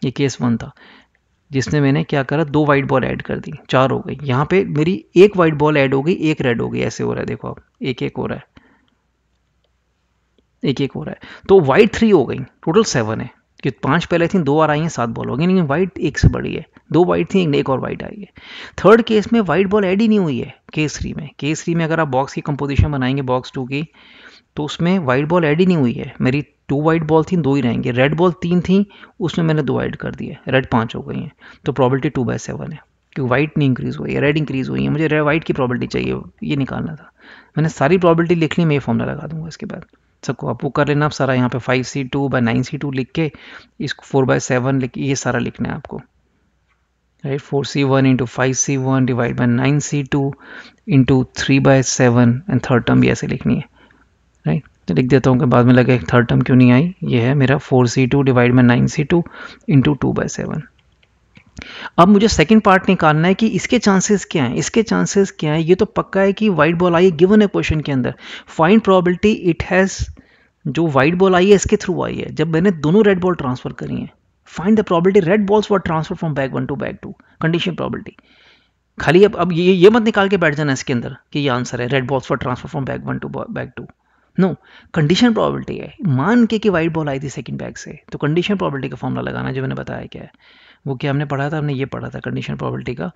ये केस वन था जिसने मैंने क्या करा दो वाइट बॉल ऐड कर दी चार हो गई यहाँ पे मेरी एक वाइट बॉल ऐड हो गई एक रेड हो गई ऐसे हो रहा है देखो आप एक एक हो रहा है एक एक हो रहा है तो वाइट थ्री हो गई टोटल सेवन है कि पांच पहले थी दो और आई हैं सात बॉल हो गई लेकिन वाइट एक से बड़ी है दो वाइट थी एक और वाइट आई है थर्ड केस में वाइट बॉल ऐड ही नहीं हुई है केस थ्री में केस थ्री में अगर आप बॉक्स की कंपोजिशन बनाएंगे बॉक्स टू की तो उसमें वाइट बॉल ऐड ही नहीं हुई है मेरी टू वाइट बॉल थी दो ही रहेंगे रेड बॉल तीन थी उसमें मैंने दो ऐड कर दिए रेड पाँच हो गई हैं तो प्रॉबलिटी टू बाई सेवन है क्योंकि वाइट नहीं इंक्रीज़ हुई है रेड इंक्रीज़ हुई है मुझे रेड वाइट की प्रॉबलिटी चाहिए ये निकालना था मैंने सारी प्रॉबलिटी लिख ली मैं ये फॉर्मला लगा दूंगा इसके बाद सबको आप वो कर लेना आप सारा यहाँ पे five C two by nine C two लिख के इसको फोर बाई सेवन लिख ये सारा लिखना है आपको right four C one into five C one divide by nine C two into three by seven and third term भी ऐसे लिखनी है लिख देता हूँ कि बाद में लगे थर्ड टर्म क्यों नहीं आई ये है मेरा फोर सी टू डिवाइड में nine C two into two by seven अब मुझे सेकंड पार्ट निकालना है कि इसके चांसेस क्या हैं इसके चांसेस क्या हैं ये तो पक्का है कि वाइट बॉल आई है गिवन है क्वेश्चन के अंदर फाइंड प्रोबेबिलिटी इट हैज़ जो वाइट बॉल आई है इसके थ्रू आई है जब मैंने दोनों रेड बॉल ट्रांसफर करी है find the probability red balls were transfer from bag one to bag two condition probability खाली अब अब ये ये मत निकाल के बैठ जाना इसके अंदर कि ये आंसर है red balls for transfer from bag one to bag two no condition probability है मान के कि वाइट बॉल आई थी सेकंड बैग से तो कंडीशन प्रॉबिलिटी का फॉर्मूला लगाना जो मैंने बताया क्या है वो क्या हमने पढ़ा था हमने ये पढ़ा था कंडीशन प्रॉबिलिटी का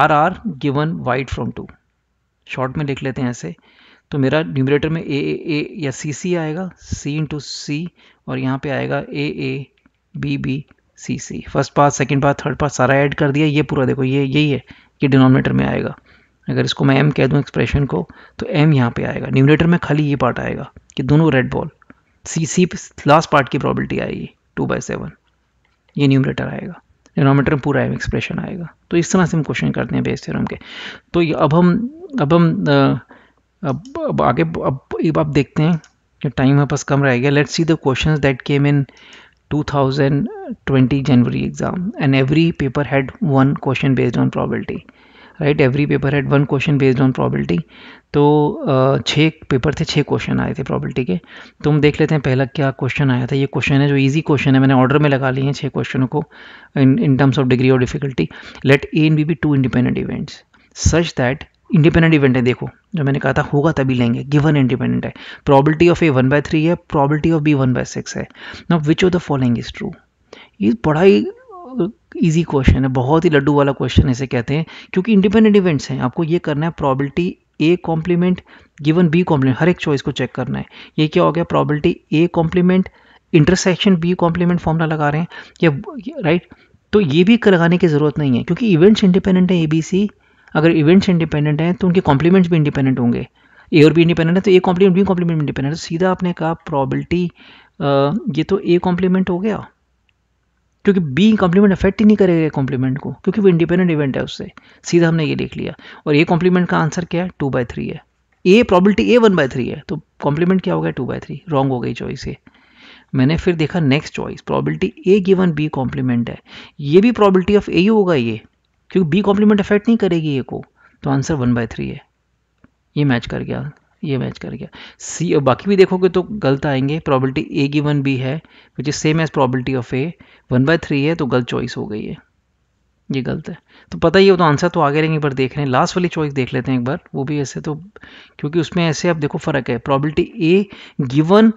R R given white from two short में लिख लेते हैं ऐसे तो मेरा न्यूमरेटर में ए ए या सी सी आएगा सी इंटू सी और यहाँ पे आएगा A A B B C C first part second part third part सारा ऐड कर दिया ये पूरा देखो ये यही है कि डिनोमिनेटर में आएगा अगर इसको मैं एम कह दूँ एक्सप्रेशन को तो एम यहाँ पे आएगा न्यूमरेटर में खाली ये पार्ट आएगा कि दोनों red ball C C last part की प्रॉबिलिटी आएगी टू बाई सेवन ये न्यूमरेटर आएगा डिनोमीटर में पूरा एम एक्सप्रेशन आएगा तो इस तरह से हम क्वेश्चन करते हैं बेस थ्योरम के तो अब हम अब हम अब, अब आगे अब अब आप देखते हैं कि टाइम हमारे पास कम रहेगा let let's see the question that came in 2020 January exam and every paper had one question based on probability right every paper had one question based on probability तो छः पेपर थे छः क्वेश्चन आए थे प्रॉबिलिटी के तो हम देख लेते हैं पहला क्या क्वेश्चन आया था ये क्वेश्चन है जो इजी क्वेश्चन है मैंने ऑर्डर में लगा लिए हैं छः क्वेश्चनों को in in terms of degree और difficulty let A and B be two independent events such that independent event है देखो जो मैंने कहा था होगा तभी लेंगे गिवन इंडिपेंडेंट है probability of A one by three है probability of B one by six है ना which of the following is true ये बड़ा ही ईजी क्वेश्चन है बहुत ही लड्डू वाला क्वेश्चन इसे कहते हैं क्योंकि इंडिपेंडेंट इवेंट्स हैं आपको ये करना है probability A complement given B complement हर एक चॉइस को चेक करना है ये क्या हो गया probability A complement intersection B complement formula लगा रहे हैं या राइट तो ये भी लगाने की ज़रूरत नहीं है क्योंकि इवेंट्स इंडिपेंडेंट है ए बी सी अगर इवेंट्स इंडिपेंडेंट हैं तो उनके कॉम्प्लीमेंट्स भी इंडिपेंडेंट होंगे ए और बी इंडिपेंडेंट है तो A complement B complement independent तो सीधा आपने कहा प्रॉबिलिटी ये तो ए कॉम्प्लीमेंट हो गया क्योंकि बी कॉम्प्लीमेंट अफेक्ट ही नहीं करेगा कॉम्प्लीमेंट को क्योंकि वो इंडिपेंडेंट इवेंट है उससे सीधा हमने ये लिख लिया और ए कॉम्प्लीमेंट का आंसर क्या है टू बाई थ्री है A probability A one by three है तो कॉम्प्लीमेंट क्या हो गया टू बाई थ्री रॉन्ग हो गई चॉइस ये मैंने फिर देखा next choice probability A given B complement है ये भी प्रॉबिलिटी ऑफ ए ही होगा ये क्योंकि बी कॉम्प्लीमेंट अफेक्ट नहीं करेगी ए को तो आंसर वन बाय थ्री है ये मैच कर गया ये मैच कर गया सी और बाकी भी देखोगे तो गलत आएंगे प्रॉबलिटी ए गिवन बी है which is same as probability of A one by three है तो गलत चॉइस हो गई है ये गलत है तो पता ही हो तो आंसर तो आगे रहेंगे पर देख रहे हैं लास्ट वाली चॉइस देख लेते हैं एक बार वो भी ऐसे तो क्योंकि उसमें ऐसे आप देखो फ़र्क है probability A given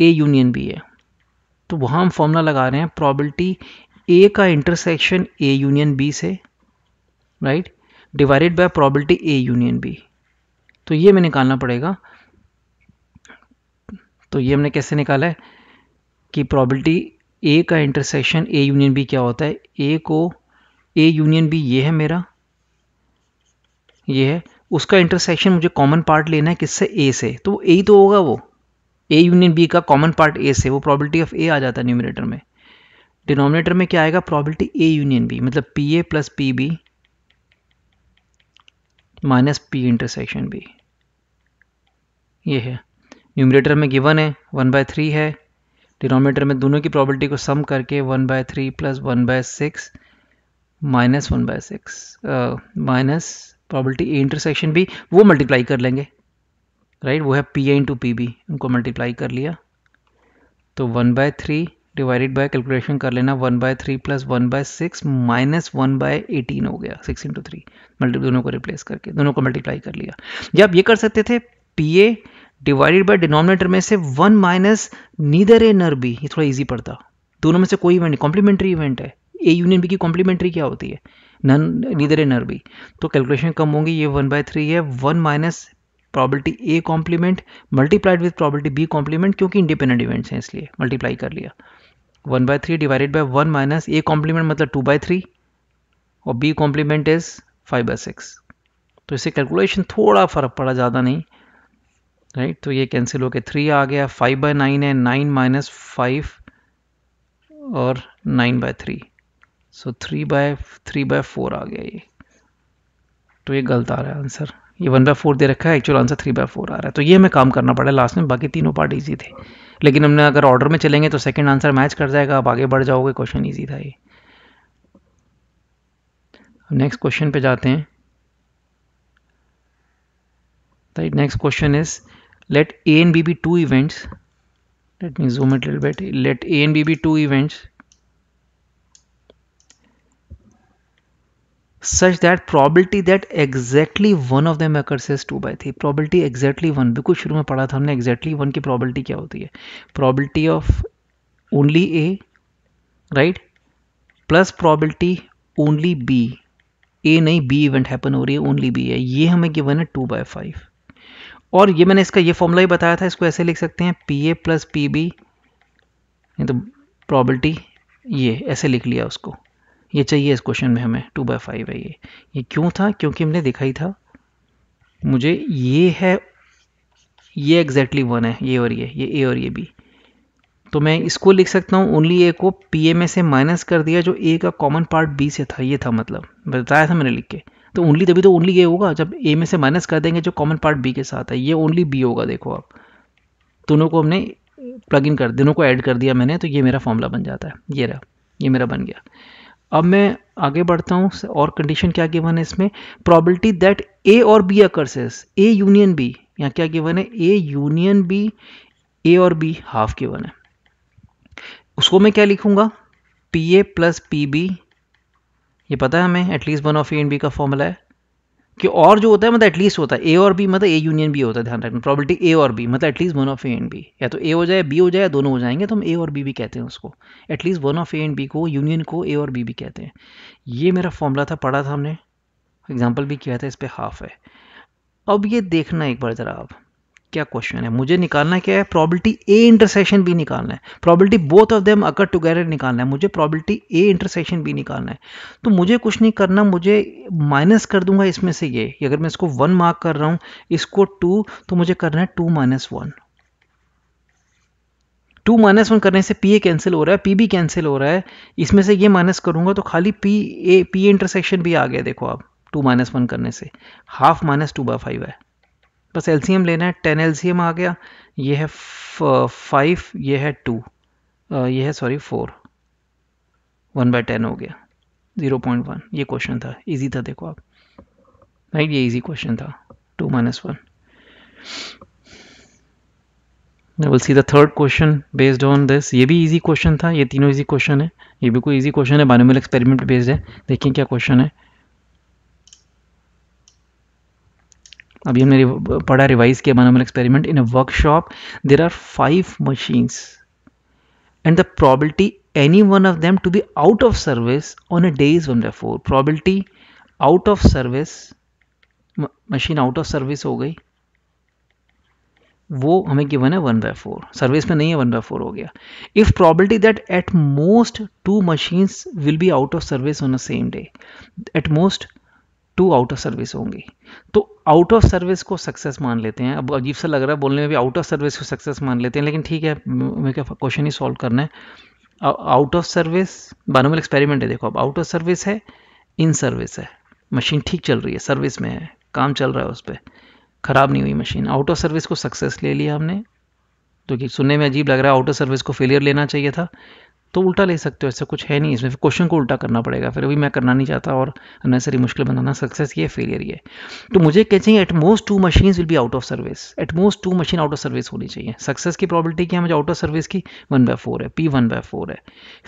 A union B है तो वहाँ हम फॉर्मूला लगा रहे हैं प्रॉबलिटी ए का इंटरसेक्शन ए यूनियन बी से right divided by probability A union B तो ये हमें निकालना पड़ेगा तो ये हमने कैसे निकाला है कि प्रॉबलिटी ए का इंटरसेक्शन ए यूनियन बी क्या होता है ए को ए यूनियन बी ये है मेरा ये है उसका इंटरसेक्शन मुझे कॉमन पार्ट लेना है किससे ए से तो ए ही तो होगा वो ए यूनियन बी का कॉमन पार्ट ए से वो प्रॉबलिटी ऑफ ए आ जाता है न्यूमिनेटर में डिनोमिनेटर में क्या आएगा प्रॉबलिटी ए यूनियन बी मतलब P A plus P B minus P intersection B ये है न्यूमरेटर में गिवन है वन बाय थ्री है डिनोमीटर में दोनों की प्रॉबलिटी को सम करके one by three plus one by six minus one by six minus probability A intersection भी वो मल्टीप्लाई कर लेंगे राइट right? वो है P A into P B उनको मल्टीप्लाई कर लिया तो one by three divided by calculation कर लेना one by three plus one by six minus one by eighteen हो गया सिक्स इंटू थ्री मल्टी दोनों को रिप्लेस करके दोनों को मल्टीप्लाई कर लिया जब आप ये कर सकते थे P A divided by denominator में से one minus neither A nor B ये थोड़ा ईजी पड़ता दोनों में से कोई इवेंट नहीं कॉम्प्लीमेंट्री इवेंट है ए यूनियन बी की कॉम्प्लीमेंट्री क्या होती है none neither A nor B तो कैलकुलेशन कम होंगी ये वन बाय थ्री है one minus probability A complement multiplied with probability B complement क्योंकि इंडिपेंडेंट इवेंट्स हैं इसलिए मल्टीप्लाई कर लिया one by three divided by one minus A complement मतलब टू बाय थ्री और B complement is five by six तो इससे calculation थोड़ा फ़र्क पड़ा ज़्यादा नहीं राइट तो ये कैंसिल होके थ्री आ गया फाइव बाय नाइन है नाइन माइनस फाइव और nine by three so three by three by four आ गया ये तो ये गलत आ रहा है आंसर ये वन बाय फोर दे रखा है actual answer three by four आ रहा है तो ये हमें काम करना पड़ा लास्ट में बाकी तीनों पार्ट ईजी थे लेकिन हमने अगर ऑर्डर में चलेंगे तो सेकेंड आंसर मैच कर जाएगा आप आगे बढ़ जाओगे क्वेश्चन ईजी था ये नेक्स्ट क्वेश्चन पे जाते हैं right next question is let a and b be two events let me zoom it a little bit let a and b be two events such that probability that exactly one of them occurs is 2 by 3 probability exactly one बिल्कुल shuru mein padha tha humne exactly one ki probability kya hoti hai probability of only a right plus probability only b a nahi b event happen ho rahi hai only b hai ye hame given hai 2 by 5 और ये मैंने इसका ये formula ही बताया था इसको ऐसे लिख सकते हैं P A plus P B तो प्रॉबलिटी ये ऐसे लिख लिया उसको ये चाहिए इस क्वेश्चन में हमें टू बाई फाइव है ये ये क्यों था क्योंकि हमने देखा ही था मुझे ये है ये एग्जैक्टली exactly वन है ये और ये ये ए और ये बी तो मैं इसको लिख सकता हूँ ओनली ए को पी ए में से माइनस कर दिया जो ए का कॉमन पार्ट बी से था ये था मतलब बताया था मैंने लिख के तो ओनली तभी तो ओनली ये होगा जब ए में से माइनस कर देंगे जो कॉमन पार्ट बी के साथ है ये ओनली बी होगा देखो आप दोनों को हमने प्लग इन कर दोनों को ऐड कर दिया मैंने तो ये मेरा फॉर्मूला बन जाता है ये रहा ये मेरा बन गया अब मैं आगे बढ़ता हूँ और कंडीशन क्या गिवन है इसमें प्रॉबिलिटी दैट ए और B occurs A union B यहाँ क्या गिवन है ए यूनियन बी ए और बी हाफ गिवन है उसको मैं क्या लिखूंगा P A plus P B ये पता है हमें at least one of A and B का फॉर्मूला है कि और जो होता है मतलब एटलीस्ट होता है ए और बी मतलब ए यूनियन बी होता है ध्यान रखना प्रॉबलिटी ए और बी मतलब at least one of A and B या तो ए हो जाए बी हो जाए दोनों हो जाएंगे तो हम ए और बी भी कहते हैं उसको at least one of A and B को यूनियन को ए और बी भी कहते हैं ये मेरा फॉर्मूला था पढ़ा था हमने एग्जाम्पल भी किया था इस पर हाफ है अब ये देखना एक बार ज़रा आप क्या क्वेश्चन है मुझे निकालना क्या है प्रॉबिलिटी ए इंटरसेक्शन बी निकालना है probability both of them occur together निकालना है मुझे प्रॉबिलिटी ए इंटरसेक्शन बी निकालना है तो मुझे कुछ नहीं करना मुझे माइनस कर दूंगा इसमें से ये अगर मैं इसको वन मार्क कर रहा हूं इसको टू तो मुझे करना है two minus one two minus one करने से पी ए कैंसिल हो रहा है पी बी कैंसिल हो रहा है इसमें से ये माइनस करूंगा तो खाली पी ए पी इंटरसेक्शन भी आ गया देखो आप टू माइनस वन करने से half minus two by five है बस एलसीएम लेना है टेन एलसीएम आ गया ये है फाइव ये है टू ये है sorry four one by ten हो गया ज़ीरो पॉइंट वन ये क्वेश्चन था इजी था देखो आप राइट ये इजी क्वेश्चन था two minus one will see the third question based on this ये भी इजी क्वेश्चन था ये तीनों इजी क्वेश्चन है ये भी कोई इजी क्वेश्चन है बायोमल एक्सपेरिमेंट बेस्ड है देखिए क्या क्वेश्चन है अभी हमने पढ़ा रिवाइज किया binomial experiment in a workshop there are five machines and the probability of them to be out of service on a day is one by four probability out of service machine out of service हो गई वो हमें given है one by four service में नहीं है one by four हो गया if probability that at most two machines will be out of service on a same day at most two out of service होंगी तो आउट ऑफ सर्विस को success मान लेते हैं अब अजीब सा लग रहा है बोलने में भी आउट ऑफ सर्विस को सक्सेस मान लेते हैं लेकिन ठीक है मेरे क्या क्वेश्चन ही सॉल्व करना है out of service binomial experiment है देखो अब आउट ऑफ सर्विस है इन सर्विस है मशीन ठीक चल रही है सर्विस में है काम चल रहा है उस पर ख़राब नहीं हुई मशीन आउट ऑफ सर्विस को सक्सेस ले लिया हमने तो कि सुनने में अजीब लग रहा है आउट ऑफ सर्विस को फेलियर लेना चाहिए था तो उल्टा ले सकते हो ऐसा कुछ है नहीं इसमें फिर क्वेश्चन को उल्टा करना पड़ेगा फिर अभी मैं करना नहीं चाहता और अननेसरी मुश्किल बनाना सक्सेस ये फेलियर ये तो मुझे कह चाहिए at most two machine will be out of service at most two machine out of service होनी चाहिए सक्सेस की प्रॉबिलिटी क्या है मुझे आउट ऑफ सर्विस की वन बाय फोर है पी वन बाय फोर है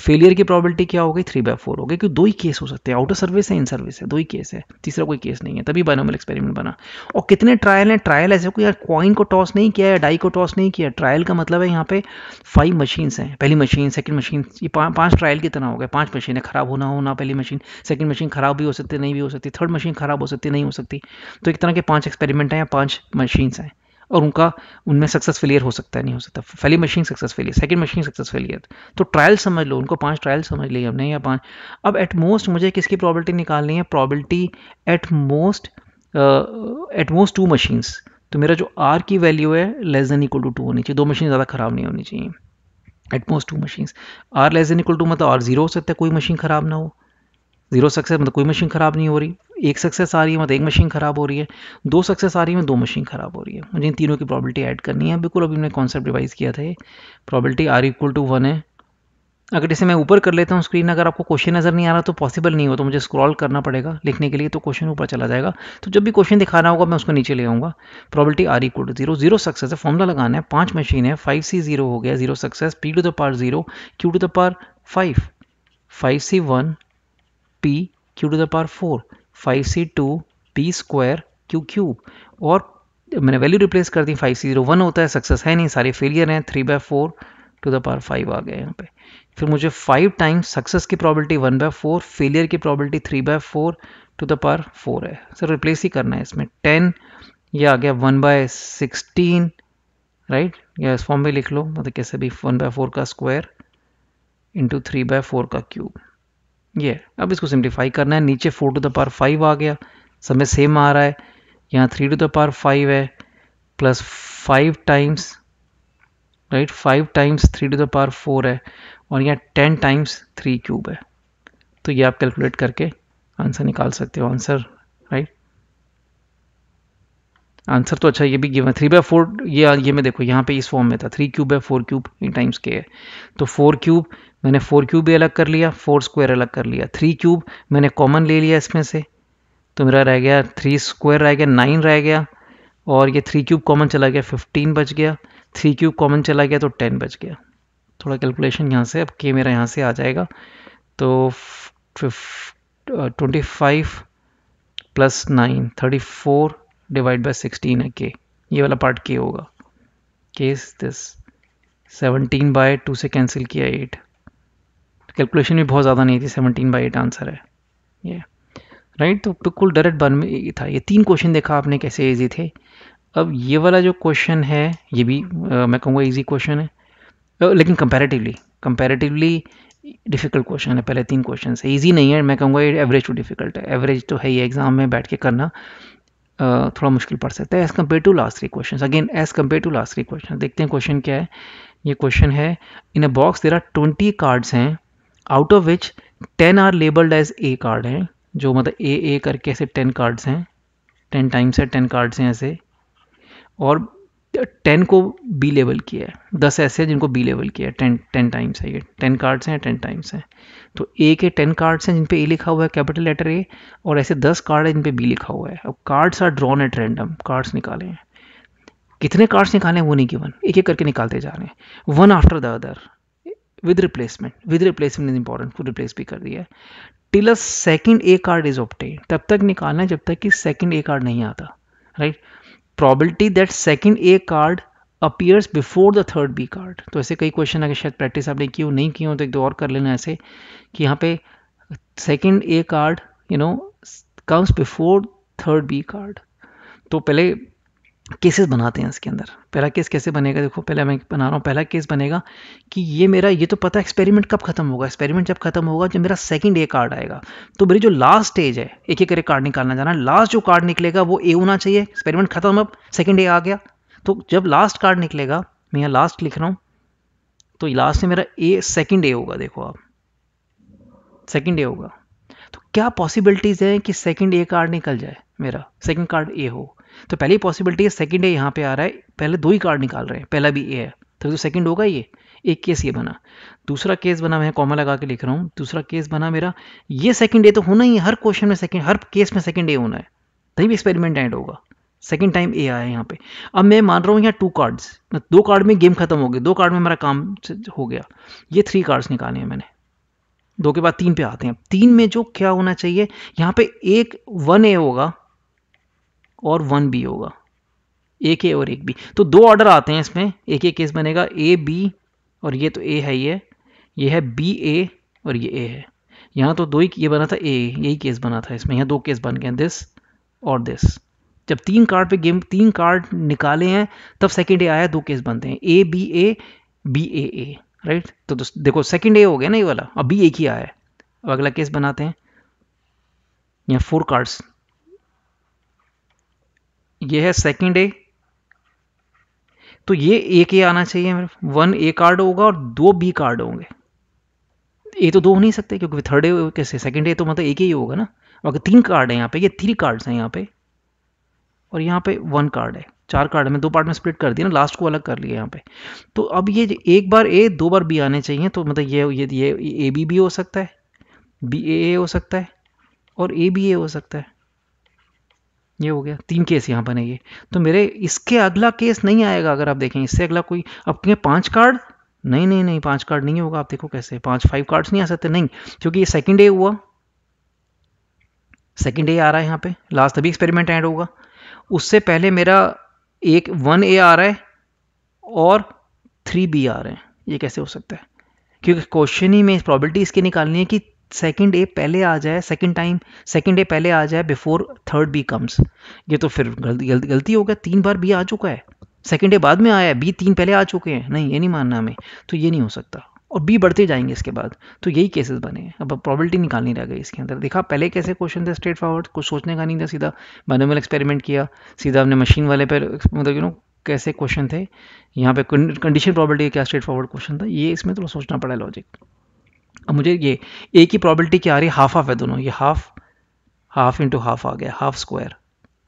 फेलियर की प्रॉबिलिटी क्या हो गई थ्री बाय फोर हो गई क्योंकि दो ही केस हो सकते हैं आउट ऑफ सर्विस है इन सर्विस है दो ही केस है तीसरा कोई केस नहीं है तभी बायनोमल एक्सपेरिमेंट बना और कितने ट्रायल हैं ट्रायल ऐसे कोई यार कॉइन को टॉस नहीं किया है डाई को टॉस नहीं किया ट्रायल का मतलब है यहाँ पे फाइव मशीन्स हैं पहली मशीन सेकंड मशीन ये पा, पांच ट्रायल की तरह हो गए पांच मशीनें ख़राब होना होना पहली मशीन सेकंड मशीन ख़राब भी हो सकती नहीं भी हो सकती थर्ड मशीन ख़राब हो सकती नहीं हो सकती तो एक तरह के पांच एक्सपेरिमेंट हैं या पांच मशीन्स हैं और उनका उनमें सक्सेस फेलियर हो सकता है नहीं हो सकता पहली machine success failure second machine success failure तो ट्रायल समझ लो उनको पांच ट्रायल समझ लिए हमने या पांच अब एट मोस्ट मुझे किसकी प्रॉबिलिटी निकालनी है probability at most at most two machines तो मेरा जो आर की वैल्यू है less than equal to two होनी चाहिए दो मशीन ज़्यादा ख़राब नहीं होनी चाहिए at most two machines R less than equal to मतलब आर जीरो हो सकता है कोई मशीन ख़राब ना हो जीरो सक्सेस मतलब कोई मशीन ख़राब नहीं हो रही एक सक्सेस आ रही है मतलब एक मशीन ख़राब हो रही है दो सक्सेस आ रही है दो मशीन ख़राब हो रही है मुझे इन तीनों की प्रॉबिलिटी ऐड करनी है बिल्कुल अभी मैंने कॉन्सेप्ट रिवाइज़ किया था ये probability are equal to one है अगर इसे मैं ऊपर कर लेता हूँ स्क्रीन अगर आपको क्वेश्चन नज़र नहीं आ रहा तो पॉसिबल नहीं हो तो मुझे स्क्रॉल करना पड़ेगा लिखने के लिए तो क्वेश्चन ऊपर चला जाएगा तो जब भी क्वेश्चन दिखाना होगा मैं उसको नीचे ले आऊँगा probability are equal to zero zero success है फॉर्मला लगाना है पाँच मशीन है फाइव सी जीरो हो गया zero success P to the power zero Q to the power five five C one P Q to the power four five C two P square Q cube और मैंने value replace कर दी five C zero one होता है success है नहीं सारे failure हैं three by four to the power five आ गए यहाँ पे फिर मुझे फाइव टाइम्स सक्सेस की probability one by four failure की probability three by four to the power four है सर रिप्लेस ही करना है इसमें टेन या आ गया वन बाय सिक्सटीन राइट या इस फॉर्म में लिख लो मतलब कैसे भी वन बाय फोर का square into three by four का क्यूब ये अब इसको सिंप्लीफाई करना है नीचे four to the power five आ गया समय सेम आ रहा है यहाँ three to the power five है plus five times right five times three to the power four है और यहाँ टेन टाइम्स थ्री क्यूब है तो ये आप कैलकुलेट करके आंसर निकाल सकते हो आंसर राइट आंसर तो अच्छा ये भी गिवन थ्री बाय फोर ये ये मैं देखो यहाँ पे इस फॉर्म में था थ्री क्यूब है फोर क्यूब इन टाइम्स के है तो फोर क्यूब मैंने फोर क्यूब भी अलग कर लिया फोर स्क्वायर अलग कर लिया थ्री क्यूब मैंने कॉमन ले लिया इसमें से तो मेरा रह गया थ्री स्क्वायर रह गया नाइन रह गया और ये थ्री क्यूब कॉमन चला गया फिफ्टीन बच गया थ्री क्यूब कॉमन चला गया तो टेन बच गया थोड़ा कैलकुलेशन यहाँ से अब के मेरा यहाँ से आ जाएगा तो twenty five plus nine thirty four divide by sixteen है के ये वाला पार्ट के होगा के दिस सेवनटीन बाय टू से कैंसिल किया एट कैलकुलेशन भी बहुत ज़्यादा नहीं थी सेवनटीन बाई एट आंसर है ये राइट तो बिल्कुल डायरेक्ट बन में था ये तीन क्वेश्चन देखा आपने कैसे ईजी थे अब ये वाला जो क्वेश्चन है ये भी आ, uh, मैं कहूँगा ईजी क्वेश्चन है लेकिन कंपैरेटिवली कंपैरेटिवली डिफ़िकल्ट क्वेश्चन है पहले तीन क्वेश्चन है ईजी नहीं है मैं कहूँगा ये एवरेज टू डिफ़िकल्ट है एवरेज तो है ही एग्ज़ाम में बैठ के करना थोड़ा मुश्किल पड़ सकता है as compare to last three question again as compare to last three question देखते हैं क्वेश्चन क्या है ये क्वेश्चन है in a box there are twenty cards हैं out of which ten are labelled as A card हैं जो मतलब ए ए करके ऐसे टेन कार्ड्स हैं टेन टाइम्स है टेन कार्ड्स हैं ऐसे और टेन को बी लेवल किया है दस ऐसे हैं जिनको बी लेवल किया है टेन टेन टाइम्स है ये टेन कार्ड्स हैं टेन टाइम्स हैं तो ए के टेन कार्ड्स हैं जिन पे ए लिखा हुआ है कैपिटल लेटर ए और ऐसे दस कार्ड हैं जिन पे बी लिखा हुआ है अब cards are drawn at random cards निकाले हैं कितने कार्ड्स निकाले हैं वो नहीं गिवन एक एक करके निकालते जा रहे हैं one after the other with replacement with replacement is important full replace भी कर दिया है till a second A card is obtained तब तक निकालना है जब तक कि सेकेंड ए कार्ड नहीं आता right probability that second A card appears before the third B card तो ऐसे कई क्वेश्चन अगर शायद प्रैक्टिस आपने की हो नहीं की हो तो एक दो और कर लेना ऐसे कि यहाँ पे second A card you know comes before third B card तो पहले केसेस बनाते हैं इसके अंदर पहला केस कैसे बनेगा देखो पहले मैं बना रहा हूँ पहला केस बनेगा कि ये मेरा ये तो पता है एक्सपेरिमेंट कब खत्म होगा एक्सपेरिमेंट जब खत्म होगा जब मेरा सेकंड ए कार्ड आएगा तो मेरी जो लास्ट स्टेज है एक एक करके कार्ड निकालना जाना लास्ट जो कार्ड निकलेगा वो ए होना चाहिए एक्सपेरिमेंट खत्म अब सेकेंड ए आ गया तो जब लास्ट कार्ड निकलेगा मैं यहाँ लास्ट लिख रहा हूँ तो लास्ट में मेरा ए सेकेंड ए होगा देखो आप सेकेंड ए होगा तो क्या पॉसिबिलिटीज़ हैं कि सेकेंड ए कार्ड निकल जाए मेरा सेकेंड कार्ड ए हो तो पहली पॉसिबिलिटी है सेकेंड ए यहाँ पे आ रहा है पहले दो ही कार्ड निकाल रहे हैं पहला भी ए है तो, जो सेकेंड होगा ये एक केस ये बना दूसरा केस बना मैं कॉमा लगा के लिख रहा हूँ दूसरा केस बना मेरा ये सेकेंड ए तो होना ही है हर क्वेश्चन में सेकेंड हर केस में सेकेंड ए होना है तभी एक्सपेरिमेंट एंड होगा सेकेंड टाइम ए आया यहाँ पे अब मैं मान रहा हूँ यहाँ टू कार्ड्स दो कार्ड में गेम खत्म हो गई दो कार्ड में मेरा काम हो गया ये थ्री कार्ड्स निकाले हैं मैंने दो के बाद तीन पे आते हैं तीन में जो क्या होना चाहिए यहाँ पे एक वन ए होगा और वन बी होगा ए के और एक बी तो दो ऑर्डर आते हैं इसमें एक एक केस बनेगा ए बी और ये तो ए है ये ये है बी ए और ये ए है यहाँ तो दो ही ये बना था ए यही केस बना था इसमें यहाँ दो केस बन गए दिस और दिस जब तीन कार्ड पे गेम तीन कार्ड निकाले हैं तब सेकेंड ए आया दो केस बनते हैं A B A B A A right तो देखो सेकेंड ए हो गया ना ये वाला अब बी एक ही आया है अब अगला केस बनाते हैं यहाँ फोर कार्ड्स ये है सेकेंड ए तो ये ए के आना चाहिए मेरे वन ए कार्ड होगा और दो बी कार्ड होंगे ए तो दो हो नहीं सकते क्योंकि थर्ड ए कैसे सेकेंड ए तो मतलब एक ही होगा ना अगर तीन कार्ड है यहाँ पे ये थ्री कार्ड्स हैं यहाँ पे और यहाँ पे वन कार्ड है चार कार्ड में दो पार्ट में स्प्लिट कर दिया ना लास्ट को अलग कर लिया यहाँ पे तो अब ये एक बार ए दो बार बी आने चाहिए तो मतलब ये ये ये ए बी बी हो सकता है बी ए ए हो सकता है और ए बी ए हो सकता है ये हो गया तीन केस यहाँ बने ये तो मेरे इसके अगला केस नहीं आएगा अगर आप देखें इससे अगला कोई क्योंकि पाँच कार्ड नहीं नहीं नहीं पाँच कार्ड नहीं होगा आप देखो कैसे पाँच फाइव कार्ड्स नहीं आ सकते नहीं क्योंकि ये सेकेंड डे हुआ सेकेंड डे आ रहा है यहाँ पे लास्ट अभी एक्सपेरिमेंट एंड होगा उससे पहले मेरा एक वन ए आ रहा है और थ्री बी आ रहे हैं ये कैसे हो सकता है क्योंकि क्वेश्चन ही में प्रॉबिलिटी इसकी निकालनी है कि सेकेंड ए पहले आ जाए सेकेंड टाइम सेकेंड ए पहले आ जाए बिफोर थर्ड बी कम्स ये तो फिर गलती गलती, गलती हो गया तीन बार बी आ चुका है सेकेंड ए बाद में आया है बी तीन पहले आ चुके हैं नहीं ये नहीं मानना हमें तो ये नहीं हो सकता और बी बढ़ते जाएंगे इसके बाद तो यही केसेस बने हैं अब प्रॉबलिटी निकालनी रह गई इसके अंदर देखा पहले कैसे क्वेश्चन थे स्ट्रेट फॉरवर्ड कुछ सोचने का नहीं था सीधा बनोमल एक्सपेरिमेंट किया सीधा हमने मशीन वाले पर मतलब यू नो कैसे क्वेश्चन थे यहाँ पे कंडीशन प्रॉबलिटी क्या स्ट्रेट फॉरवर्ड क्वेश्चन था ये इसमें थोड़ा तो सोचना पड़ा लॉजिक मुझे ये ए की प्रॉबिलिटी क्या आ रही है हाफ हाफ है दोनों ये हाफ हाफ इंटू हाफ आ गया half square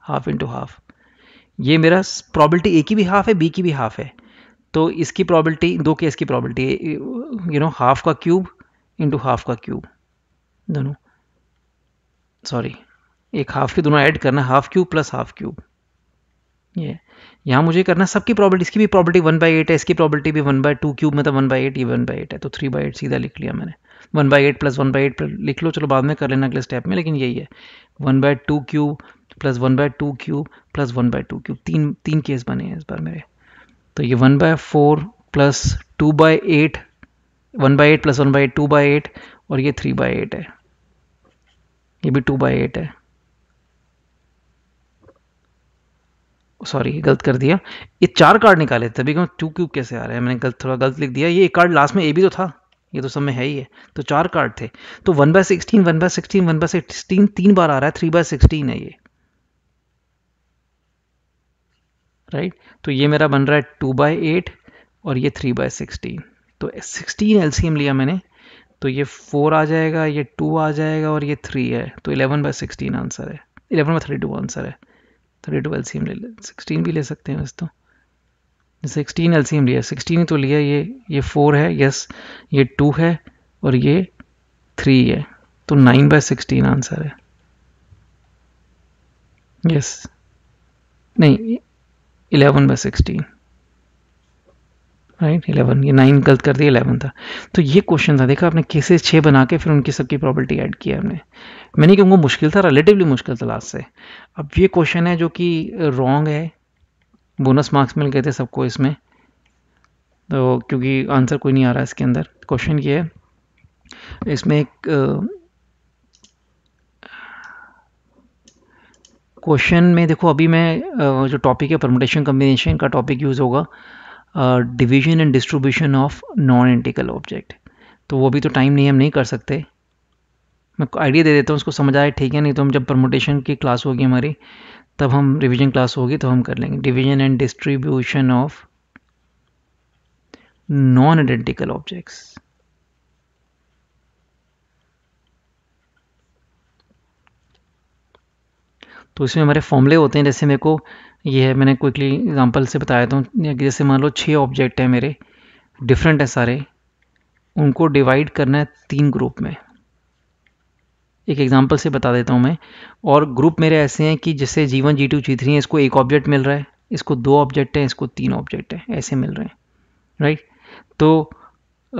half into half ये मेरा प्रॉबिलिटी ए की भी हाफ है बी की भी हाफ है तो इसकी प्रॉबिलिटी दो केस की प्रॉबिलिटी यू नो हाफ का क्यूब इंटू हाफ का क्यूब दोनों सॉरी एक हाफ के दोनों ऐड करना half cube plus half cube ये यहाँ मुझे करना सबकी प्रॉबिलिटी इसकी भी प्रॉबिलिटी वन बाई एट है इसकी प्रॉबिलिटी भी वन बाई टू क्यूब मतलब वन बाई एट ये वन बाई एट है तो थ्री बाई एट सीधा लिख लिया मैंने one by eight plus one by eight लिख लो चलो बाद में कर लेना अगले स्टेप में लेकिन यही है one by two cube plus one by two cube plus one by two cube तीन तीन केस बने हैं इस बार मेरे तो ये one by four plus two by eight one by eight plus one by eight two by eight और ये थ्री बाई एट है ये भी टू बाई एट है सॉरी गलत कर दिया ये चार कार्ड निकाले थे अभी टू क्यूब कैसे आ रहे हैं मैंने गलत थोड़ा गलत लिख दिया ये एक कार्ड लास्ट में ए भी तो था ये तो सब में है ही है तो चार कार्ड थे तो one by sixteen one by sixteen one by sixteen तीन बार आ रहा है थ्री बाय सिक्सटीन है ये राइट तो ये मेरा बन रहा है टू बाय एट और ये थ्री बाय सिक्सटीन तो सिक्सटीन एलसीएम लिया मैंने तो ये फोर आ जाएगा ये टू आ जाएगा और ये थ्री है तो इलेवन बाय सिक्सटीन आंसर है eleven by thirty two answer है थर्टी टू एम ले सिक्सटीन भी ले सकते हैं वैसे तो सिक्सटीन एलसीएम लिया सिक्सटीन तो लिया ये ये फोर है यस ये टू है और ये थ्री है तो नाइन बाय सिक्सटीन आंसर है यस नहीं eleven by sixteen right eleven ये नाइन गलत कर दिया इलेवन था तो ये क्वेश्चन था देखा आपने केसेस छः बना के फिर उनकी सबकी प्रॉपर्टी ऐड किया हमने मैंने कहूँगा मुश्किल था रिलेटिवली मुश्किल था लास्ट से अब ये क्वेश्चन है जो कि रॉन्ग है बोनस मार्क्स मिल गए थे सबको इसमें तो क्योंकि आंसर कोई नहीं आ रहा है इसके अंदर क्वेश्चन ये है इसमें एक क्वेश्चन में देखो अभी मैं जो टॉपिक है परमोटेशन कम्बिनेशन का टॉपिक यूज़ होगा division and distribution of non identical object तो वो अभी तो टाइम नहीं हम नहीं कर सकते मैं आइडिया दे देता हूँ उसको समझ आए ठीक है नहीं तो हम जब परमोटेशन की क्लास होगी हमारी तब हम रिवीजन क्लास होगी तो हम कर लेंगे division and distribution of non identical objects तो इसमें हमारे फॉर्मूले होते हैं जैसे मेरे को ये है मैंने क्विकली एग्जांपल से बताया था जैसे मान लो छः ऑब्जेक्ट हैं मेरे डिफरेंट है सारे उनको डिवाइड करना है तीन ग्रुप में एक एग्जांपल से बता देता हूँ मैं और ग्रुप मेरे ऐसे हैं कि जैसे जीवन जी टू जी थ्री है इसको एक ऑब्जेक्ट मिल रहा है इसको दो ऑब्जेक्ट है इसको तीन ऑब्जेक्ट है ऐसे मिल रहे हैं राइट तो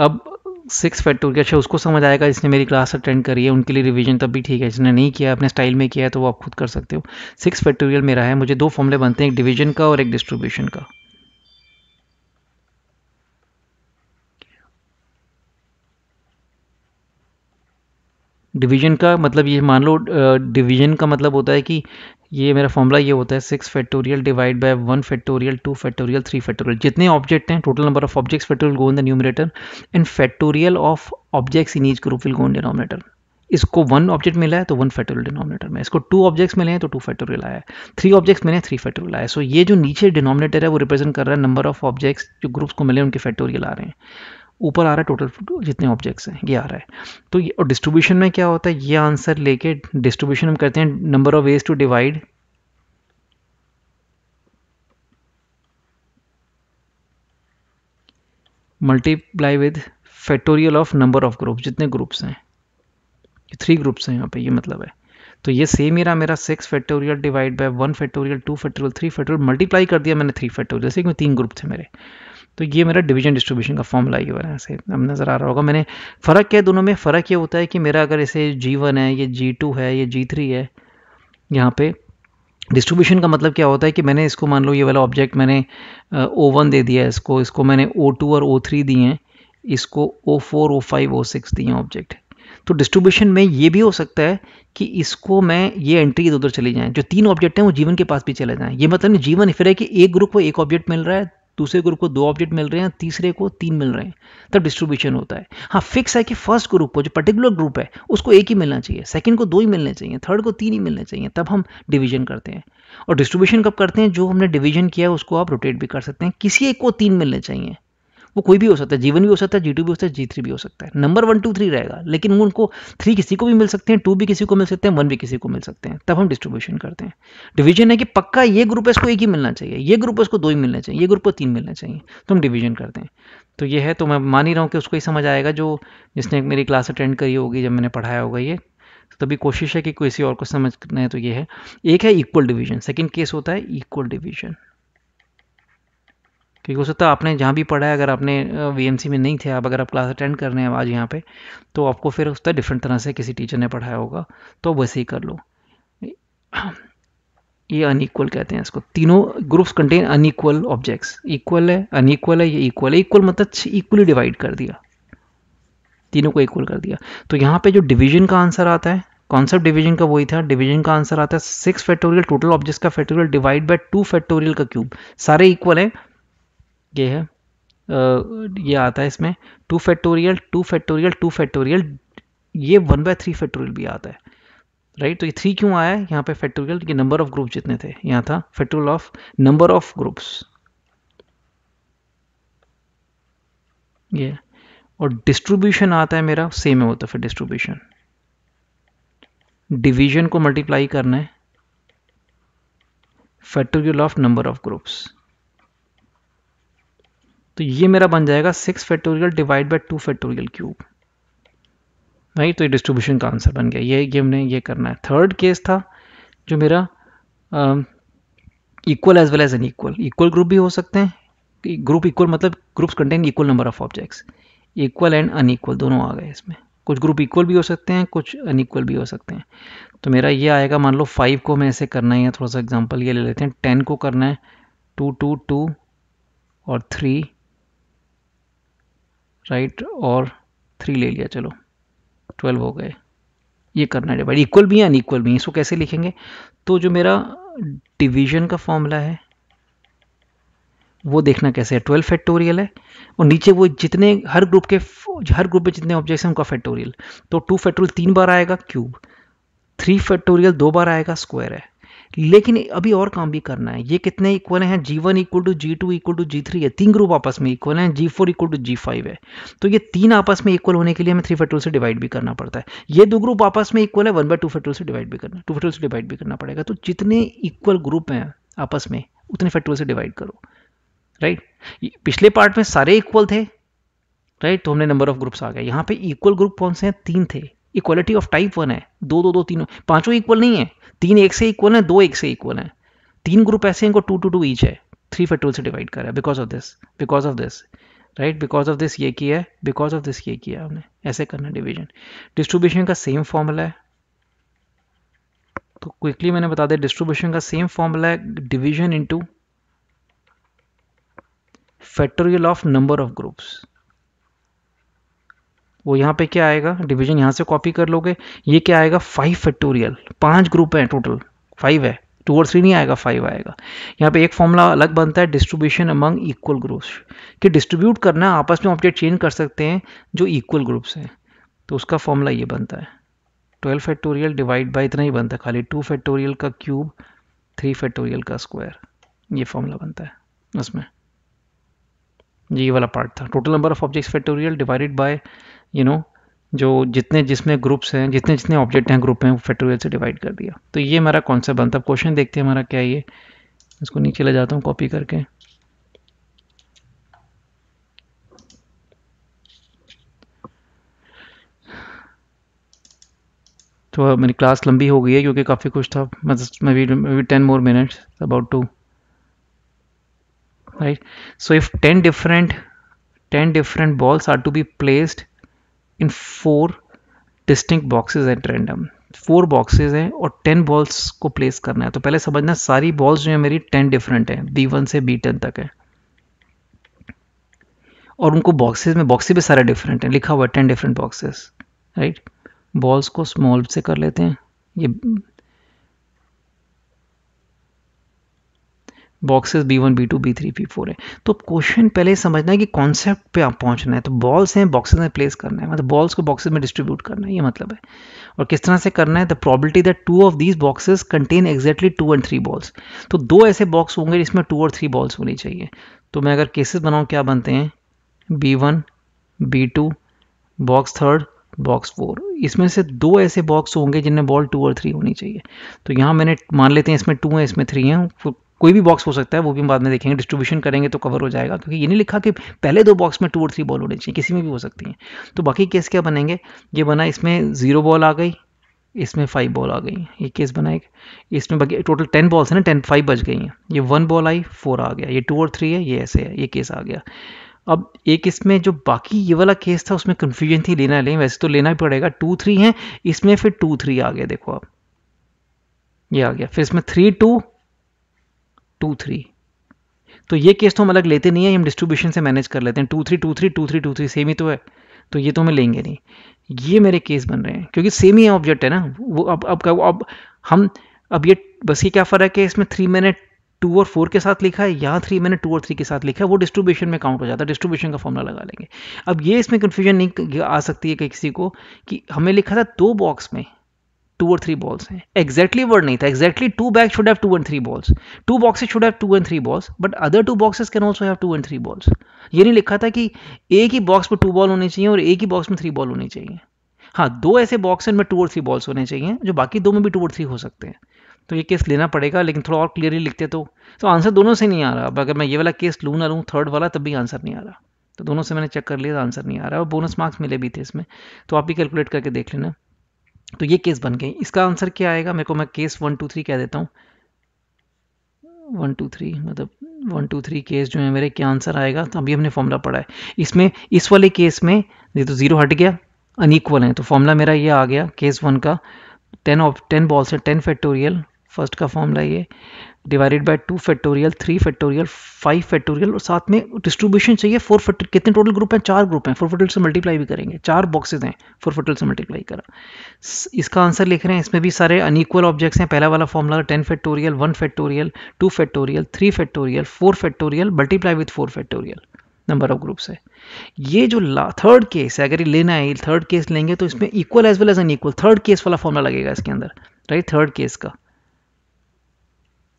अब सिक्स फैक्टोरियल अच्छा उसको समझ आएगा जिसने मेरी क्लास अटेंड करी है उनके लिए रिवीजन तब भी ठीक है जिसने नहीं किया अपने स्टाइल में किया है तो वो आप खुद कर सकते हो सिक्स फैक्टोरियल मेरा है मुझे दो फॉर्मूले बनते हैं एक डिवीजन का और एक डिस्ट्रीब्यूशन का डिवीजन का मतलब ये मान लो डिवीजन का मतलब होता है कि ये मेरा फॉर्मूला ये होता है six factorial divide by one factorial two factorial three factorial जितने ऑब्जेक्ट हैं total number of objects factorial go in the numerator and factorial of objects in each group will go in denominator इसको one object मिला है तो one factorial denominator में इसको two objects मिले हैं तो टू फैक्टोरियल आया है थ्री ऑब्जेक्ट्स मिले हैं थ्री फैक्टोरियल आया सो so, ये जो नीचे डिनोमिनेटर है वो रिप्रेजेंट कर रहा है नंबर ऑफ ऑब्जेक्ट्स जो ग्रुप्स को मिले उनके फैक्टोरियल आ रहे हैं ऊपर आ रहा है टोटल जितने ऑब्जेक्ट्स हैं ये आ रहा है तो ये और डिस्ट्रीब्यूशन में क्या होता है ये आंसर लेके डिस्ट्रीब्यूशन हम करते हैं number of ways to divide multiply with factorial of number of group जितने ग्रुप्स हैं थ्री ग्रुप्स हैं यहाँ पे ये मतलब है तो ये सेम ही रहा मेरा six factorial divide by one factorial two factorial three factorial multiply कर दिया मैंने थ्री फैक्टोरियल जैसे कि तीन ग्रुप थे मेरे तो ये मेरा डिवीजन डिस्ट्रीब्यूशन का फॉर्मूला ये बना ऐसे नज़र आ रहा होगा मैंने फ़र्क क्या है दोनों में फ़र्क ये होता है कि मेरा अगर इसे जी वन है ये जी टू है ये जी थ्री है यहाँ पे डिस्ट्रीब्यूशन का मतलब क्या होता है कि मैंने इसको मान लो ये वाला ऑब्जेक्ट मैंने ओ वन दे दिया है इसको इसको मैंने ओ टू और ओ थ्री दिए हैं इसको O four O five O six दिए ऑब्जेक्ट तो डिस्ट्रीब्यूशन में ये भी हो सकता है कि इसको मैं ये एंट्री इधर उधर चली जाएँ जो तीन ऑब्जेक्ट हैं वो जीवन के पास भी चले जाएँ ये मतलब नहीं जीवन फिर है कि एक ग्रुप को एक ऑब्जेक्ट मिल रहा है दूसरे ग्रुप को दो ऑब्जेक्ट मिल रहे हैं तीसरे को तीन मिल रहे हैं तब डिस्ट्रीब्यूशन होता है हाँ फिक्स है कि फर्स्ट ग्रुप को जो पर्टिकुलर ग्रुप है उसको एक ही मिलना चाहिए सेकंड को दो ही मिलने चाहिए थर्ड को तीन ही मिलने चाहिए तब हम डिवीजन करते हैं और डिस्ट्रीब्यूशन कब करते हैं जो हमने डिवीजन किया है उसको आप रोटेट भी कर सकते हैं किसी एक को तीन मिलने चाहिए वो कोई भी हो सकता है जीवन भी हो सकता है जी टू भी हो सकता है जी थ्री भी हो सकता है नंबर वन टू थ्री रहेगा लेकिन उनको थ्री किसी को भी मिल सकते हैं टू भी किसी को मिल सकते हैं वन भी किसी को मिल सकते हैं तब हम डिस्ट्रीब्यूशन करते हैं डिवीजन है कि पक्का ये ग्रुप है इसको एक ही मिलना चाहिए ये ग्रुप है उसको दो ही मिलना चाहिए ये ग्रुप को तीन मिलना चाहिए तो हम डिवीजन करते हैं तो ये है तो मैं मान ही रहा हूँ कि उसको ही समझ आएगा जो जिसने मेरी क्लास अटेंड करी होगी जब मैंने पढ़ाया होगा ये तभी कोशिश है कि किसी और को समझ है तो ये है एक है इक्वल डिवीजन सेकंड केस होता है इक्वल डिवीजन क्योंकि हो सकता है आपने जहाँ भी पढ़ा है अगर आपने वी में नहीं थे आप अगर आप क्लास अटेंड कर रहे हैं आज यहाँ पे तो आपको फिर उस तरह डिफरेंट तरह से किसी टीचर ने पढ़ाया होगा तो वैसे ही कर लो ये अनईक्वल कहते हैं इसको तीनों groups contain unequal objects equal है अनईक्वल है ये इक्वल है इक्वल मतलब इक्वली डिवाइड कर दिया तीनों को इक्वल कर दिया तो यहाँ पे जो डिवीजन का आंसर आता है कॉन्सेप्ट डिवीजन का वही था डिवीजन का आंसर आता है सिक्स फैक्टोरियल टोटल ऑब्जेक्ट्स का factorial divide by two factorial का क्यूब सारे इक्वल है ये है ये आता है इसमें two factorial two factorial two factorial ये वन बाय थ्री फैक्टोरियल भी आता है राइट तो ये थ्री क्यों आया है यहाँ पे फैक्टोरियल ये नंबर ऑफ ग्रुप जितने थे यहाँ था factorial of number of groups ये और डिस्ट्रीब्यूशन आता है मेरा सेम है होता तो है फिर डिस्ट्रीब्यूशन डिवीजन को मल्टीप्लाई करना है factorial of number of groups तो ये मेरा बन जाएगा six factorial divide by two factorial cube right तो ये डिस्ट्रीब्यूशन का आंसर बन गया ये ये हमने ये करना है थर्ड केस था जो मेरा equal as well as unequal equal group भी हो सकते हैं ग्रुप इक्वल मतलब groups contain equal number of objects equal and unequal दोनों आ गए इसमें कुछ ग्रुप इक्वल भी हो सकते हैं कुछ अनइक्वल भी हो सकते हैं तो मेरा ये आएगा मान लो फाइव को मैं ऐसे करना है थोड़ा सा एग्जांपल ये ले लेते हैं टेन को करना है टू टू टू और थ्री राइट और थ्री ले लिया चलो ट्वेल्व हो गए ये करना डिवाइड इक्वल भी है अनइक्वल भी है इसको कैसे लिखेंगे तो जो मेरा डिवीजन का फॉर्मूला है वो देखना कैसे है ट्वेल्व फैक्टोरियल है और नीचे वो जितने हर ग्रुप के हर ग्रुप में जितने ऑब्जेक्ट्स हैं उनका फैक्टोरियल तो टू फैक्टोरियल तीन बार आएगा क्यूब थ्री फैक्टोरियल दो बार आएगा स्क्वायर है लेकिन अभी और काम भी करना है ये कितने इक्वल हैं G one equal to G two equal to G three है तीन ग्रुप आपस में इक्वल हैं G four equal to G five है तो ये तीन आपस में इक्वल होने के लिए हमें थ्री फैक्टोरियल से डिवाइड भी करना पड़ता है ये दो ग्रुप आपस में इक्वल है वन बाय टू फैक्टोरियल से डिवाइड भी करना टू फैक्टोरियल से डिवाइड भी करना पड़ेगा तो जितने इक्वल ग्रुप हैं आपस में उतने फैक्टोरियल से डिवाइड करो राइट पिछले पार्ट में सारे इक्वल थे राइट तो हमने नंबर ऑफ ग्रुप्स आ गए यहाँ पे इक्वल ग्रुप कौन से हैं तीन थे इक्वालिटी ऑफ टाइप वन है दो दो दो तीनों पांचों इक्वल नहीं है तीन एक से इक्वल है दो एक से इक्वल है तीन ग्रुप ऐसे इनको टू टू टू ईच है थ्री फेक्टोरियल से डिवाइड करा because of this because of this right because of this ये किया है बिकॉज ऑफ दिस ये किया हमने ऐसे करना डिवीजन डिस्ट्रीब्यूशन का सेम फॉर्मूला है तो क्विकली मैंने बता दिया डिस्ट्रीब्यूशन का सेम फॉर्मूला है division into factorial of number of groups वो यहाँ पे क्या आएगा डिवीजन यहाँ से कॉपी कर लोगे ये क्या आएगा फाइव फैक्टोरियल पांच ग्रुप हैं टोटल फाइव है टू और थ्री नहीं आएगा फाइव आएगा यहाँ पे एक फॉर्मूला अलग बनता है डिस्ट्रीब्यूशन अमंग इक्वल ग्रुप्स कि डिस्ट्रीब्यूट करना आपस में ऑब्जेक्ट चेंज कर सकते हैं जो इक्वल ग्रुप्स हैं तो उसका फॉर्मूला ये बनता है ट्वेल्व फैक्टोरियल डिवाइड बाई इतना ही बनता है खाली टू फैक्टोरियल का क्यूब थ्री फैक्टोरियल का स्क्वायर ये फॉर्मूला बनता है उसमें ये वाला पार्ट था total number of objects factorial divided by you know जो जितने जिसमें ग्रुप्स हैं जितने जितने ऑब्जेक्ट हैं ग्रुप हैं वो फैक्टोरियल से डिवाइड कर दिया तो ये हमारा कॉन्सेप्ट बनता है क्वेश्चन देखते हैं हमारा क्या ये इसको नीचे ले जाता हूँ कॉपी करके तो मेरी क्लास लंबी हो गई है क्योंकि काफ़ी कुछ था मतलब ten more minutes about to right so if ten different ten different balls are to be placed in four distinct boxes at random four boxes हैं और टेन बॉल्स को प्लेस करना है तो पहले समझना सारी बॉल्स जो है मेरी टेन डिफरेंट हैं बी वन से बी टेन तक है और उनको बॉक्सेज में बॉक्सेज भी सारे डिफरेंट हैं लिखा हुआ है ten different boxes right balls को स्मॉल से कर लेते हैं ये boxes B one B two B three B four है तो क्वेश्चन पहले समझना है कि कॉन्सेप्ट पे आप पहुंचना है तो बॉल्स हैं बॉक्सेस में प्लेस करना है मतलब बॉल्स को बॉक्सेस में डिस्ट्रीब्यूट करना है ये मतलब है और किस तरह से करना है the probability that two of these boxes contain exactly two and three balls तो दो ऐसे बॉक्स होंगे जिसमें टू और थ्री बॉल्स होनी चाहिए तो मैं अगर केसेस बनाऊँ क्या बनते हैं B one B two box third box four इसमें से दो ऐसे बॉक्स होंगे जिनमें बॉल टू और थ्री होनी चाहिए तो यहाँ मैंने मान लेते हैं इसमें टू हैं इसमें थ्री हैं कोई भी बॉक्स हो सकता है वो भी हम बाद में देखेंगे डिस्ट्रीब्यूशन करेंगे तो कवर हो जाएगा क्योंकि ये नहीं लिखा कि पहले दो बॉक्स में टू और थ्री बॉल होनी चाहिए किसी में भी हो सकती हैं तो बाकी केस क्या बनेंगे ये बना इसमें ज़ीरो बॉल आ गई इसमें फाइव बॉल आ गई ये केस बना एक इसमें बाकी टोटल टेन बॉल्स हैं ना टेन फाइव बच गई हैं ये वन बॉल आई फोर आ गया ये टू और थ्री है ये ऐसे है ये केस आ गया अब एक इसमें जो बाकी ये वाला केस था उसमें कन्फ्यूजन थी लेना लें वैसे तो लेना ही पड़ेगा टू थ्री है इसमें फिर टू थ्री आ गया देखो आप ये आ गया फिर इसमें थ्री टू टू थ्री तो ये केस तो हम अलग लेते नहीं है हम डिस्ट्रीब्यूशन से मैनेज कर लेते हैं two three two three two three two three same ही तो है तो ये तो हमें लेंगे नहीं ये मेरे केस बन रहे हैं क्योंकि सेम ही ऑब्जेक्ट है ना वो अब अब अब हम अब ये बस ये क्या फ़र्क है इसमें थ्री मैंने टू और फोर के साथ लिखा है यहाँ थ्री मैंने टू और थ्री के साथ लिखा है वो डिस्ट्रीब्यूशन में काउंट हो जाता है डिस्ट्रीब्यूशन का फॉर्मला लगा लेंगे अब ये इसमें कन्फ्यूजन नहीं आ सकती है किसी को कि हमें लिखा था दो बॉक्स में और थ्री बॉल्स हैं exactly वर्ड नहीं था exactly two bag should have two and three balls two boxes should have two and three balls but other two boxes can also have two and three balls ये नहीं लिखा था कि एक ही बॉक्स में टू बॉल होने चाहिए और एक ही बॉक्स में थ्री बॉल होनी चाहिए हाँ दो ऐसे बॉक्स में टू और थ्री बॉल्स होने चाहिए जो बाकी दो में भी टू और थ्री हो सकते हैं तो ये केस लेना पड़ेगा लेकिन थोड़ा और क्लियरली लिखते तो तो आंसर दोनों से नहीं आ रहा अब अगर मैं ये वाला केस लू ना लूँ थर्ड वाला तब भी आंसर नहीं आ रहा तो दोनों से मैंने चेक कर लिया तो आंसर नहीं आ रहा और बोनस मार्क्स मिले भी थे इसमें तो आप भी कैलकुलेट करके देख लेना तो ये केस बन गई इसका आंसर क्या आएगा मेरे को मैं केस वन टू थ्री कह देता हूँ वन टू थ्री मतलब वन टू थ्री केस जो है मेरे क्या आंसर आएगा तो अभी हमने फॉर्मूला पढ़ा है इसमें इस वाले केस में ये तो ज़ीरो हट गया अनईक्वल है तो फॉर्मूला मेरा ये आ गया केस वन का टेन ऑफ टेन बॉल्स है टेन फैक्टोरियल फर्स्ट का फॉर्मूला ये divided by two factorial three factorial five factorial और साथ में डिस्ट्रीब्यूशन चाहिए फोर फैक्टर कितने टोटल ग्रुप हैं चार ग्रुप हैं फोर फैक्टोरियल से मल्टीप्लाई भी करेंगे चार बॉक्सेज हैं फोर फैक्टोरियल से मल्टीप्लाई करा इसका आंसर लिख रहे हैं इसमें भी सारे अनईक्वल ऑब्जेक्ट्स हैं पहला वाला formula ten factorial one factorial two factorial three factorial four factorial multiply with four factorial number of groups है ये जो थर्ड केस है अगर ये लेना है थर्ड केस लेंगे तो इसमें equal as well as un third case वाला फॉर्मूला लगेगा इसके अंदर राइट थर्ड केस का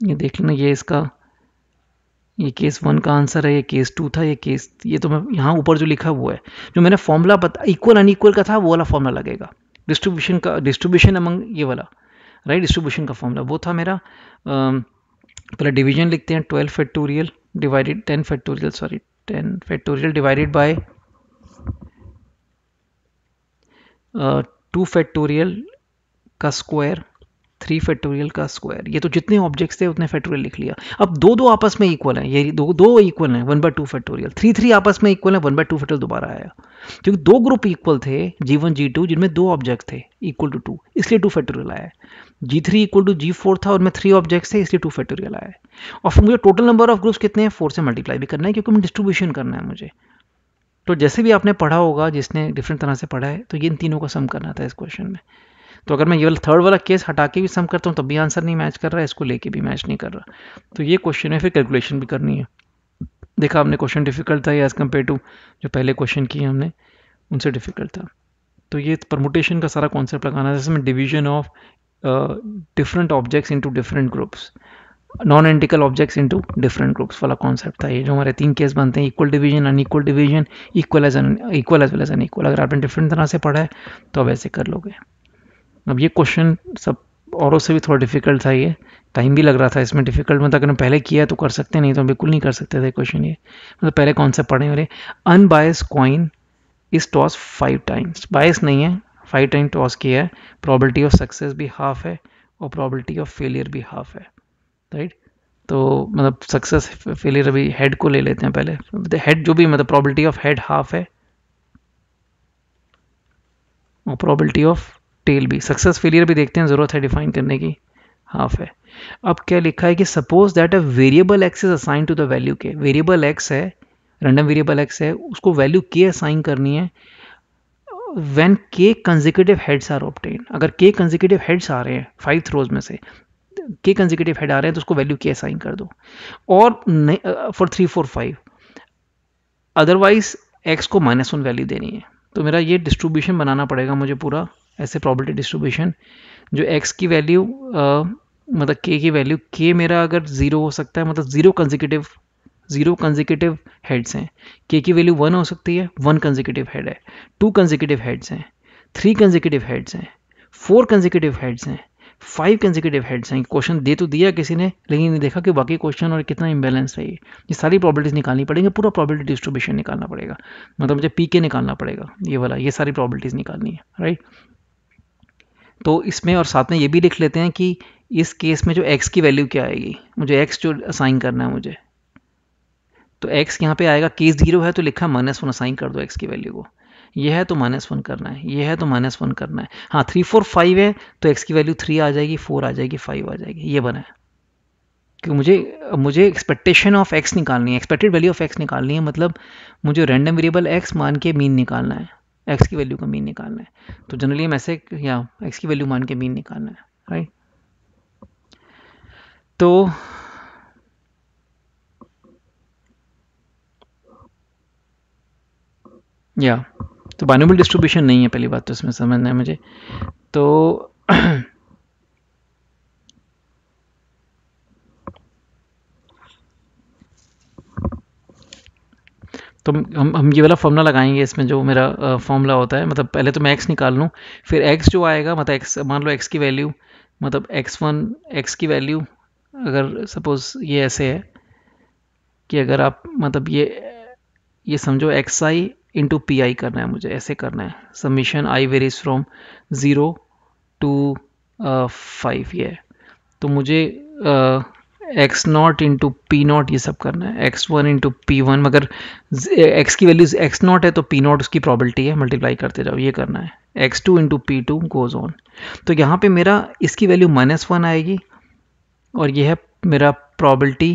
ये देख लेना ये इसका ये केस वन का आंसर है ये केस टू था ये केस ये तो मैं यहाँ ऊपर जो लिखा हुआ है जो मैंने फॉर्मूला बता इक्वल अनइक्वल का था वो वाला फॉर्मूला लगेगा डिस्ट्रीब्यूशन का डिस्ट्रीब्यूशन अमंग ये वाला राइट डिस्ट्रीब्यूशन का फॉर्मूला वो था मेरा पहले डिवीजन लिखते हैं twelve factorial divided ten factorial sorry ten factorial divided by two factorial का स्क्वायर थ्री फैक्टोरियल का स्क्वायर ये तो जितने ऑब्जेक्ट्स थे उतने फैक्टोरियल लिख लिया अब दो दो आपस में इक्वल हैं ये दो दो इक्वल हैं one by two factorial three three आपस में इक्वल है वन बाय टू फैक्टोरियल दोबारा आया क्योंकि दो ग्रुप इक्वल थे जी वन जी टू जिनमें दो ऑब्जेक्ट थे इक्वल टू टू इसलिए टू फैक्टोरियल आया G three equal to G four था उनमें थ्री ऑब्जेक्ट्स थे इसलिए टू फैक्टोरियल आया और फिर मुझे टोटल नंबर ऑफ ग्रुप्स कितने हैं फोर से मल्टीप्लाई भी करना है क्योंकि मैं डिस्ट्रीब्यूशन करना है मुझे तो जैसे भी आपने पढ़ा होगा जिसने डिफरेंट तरह से पढ़ा है तो ये इन तीनों का सम करना था इस क्वेश्चन में तो अगर मैं ये वाला थर्ड वाला केस हटा के भी सम करता हूँ तब भी आंसर नहीं मैच कर रहा है इसको लेके भी मैच नहीं कर रहा तो ये क्वेश्चन है फिर कैलकुलेशन भी करनी है देखा हमने क्वेश्चन डिफिकल्ट था एज़ कम्पेयर टू जो पहले क्वेश्चन किए हमने उनसे डिफिकल्ट था तो ये परमोटेशन का सारा कॉन्सेप्ट लगाना जैसे मैं division of different objects into different groups non identical objects into different groups वाला कॉन्सेप्ट था ये जो हमारे तीन केस बनते हैं equal division unequal division equal as equal as well as equal अगर आपने डिफरेंट तरह से पढ़ा है तो आप ऐसे कर लोगे अब ये क्वेश्चन सब औरों से भी थोड़ा डिफिकल्ट था ये टाइम भी लग रहा था इसमें डिफिकल्ट मतलब अगर हम पहले किया तो कर सकते नहीं तो हम बिल्कुल नहीं कर सकते थे क्वेश्चन ये मतलब पहले कॉन्सेप्ट पढ़ने वाले unbiased coin is toss five times bias नहीं है फाइव टाइम टॉस किया है प्रॉबलिटी ऑफ सक्सेस भी हाफ है और प्रॉबलिटी ऑफ फेलियर भी हाफ है राइट तो मतलब सक्सेस फेलियर अभी हेड को ले लेते हैं पहले हेड जो भी मतलब प्रॉबलिटी ऑफ हेड हाफ है और प्रॉबलिटी ऑफ टेल भी सक्सेस फेलियर भी देखते हैं ज़रूरत है डिफाइन करने की हाफ है अब क्या लिखा है कि suppose that a variable X is assign to the value K variable X है रैंडम वेरिएबल एक्स है उसको वैल्यू के असाइन करनी है वैन के कंजिक्यूटिव हेड्स आर ऑप्टेन अगर के कंजिक्यूटिव हेड्स आ रहे हैं फाइव थ्रोज में से के कंजिक्यूटिव हेड आ रहे हैं तो उसको वैल्यू के असाइन कर दो और for three four five otherwise X को माइनस वन वैल्यू देनी है तो मेरा ये डिस्ट्रीब्यूशन बनाना पड़ेगा मुझे पूरा ऐसे प्रॉबर्टी डिस्ट्रीब्यूशन जो एक्स की वैल्यू मतलब के की वैल्यू के मेरा अगर ज़ीरो हो सकता है मतलब zero consecutive zero consecutive heads हैं के की वैल्यू वन हो सकती है वन कंजिकेटिव हेड है टू कंजिकेटिव हेड्स हैं थ्री कंजिकेटिव हेड्स हैं फोर कंजिकेटिव हेड्स हैं फाइव कंजिकेटिव हेड्स हैं क्वेश्चन दे तो दिया किसी ने लेकिन नहीं देखा कि बाकी क्वेश्चन और कितना इम्बेलेंस है ये ये सारी प्रॉबर्टीज़ निकालनी पड़ेंगे पूरा प्रॉबर्टी डिस्ट्रीब्यूशन निकालना पड़ेगा मतलब मुझे पी के निकालना पड़ेगा ये वाला ये सारी प्रॉब्लिटीज़ निकालनी है राइट तो इसमें और साथ में ये भी लिख लेते हैं कि इस केस में जो एक्स की वैल्यू क्या आएगी मुझे एक्स जो असाइन करना है मुझे तो एक्स यहाँ पे आएगा केस जीरो है तो लिखा माइनस वन असाइन कर दो एक्स की वैल्यू को ये है तो माइनस वन करना है ये है तो माइनस वन करना है हाँ थ्री फोर फाइव है तो एक्स की वैल्यू थ्री आ जाएगी फोर आ जाएगी फाइव आ जाएगी ये बना है क्योंकि मुझे मुझे एक्सपेक्टेशन ऑफ एक्स निकालनी है एक्सपेक्टेड वैल्यू ऑफ एक्स निकालनी है मतलब मुझे रैंडम वेरिएबल एक्स मान के मीन निकालना है एक्स की वैल्यू का मीन निकालना है तो जनरली हम ऐसे या एक्स की वैल्यू मान के मीन निकालना है राइट तो या तो बाइनोमियल डिस्ट्रीब्यूशन नहीं है पहली बात तो इसमें समझना है मुझे तो [clears throat] तो हम हम ये वाला फॉर्मूला लगाएंगे इसमें जो मेरा फॉर्मूला होता है मतलब पहले तो मैं एक्स निकाल लूँ फिर एक्स जो आएगा मतलब एक्स मान लो एक्स की वैल्यू मतलब एक्स वन एक्स की वैल्यू अगर सपोज़ ये ऐसे है कि अगर आप मतलब ये ये समझो X I into P I करना है मुझे ऐसे करना है summation I varies from zero to five ये तो मुझे uh, X not into P not ये सब करना है X one into P one मगर एक्स की वैल्यूज एक्स नॉट है तो पी नॉट उसकी प्रॉबलिटी है मल्टीप्लाई करते जाओ ये करना है X two into P two goes on तो यहाँ पे मेरा इसकी वैल्यू माइनस वन आएगी और यह है मेरा प्रॉबलिटी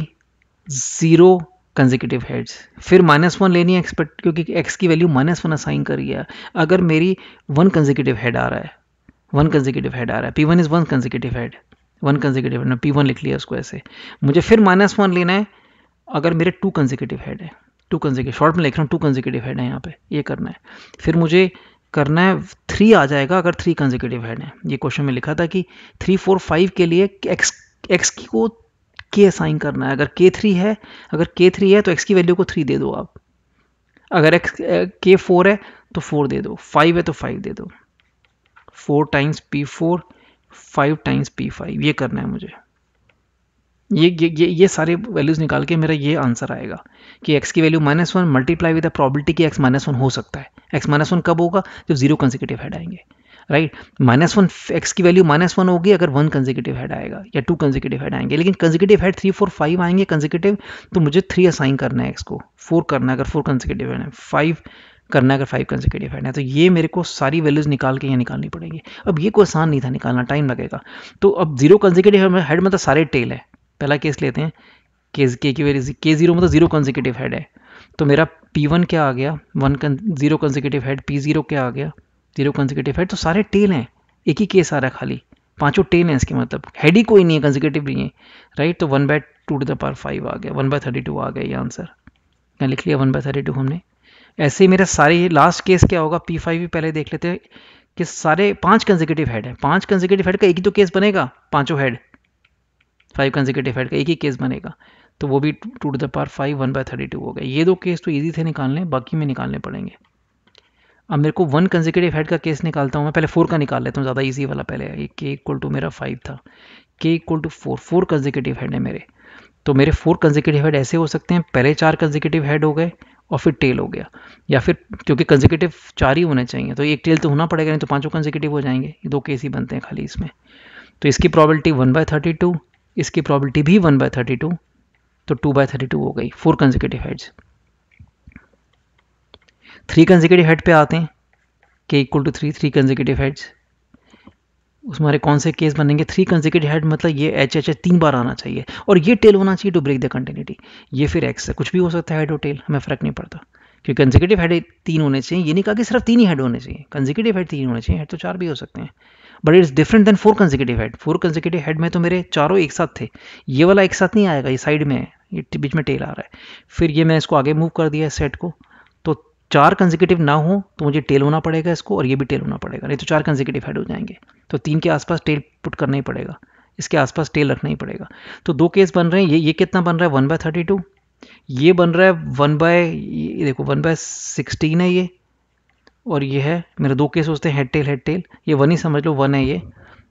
ज़ीरो कंजिकटिव हेड्स फिर माइनस वन लेनी है एक्सपेक्ट क्योंकि एक्स की वैल्यू माइनस वन असाइन कर गया अगर मेरी वन कंजिकटिव हेड आ रहा है वन कंजिकटिव हेड आ रहा है P one is one consecutive head one consecutive ना पी वन लिख लिया उसको ऐसे मुझे फिर माइनस वन लेना है अगर मेरे टू कंजिकेटिव हेड है टू कंजिकेटिव शॉर्ट में लिख रहा हूँ टू कंजिकेटिव हेड है यहाँ पे ये करना है फिर मुझे करना है थ्री आ जाएगा अगर थ्री कंजिकेटिव हेड है ये क्वेश्चन में लिखा था कि थ्री फोर फाइव के लिए एक्स एक्स की को के असाइन करना है अगर के थ्री है अगर के थ्री है तो एक्स की वैल्यू को थ्री दे दो आप अगर एक्स के फोर है तो फोर दे दो फाइव है तो फाइव दे दो four times P four five times P five ये करना है मुझे ये ये ये सारे वैल्यूज़ निकाल के मेरा ये आंसर आएगा कि एक्स की value minus one multiply with the probability कि एक्स माइनस वन हो सकता है एक्स माइनस वन कब होगा जब जीरो कंजिकेटिव हेड आएंगे राइट माइनस वन एक्स की वैल्यू माइनस वन होगी अगर वन कंजिकेटिव हेड आएगा या टू कंजिकेटिव हेड आएंगे लेकिन consecutive head three four five आएंगे कंजिकेटिव तो मुझे थ्री असाइन करना है एक्स को फोर करना है अगर फोर कंजिकेटिव हेड है फाइव करना है अगर फाइव कंसिक्यूटिव ऐड है तो ये मेरे को सारी वैल्यूज़ निकाल के यहाँ निकालनी पड़ेगी अब ये कोई आसान नहीं था निकालना टाइम लगेगा तो अब जीरो कंसिक्यूटिव हेड मतलब सारे टेल है पहला केस लेते हैं केस के की वैल्यू के जीरो मतलब जीरो कंजिकेटिव हेड है तो मेरा पी वन क्या आ गया one zero consecutive head P zero क्या आ गया जीरो कंजिकेटिव हेड तो सारे टेल हैं एक ही केस आ रहा है खाली पाँचों टेल हैं इसके मतलब हेड ही कोई नहीं है कंजिकेटिव नहीं है राइट तो one by two to the power five आ गया वन बाय थर्टी टू आ गया ये आंसर यहाँ लिख लिया वन बाय थर्टी टू हमने ऐसे ही मेरा सारे लास्ट केस क्या होगा पी फाइव भी पहले देख लेते हैं कि सारे पांच कंजिकेटिव हेड हैं पांच कंजिकेटिव हेड का एक ही तो केस बनेगा पांचों हेड फाइव कंजिकेटिव हेड का एक ही केस बनेगा तो वो भी two to the power five one by thirty two हो गया ये दो केस तो ईजी थे निकालने बाकी में निकालने पड़ेंगे अब मेरे को वन कंजिकेटिव हेड का केस निकालता हूँ मैं पहले फोर का निकाल लेता हूँ ज़्यादा ईजी वाला पहले के इक्वल टू मेरा फाइव था K equal to four four consecutive head है मेरे तो मेरे फोर कंजिकेटिव हेड ऐसे हो सकते हैं पहले चार कंजिकेटिव हेड हो गए और फिर टेल हो गया या फिर क्योंकि कंजिकेटिव चार ही होने चाहिए तो एक टेल तो होना पड़ेगा नहीं तो पाँचों कंजिकेटिव हो जाएंगे ये दो केस ही बनते हैं खाली इसमें तो इसकी probability one by thirty two इसकी प्रॉबलिटी भी वन बाय थर्टी टू तो टू बाय थर्टी टू हो गई four consecutive heads three consecutive head पे आते हैं K equal to three three consecutive heads उस हमारे कौन से केस बनेंगे थ्री कंजिकेटिव हेड मतलब ये एच एच एच तीन बार आना चाहिए और ये टेल होना चाहिए टू ब्रेक द कंटिन्यूटी ये फिर एक्स है कुछ भी हो सकता है हेड और टेल हमें फ़र्क नहीं पड़ता क्योंकि कंजिकेटिव हेड तीन होने चाहिए ये नहीं कहा कि सिर्फ तीन ही हेड होने चाहिए कंजिकेटिव हेड तीन होने चाहिए हेड तो चार भी हो सकते हैं but it's different than four consecutive head four consecutive head में तो मेरे चारों एक साथ थे ये वाला एक साथ नहीं आएगा ये साइड में है ये बीच में टेल आ रहा है फिर ये मैं इसको आगे मूव कर दिया सेट को चार कंजिकेटिव ना हो तो मुझे टेल होना पड़ेगा इसको और ये भी टेल होना पड़ेगा नहीं तो चार कंजिकेटिव हेड हो जाएंगे तो तीन के आसपास टेल पुट करना ही पड़ेगा इसके आसपास टेल रखना ही पड़ेगा तो दो केस बन रहे हैं ये ये कितना बन रहा है वन बाय थर्टी टू ये बन रहा है वन बाय देखो वन बाय सिक्सटीन है ये और ये है मेरे दो केस होते हैं हेड टेल हेड टेल ये वन ही समझ लो वन है ये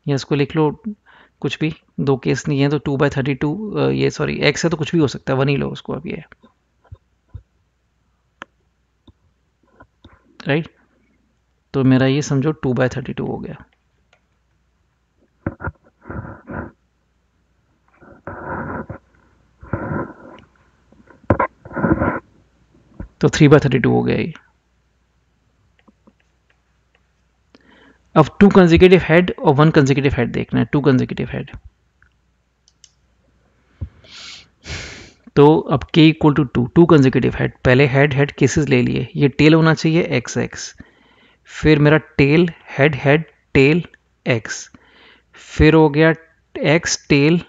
या इसको लिख लो कुछ भी दो केस नहीं है तो टू बाय थर्टी टू ये सॉरी एक्स है तो कुछ भी हो सकता है वन ही लो उसको अब ये राइट तो मेरा ये समझो टू बाय थर्टी टू हो गया तो थ्री बाय थर्टी टू हो गया ये अब टू कंजिकेटिव हेड और वन कंजिकेटिव हेड देखना है टू कंजिकेटिव हेड तो अब k equal to two two consecutive head पहले हेड हेड केसेस ले लिए ये टेल होना चाहिए एक्स एक्स फिर मेरा tail head head tail X फिर हो गया X tail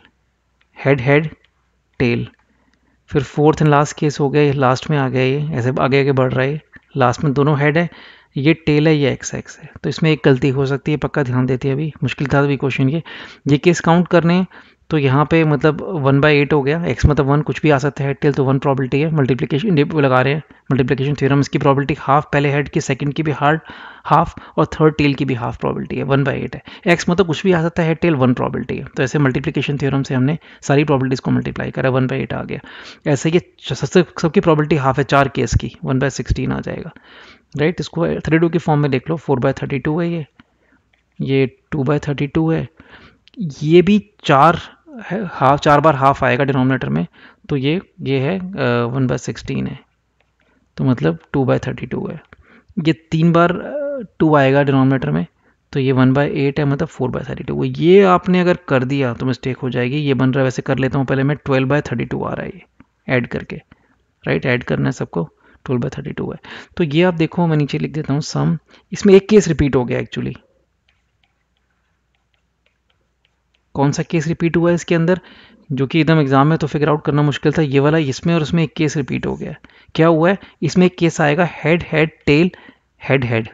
head head tail फिर फोर्थ एंड लास्ट केस हो गया ये लास्ट में आ गया ये ऐसे आगे आगे बढ़ रहा है लास्ट में दोनों हेड है ये टेल है ये एक्स एक्स है तो इसमें एक गलती हो सकती है पक्का ध्यान देती है अभी मुश्किल था अभी क्वेश्चन ये ये केस काउंट करने तो यहाँ पे मतलब वन बाई एट हो गया एक्स मतलब वन कुछ भी आ सकता है हेड टेल तो वन प्रॉबिलिटी है मल्टीप्लीकेशन लगा रहे हैं मल्टीप्लीकेशन थ्योरम इसकी प्रॉबिलिटी हाफ पहले हेड की सेकंड की भी हार्ड हाफ और थर्ड टेल की भी हाफ प्रॉबिलिटी है वन बाई एट है एक्स मतलब कुछ भी आ सकता है हेड टेल वन प्रॉबिलिटी है तो ऐसे मल्टीप्लीकेशन थ्योरम से हमने सारी प्रॉबिलिटीज़ को मल्टीप्लाई करा वन बाई एट आ गया ऐसे ये सबकी प्रॉबिलिटी हाफ है चार केस की वन बाय सिक्सटीन आ जाएगा राइट इसको थर्टी टू के फॉर्म में देख लो फोर बाय थर्टी टू है ये ये टू बाय थर्टी टू है ये भी चार है हाफ चार बार हाफ आएगा डिनोमिनेटर में तो ये ये है वन बाय सिक्सटीन है तो मतलब टू बाय थर्टी टू है ये तीन बार टू uh, आएगा डिनोमिनेटर में तो ये वन बाई एट है मतलब फोर बाय थर्टी टू ये आपने अगर कर दिया तो मिस्टेक हो जाएगी ये बन रहा है वैसे कर लेता हूँ पहले मैं ट्वेल्व बाय थर्टी टू आ रहा है ये ऐड करके राइट ऐड करना है सबको ट्वेल्व बाई थर्टी टू है तो ये आप देखो मैं नीचे लिख देता हूँ सम इसमें एक केस रिपीट हो गया एक्चुअली कौन सा केस रिपीट हुआ है इसके अंदर जो कि एकदम एग्जाम में तो फिगर आउट करना मुश्किल था ये वाला इसमें और उसमें एक केस रिपीट हो गया क्या हुआ है इसमें एक केस आएगा head head tail head head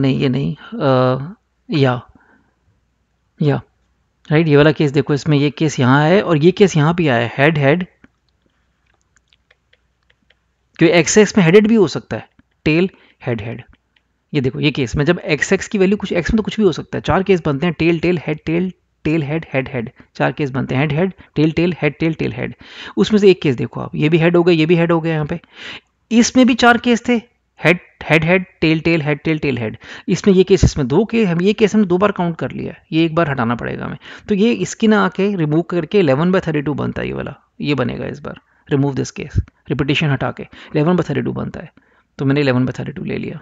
नहीं ये नहीं आ, या या राइट ये वाला केस देखो इसमें ये केस यहाँ है और ये केस यहाँ भी आया है हेड हेड क्योंकि एक्स एक्स में हेडेड भी हो सकता है टेल हेड हेड ये देखो ये केस में जब एक्स एक्स की वैल्यू कुछ एक्स में तो कुछ भी हो सकता है चार केस बनते हैं tail tail head tail tail head head head चार केस बनते हैं head head tail tail head tail tail head उसमें से एक केस देखो आप ये भी हेड हो गया ये भी हेड हो गया यहाँ पे इसमें भी चार केस थे head head head tail tail head tail tail head इसमें ये केस इसमें दो केस हम ये केस हमने दो बार काउंट कर लिया ये एक बार हटाना पड़ेगा हमें तो ये इसकी ना आके रिमूव करके इलेवन बाय थर्टी टू बनता है ये वाला ये बनेगा इस बार रिमूव दिस केस रिपीटेशन हटा के इलेवन बाई थर्टी टू बनता है तो मैंने इलेवन बाई थर्टी टू ले लिया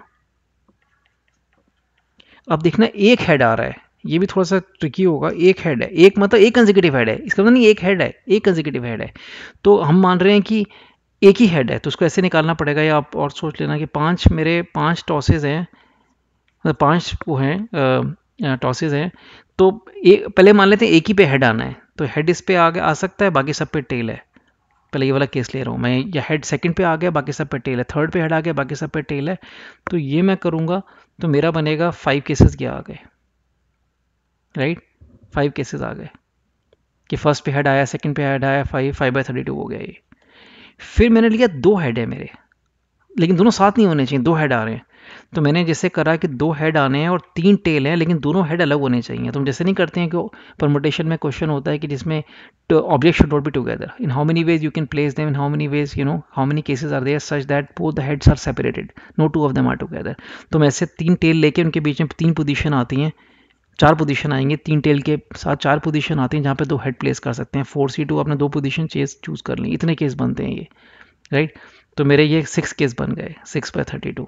अब देखना एक हेड आ रहा है ये भी थोड़ा सा ट्रिकी होगा एक हेड है एक मतलब एक कंजिकेटिव हेड है इसका मतलब नहीं एक हेड है एक कंजिकेटिव हेड है तो हम मान रहे हैं कि एक ही हेड है तो उसको ऐसे निकालना पड़ेगा या आप और सोच लेना कि पांच मेरे पांच टॉसेज हैं मतलब पांच वो हैं टॉसेज हैं तो एक पहले मान लेते हैं एक ही पे हेड आना है तो हेड इस पे आ आ सकता है बाकी सब पे टेल है पहले ये वाला केस ले रहा हूँ मैं ये हेड सेकंड पे आ गया बाकी सब पे टेल है थर्ड पे हेड आ गया बाकी सब पे टेल है तो ये मैं करूँगा तो मेरा बनेगा फाइव केसेस क्या आ गए राइट फाइव केसेस आ गए कि फर्स्ट पे हेड आया सेकंड पे हेड आया five five by thirty two हो गया ये फिर मैंने लिया दो हेड है मेरे लेकिन दोनों साथ नहीं होने चाहिए दो हेड आ रहे हैं तो मैंने जैसे करा कि दो हेड आने हैं और तीन टेल हैं लेकिन दोनों हेड अलग होने चाहिए तुम तो जैसे नहीं करते हैं कि परमोटेशन में क्वेश्चन होता है कि जिसमें object should not be together in how many ways you can place them in how many ways you know how many cases are there such that both the heads are separated no two of them are together तुम ऐसे तीन tell लेके उनके बीच में तीन position आती हैं चार पोजीशन आएंगे तीन टेल के साथ चार पोजीशन आती हैं जहाँ पे दो हेड प्लेस कर सकते हैं फोर सी टू अपने दो पोजीशन चेज चूज़ कर लें इतने केस बनते हैं ये राइट तो मेरे ये सिक्स केस बन गए सिक्स बाय थर्टी टू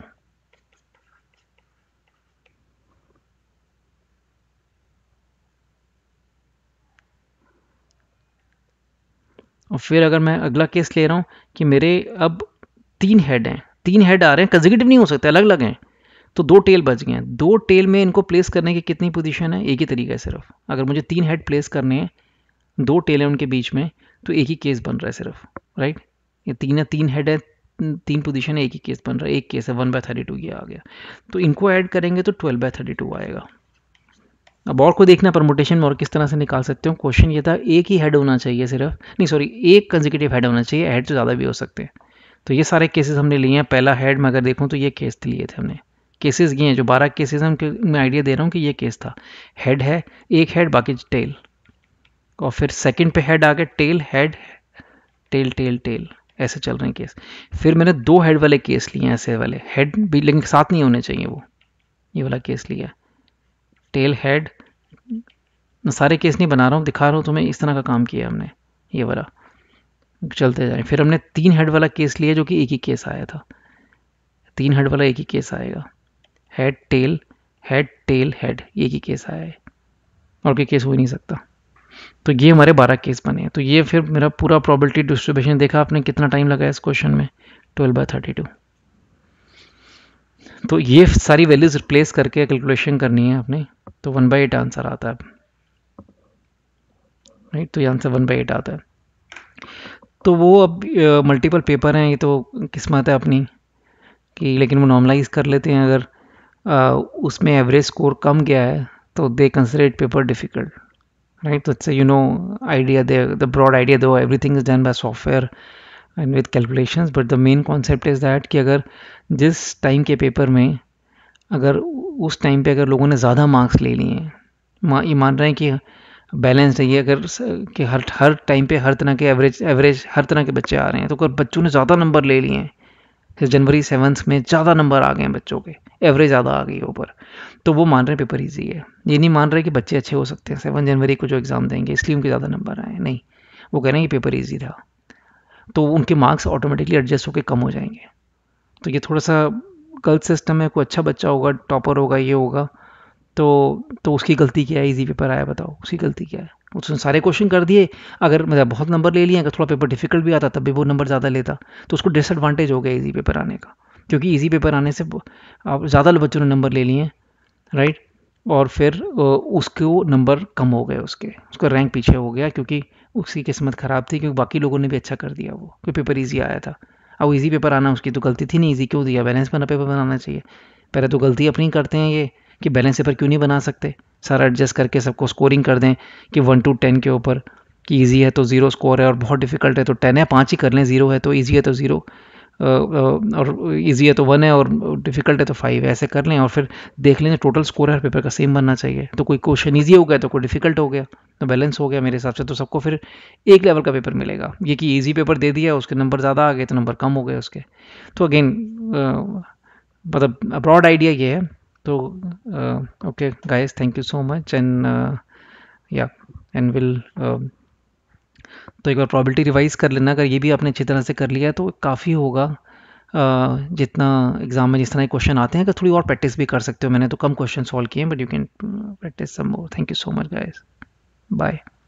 और फिर अगर मैं अगला केस ले रहा हूँ कि मेरे अब तीन हेड हैं तीन हेड आ रहे हैं कंजिक्यूटिव नहीं हो सकते अलग अलग हैं तो दो टेल बच गए हैं दो टेल में इनको प्लेस करने की कितनी पोजीशन है एक ही तरीका है सिर्फ अगर मुझे तीन हेड प्लेस करने हैं दो टेल हैं उनके बीच में तो एक ही केस बन रहा है सिर्फ राइट ये तीन तीन हेड है तीन पोजीशन है एक ही केस बन रहा है एक केस है वन बाय थर्टी टू ये आ गया तो इनको ऐड करेंगे तो ट्वेल्व बाय थर्टी टू आएगा अब और को देखना परमोटेशन में और किस तरह से निकाल सकते हो क्वेश्चन ये था एक ही हेड होना चाहिए सिर्फ नहीं सॉरी एक कंजिकेटिव हेड होना चाहिए हेड तो ज़्यादा भी हो सकते हैं तो ये सारे केसेस हमने लिए हैं पहला हेड में अगर देखूँ तो ये केस लिए थे हमने केसेस ये हैं जो बारह केसेज हम मैं आइडिया दे रहा हूँ कि ये केस था हेड है एक हेड बाकी टेल और फिर सेकेंड पे हेड आ गया tail head tail tail tail ऐसे चल रहे हैं केस फिर मैंने दो हेड वाले केस लिए हैं ऐसे वाले हेड भी लेकिन साथ नहीं होने चाहिए वो ये वाला केस लिया टेल हेड सारे केस नहीं बना रहा हूँ दिखा रहा हूँ तुम्हें इस तरह का काम किया हमने ये वाला चलते जाए फिर हमने तीन हेड वाला केस लिया जो कि एक ही केस आया था तीन हेड वाला एक ही केस आएगा head tail head tail head एक ही केस आया है और कोई केस हो ही नहीं सकता तो ये हमारे बारह केस बने हैं तो ये फिर मेरा पूरा प्रॉबलिटी डिस्ट्रीब्यूशन देखा आपने कितना टाइम लगाया इस क्वेश्चन में ट्वेल्व बाय थर्टी टू तो ये सारी वैल्यूज रिप्लेस करके कैलकुलेशन करनी है आपने तो वन बाई एट आंसर आता है राइट तो ये आंसर वन बाई एट आता है तो वो अब मल्टीपल पेपर हैं ये तो किस्मत है अपनी कि लेकिन वो नॉर्मलाइज कर लेते हैं अगर आ, उसमें एवरेज स्कोर कम गया है तो they considerate paper difficult right तो इट्स यू नो आइडिया दे the broad idea though everything is done by software and with calculation but the main concept is that कि अगर जिस टाइम के paper में अगर उस टाइम पे अगर लोगों ने ज़्यादा मार्क्स ले लिए हैं ये मान रहे हैं कि बैलेंस नहीं है अगर कि हर हर टाइम पे हर तरह के एवरेज एवरेज हर तरह के बच्चे आ रहे हैं तो अगर बच्चों ने ज़्यादा नंबर ले लिए हैं जैसे जनवरी सेवन्थ में ज़्यादा नंबर आ गए हैं बच्चों के एवरेज ज़्यादा आ गई ऊपर तो वो मान रहे हैं पेपर ईजी है ये नहीं मान रहे कि बच्चे अच्छे हो सकते हैं सेवन जनवरी को जो एग्ज़ाम देंगे इसलिए उनके ज़्यादा नंबर आए नहीं वो कह रहे हैं कि पेपर ईजी था तो उनके मार्क्स ऑटोमेटिकली एडजस्ट होकर कम हो जाएंगे तो ये थोड़ा सा गलत सिस्टम है कोई अच्छा बच्चा होगा टॉपर होगा ये होगा तो तो उसकी गलती क्या है इजी पेपर आया बताओ उसकी गलती क्या है उसने सारे क्वेश्चन कर दिए अगर मतलब बहुत नंबर ले लिए अगर थोड़ा पेपर डिफिकल्ट भी आता तब भी वो नंबर ज़्यादा लेता तो उसको डिसएडवांटेज हो गया इजी पेपर आने का क्योंकि ईजी पेपर आने से आप ज़्यादा बच्चों ने नंबर ले लिए राइट और फिर उसको नंबर कम हो गए उसके उसका रैंक पीछे हो गया क्योंकि उसकी किस्मत ख़राब थी क्योंकि बाकी लोगों ने भी अच्छा कर दिया वो क्योंकि पेपर ईजी आया था अब ईजी पेपर आना उसकी तो गलती थी नहीं ईजी क्यों दिया बैलेंस बना पेपर बनाना चाहिए पहले तो गलती अपनी करते हैं ये कि बैलेंस पेपर क्यों नहीं बना सकते सारा एडजस्ट करके सबको स्कोरिंग कर दें कि वन टू टेन के ऊपर कि ईजी है तो ज़ीरो स्कोर है और बहुत डिफिकल्ट है तो टेन है पाँच ही कर लें ज़ीरो है तो ईजी है तो ज़ीरो और ईजी है तो वन है और डिफ़िकल्ट है तो फाइव है ऐसे कर लें और फिर देख लेंगे टोटल स्कोर हर पेपर का सेम बनना चाहिए तो कोई क्वेश्चन ईजी हो गया तो कोई डिफ़िकल्ट हो गया तो बैलेंस हो गया मेरे हिसाब से तो सबको फिर एक लेवल का पेपर मिलेगा ये कि ईजी पेपर दे दिया उसके नंबर ज़्यादा आ गए तो नंबर कम हो गए उसके तो अगेन मतलब अब्रॉड आइडिया ये है तो okay guys thank you so much and या एंड विल तो एक बार प्रॉबिलिटी रिवाइज़ कर लेना अगर ये भी आपने अच्छी तरह से कर लिया है तो काफ़ी होगा जितना एग्ज़ाम में जिस तरह के क्वेश्चन आते हैं अगर थोड़ी और प्रैक्टिस भी कर सकते हो मैंने तो कम क्वेश्चन सॉल्व किए हैं but you can practise some more thank you so much guys bye